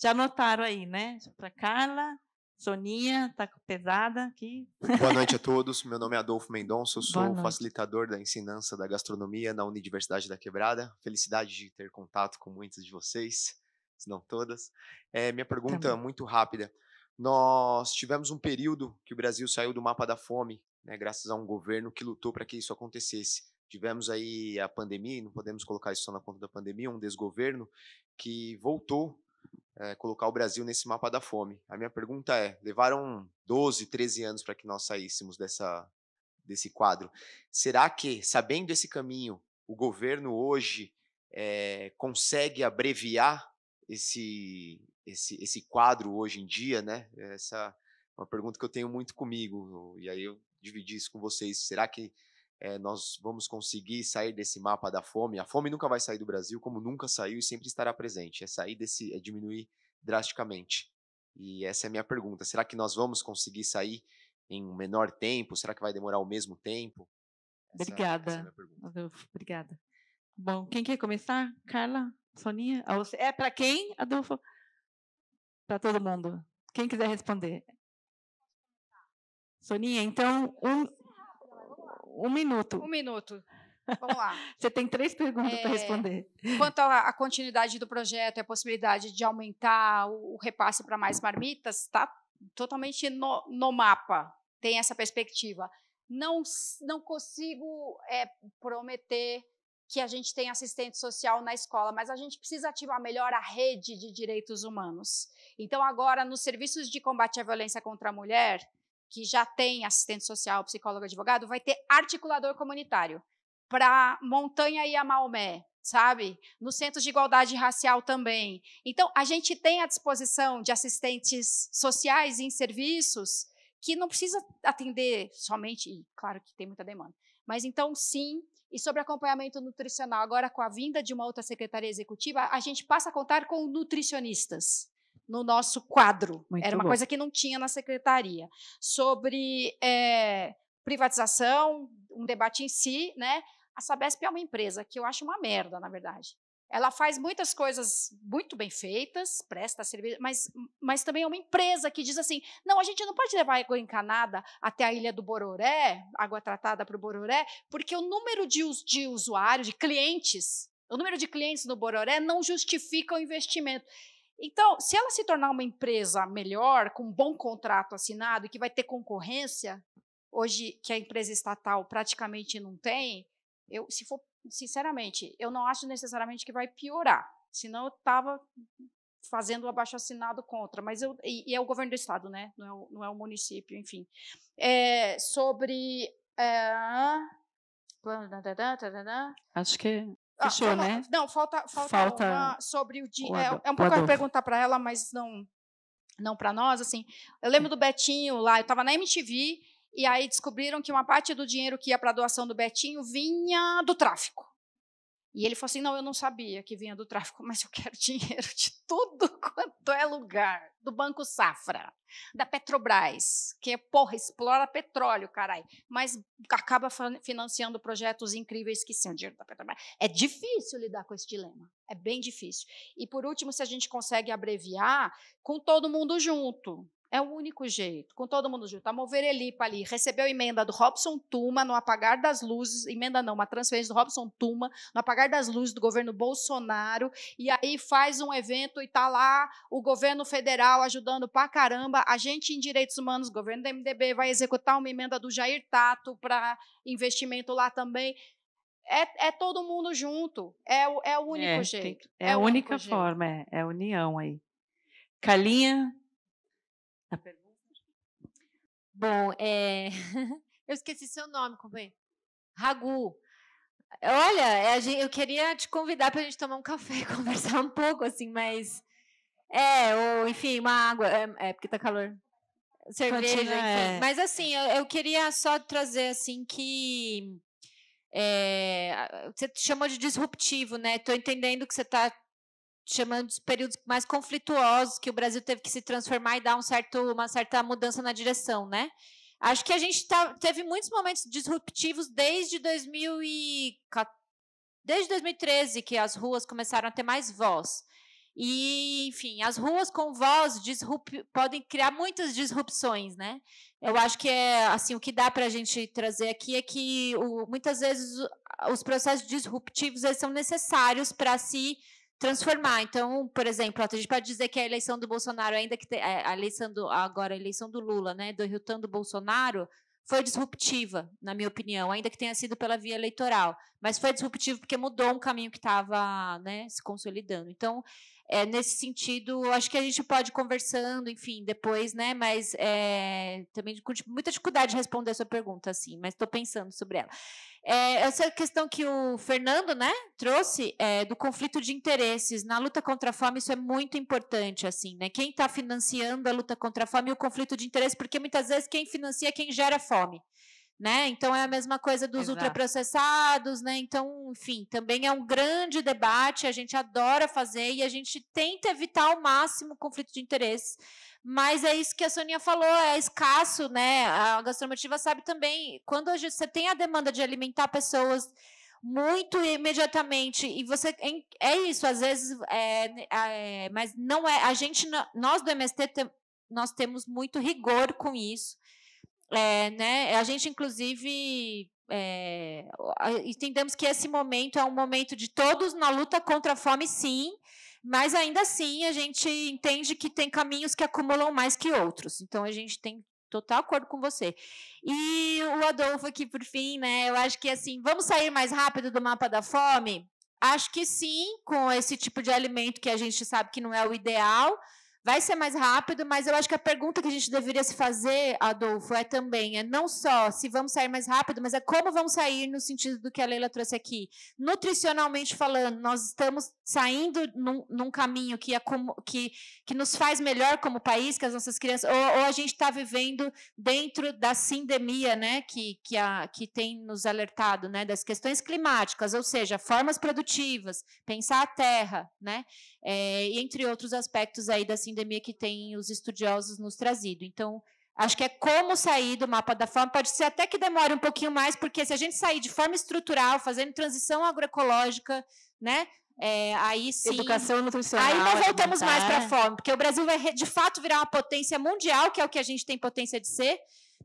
Já notaram aí, né? Para Carla, Soninha, tá pesada aqui. <laughs> Boa noite a todos. Meu nome é Adolfo Mendonça, sou facilitador da ensinança da gastronomia na Universidade da Quebrada. Felicidade de ter contato com muitas de vocês, se não todas. É, minha pergunta é muito rápida. Nós tivemos um período que o Brasil saiu do mapa da fome né, graças a um governo que lutou para que isso acontecesse. Tivemos aí a pandemia, não podemos colocar isso só na conta da pandemia, um desgoverno que voltou é, colocar o Brasil nesse mapa da fome. A minha pergunta é: levaram 12, 13 anos para que nós saíssemos dessa, desse quadro. Será que, sabendo esse caminho, o governo hoje é, consegue abreviar esse, esse, esse quadro hoje em dia? Né? Essa é uma pergunta que eu tenho muito comigo, e aí eu dividir isso com vocês. Será que é, nós vamos conseguir sair desse mapa da fome? A fome nunca vai sair do Brasil, como nunca saiu e sempre estará presente. É sair desse, é diminuir drasticamente. E essa é a minha pergunta. Será que nós vamos conseguir sair em um menor tempo? Será que vai demorar o mesmo tempo? Essa, Obrigada. Essa é obrigada. Bom, quem quer começar? Carla? Soninha? É para quem, Adolfo? Para todo mundo. Quem quiser responder. Soninha, então, um, um minuto. Um minuto. Vamos lá. <laughs> Você tem três perguntas é, para responder. Quanto à continuidade do projeto e a possibilidade de aumentar o, repasse para mais marmitas, está totalmente no, no, mapa, tem essa perspectiva. Não, não consigo é, prometer que a gente tem assistente social na escola, mas a gente precisa ativar melhor a rede de direitos humanos. Então, agora, nos serviços de combate à violência contra a mulher, que já tem assistente social, psicólogo, advogado, vai ter articulador comunitário para Montanha e a Maomé, sabe? No Centro de Igualdade Racial também. Então, a gente tem à disposição de assistentes sociais em serviços que não precisa atender somente, e claro que tem muita demanda, mas então sim, e sobre acompanhamento nutricional, agora com a vinda de uma outra secretaria executiva, a gente passa a contar com nutricionistas no nosso quadro. Muito Era uma bom. coisa que não tinha na secretaria. Sobre é, privatização, um debate em si, né? A Sabesp é uma empresa que eu acho uma merda, na verdade. Ela faz muitas coisas muito bem feitas, presta serviço, mas, mas também é uma empresa que diz assim: não, a gente não pode levar água encanada até a ilha do Bororé, água tratada para o Bororé, porque o número de, de usuários, de clientes, o número de clientes no Bororé não justifica o investimento. Então, se ela se tornar uma empresa melhor, com um bom contrato assinado e que vai ter concorrência, hoje que a empresa estatal praticamente não tem, eu, se for sinceramente, eu não acho necessariamente que vai piorar. Senão eu estava fazendo o abaixo assinado contra, mas eu e, e, é o governo do estado, né? Não é o, não é o município, enfim. É, sobre é... Acho que ah, né? Não, falta, falta, falta sobre o dia. É, é, um pouco a pergunta para ela, mas não não para nós. Assim, eu lembro do Betinho lá, eu estava na MTV e aí descobriram que uma parte do dinheiro que ia para a doação do Betinho vinha do tráfico. E ele falou assim: não, eu não sabia que vinha do tráfico, <laughs> mas eu quero dinheiro de tudo <laughs> quanto é lugar. Do Banco Safra, da Petrobras, que, porra, explora petróleo, caralho, mas acaba financiando projetos incríveis que são dinheiro da Petrobras. É difícil lidar com esse dilema. É bem difícil. E por último, se a gente consegue abreviar com todo mundo junto. É o único jeito. Com todo mundo junto. A para ali recebeu emenda do Robson Tuma no apagar das luzes, emenda não, uma transferência do Robson Tuma no apagar das luzes do governo Bolsonaro, e aí faz um evento e tá lá o governo federal ajudando pra caramba, a gente em direitos humanos, governo do MDB vai executar uma emenda do Jair Tato para investimento lá também. É, é, todo mundo junto. É, o, é o é, único é, jeito. Tem, é, a única forma, é, é a união aí. Calinha, Bom, é... <laughs> eu esqueci seu nome, companheiro. Ragu. Olha, é, gente, eu queria te convidar para a gente tomar um café e <laughs> conversar um pouco, assim, mas. É, ou enfim, uma água. É, é porque tá calor. Cerveja, Continua, enfim. É. Mas assim, eu, eu, queria só trazer assim que. É, você chamou de disruptivo, né? Estou entendendo que você está chamando dos períodos mais conflituosos que o Brasil teve que se transformar e dar um certo, uma certa mudança na direção, né? Acho que a gente tá, teve muitos momentos disruptivos desde 2014, desde 2013 que as ruas começaram a ter mais voz. E, enfim, as ruas com voz disrup... podem criar muitas disrupções, né? Eu acho que é assim, o que dá para a gente trazer aqui é que o, muitas vezes os processos disruptivos eles são necessários para se transformar. Então, por exemplo, a gente pode dizer que a eleição do Bolsonaro, ainda que te, é, a eleição do, agora a eleição do Lula, né, derrotando do Bolsonaro, foi disruptiva, na minha opinião, ainda que tenha sido pela via eleitoral, mas foi disruptivo porque mudou um caminho que estava né, se consolidando. Então, é, nesse sentido, acho que a gente pode ir conversando, enfim, depois, né? Mas é, também muita dificuldade de responder a sua pergunta, assim, mas estou pensando sobre ela. É, essa questão que o Fernando né, trouxe é, do conflito de interesses na luta contra a fome, isso é muito importante, assim, né? Quem está financiando a luta contra a fome e o conflito de interesses, porque muitas vezes quem financia é quem gera fome né? Então é a mesma coisa dos Exato. ultraprocessados, né? Então, enfim, também é um grande debate, a gente adora fazer e a gente tenta evitar ao máximo o conflito de interesses. Mas é isso que a Sonia falou, é escasso, né? A gastronomia sabe também, quando você tem a demanda de alimentar pessoas muito imediatamente e você é isso às vezes é, é mas não é a gente nós do MST tem, nós temos muito rigor com isso é, né? A gente, inclusive, é, entendemos que esse momento é um momento de todos na luta contra a fome, sim, mas ainda assim a gente entende que tem caminhos que acumulam mais que outros. Então a gente tem total acordo com você. E o Adolfo aqui por fim, né? Eu acho que assim, vamos sair mais rápido do mapa da fome? Acho que sim, com esse tipo de alimento que a gente sabe que não é o ideal, Vai ser mais rápido, mas eu acho que a pergunta que a gente deveria se fazer, Adolfo, é também, é não só se vamos sair mais rápido, mas é como vamos sair no sentido do que a Leila trouxe aqui. Nutricionalmente falando, nós estamos saindo num, num caminho que, é como, que, que nos faz melhor como país, que as nossas crianças, ou, ou a gente está vivendo dentro da sindemia, né, que, que, a, que tem nos alertado, né, das questões climáticas, ou seja, formas produtivas, pensar a terra, né, é, entre outros aspectos aí da sindemia pandemia que tem os estudiosos nos trazido. Então, acho que é como sair do mapa da fome. Pode ser até que demore um pouquinho mais, porque se a gente sair de forma estrutural, fazendo transição agroecológica, né? É, aí sim. Educação nutricional. Aí não voltamos mais para a fome, porque o Brasil vai de fato virar uma potência mundial, que é o que a gente tem potência de ser,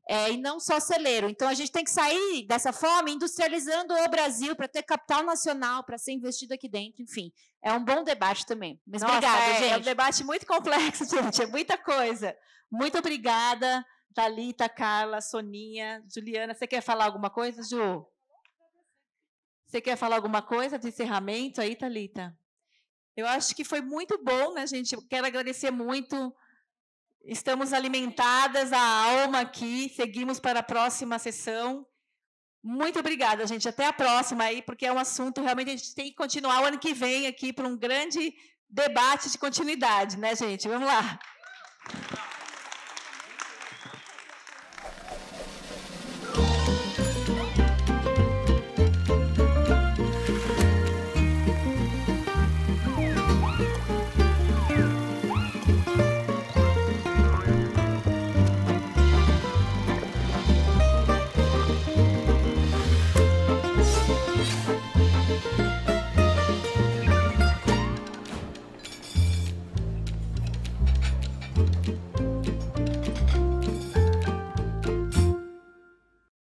é, e não só celeiro. Então a gente tem que sair dessa forma industrializando o Brasil para ter capital nacional, para ser investido aqui dentro, enfim. É um bom debate também. Mas Nossa, obrigada, é, gente. É um debate muito complexo, <laughs> gente, é muita coisa. Muito obrigada, Thalita, Carla, Soninha, Juliana. Você quer falar alguma coisa, Ju? Você quer falar alguma coisa de encerramento aí, Thalita? Eu acho que foi muito bom, né, gente? Eu quero agradecer muito Estamos alimentadas a alma aqui. Seguimos para a próxima sessão. Muito obrigada, gente. Até a próxima aí, porque é um assunto realmente a gente tem que continuar o ano que vem aqui para um grande debate de continuidade, né, gente? Vamos lá.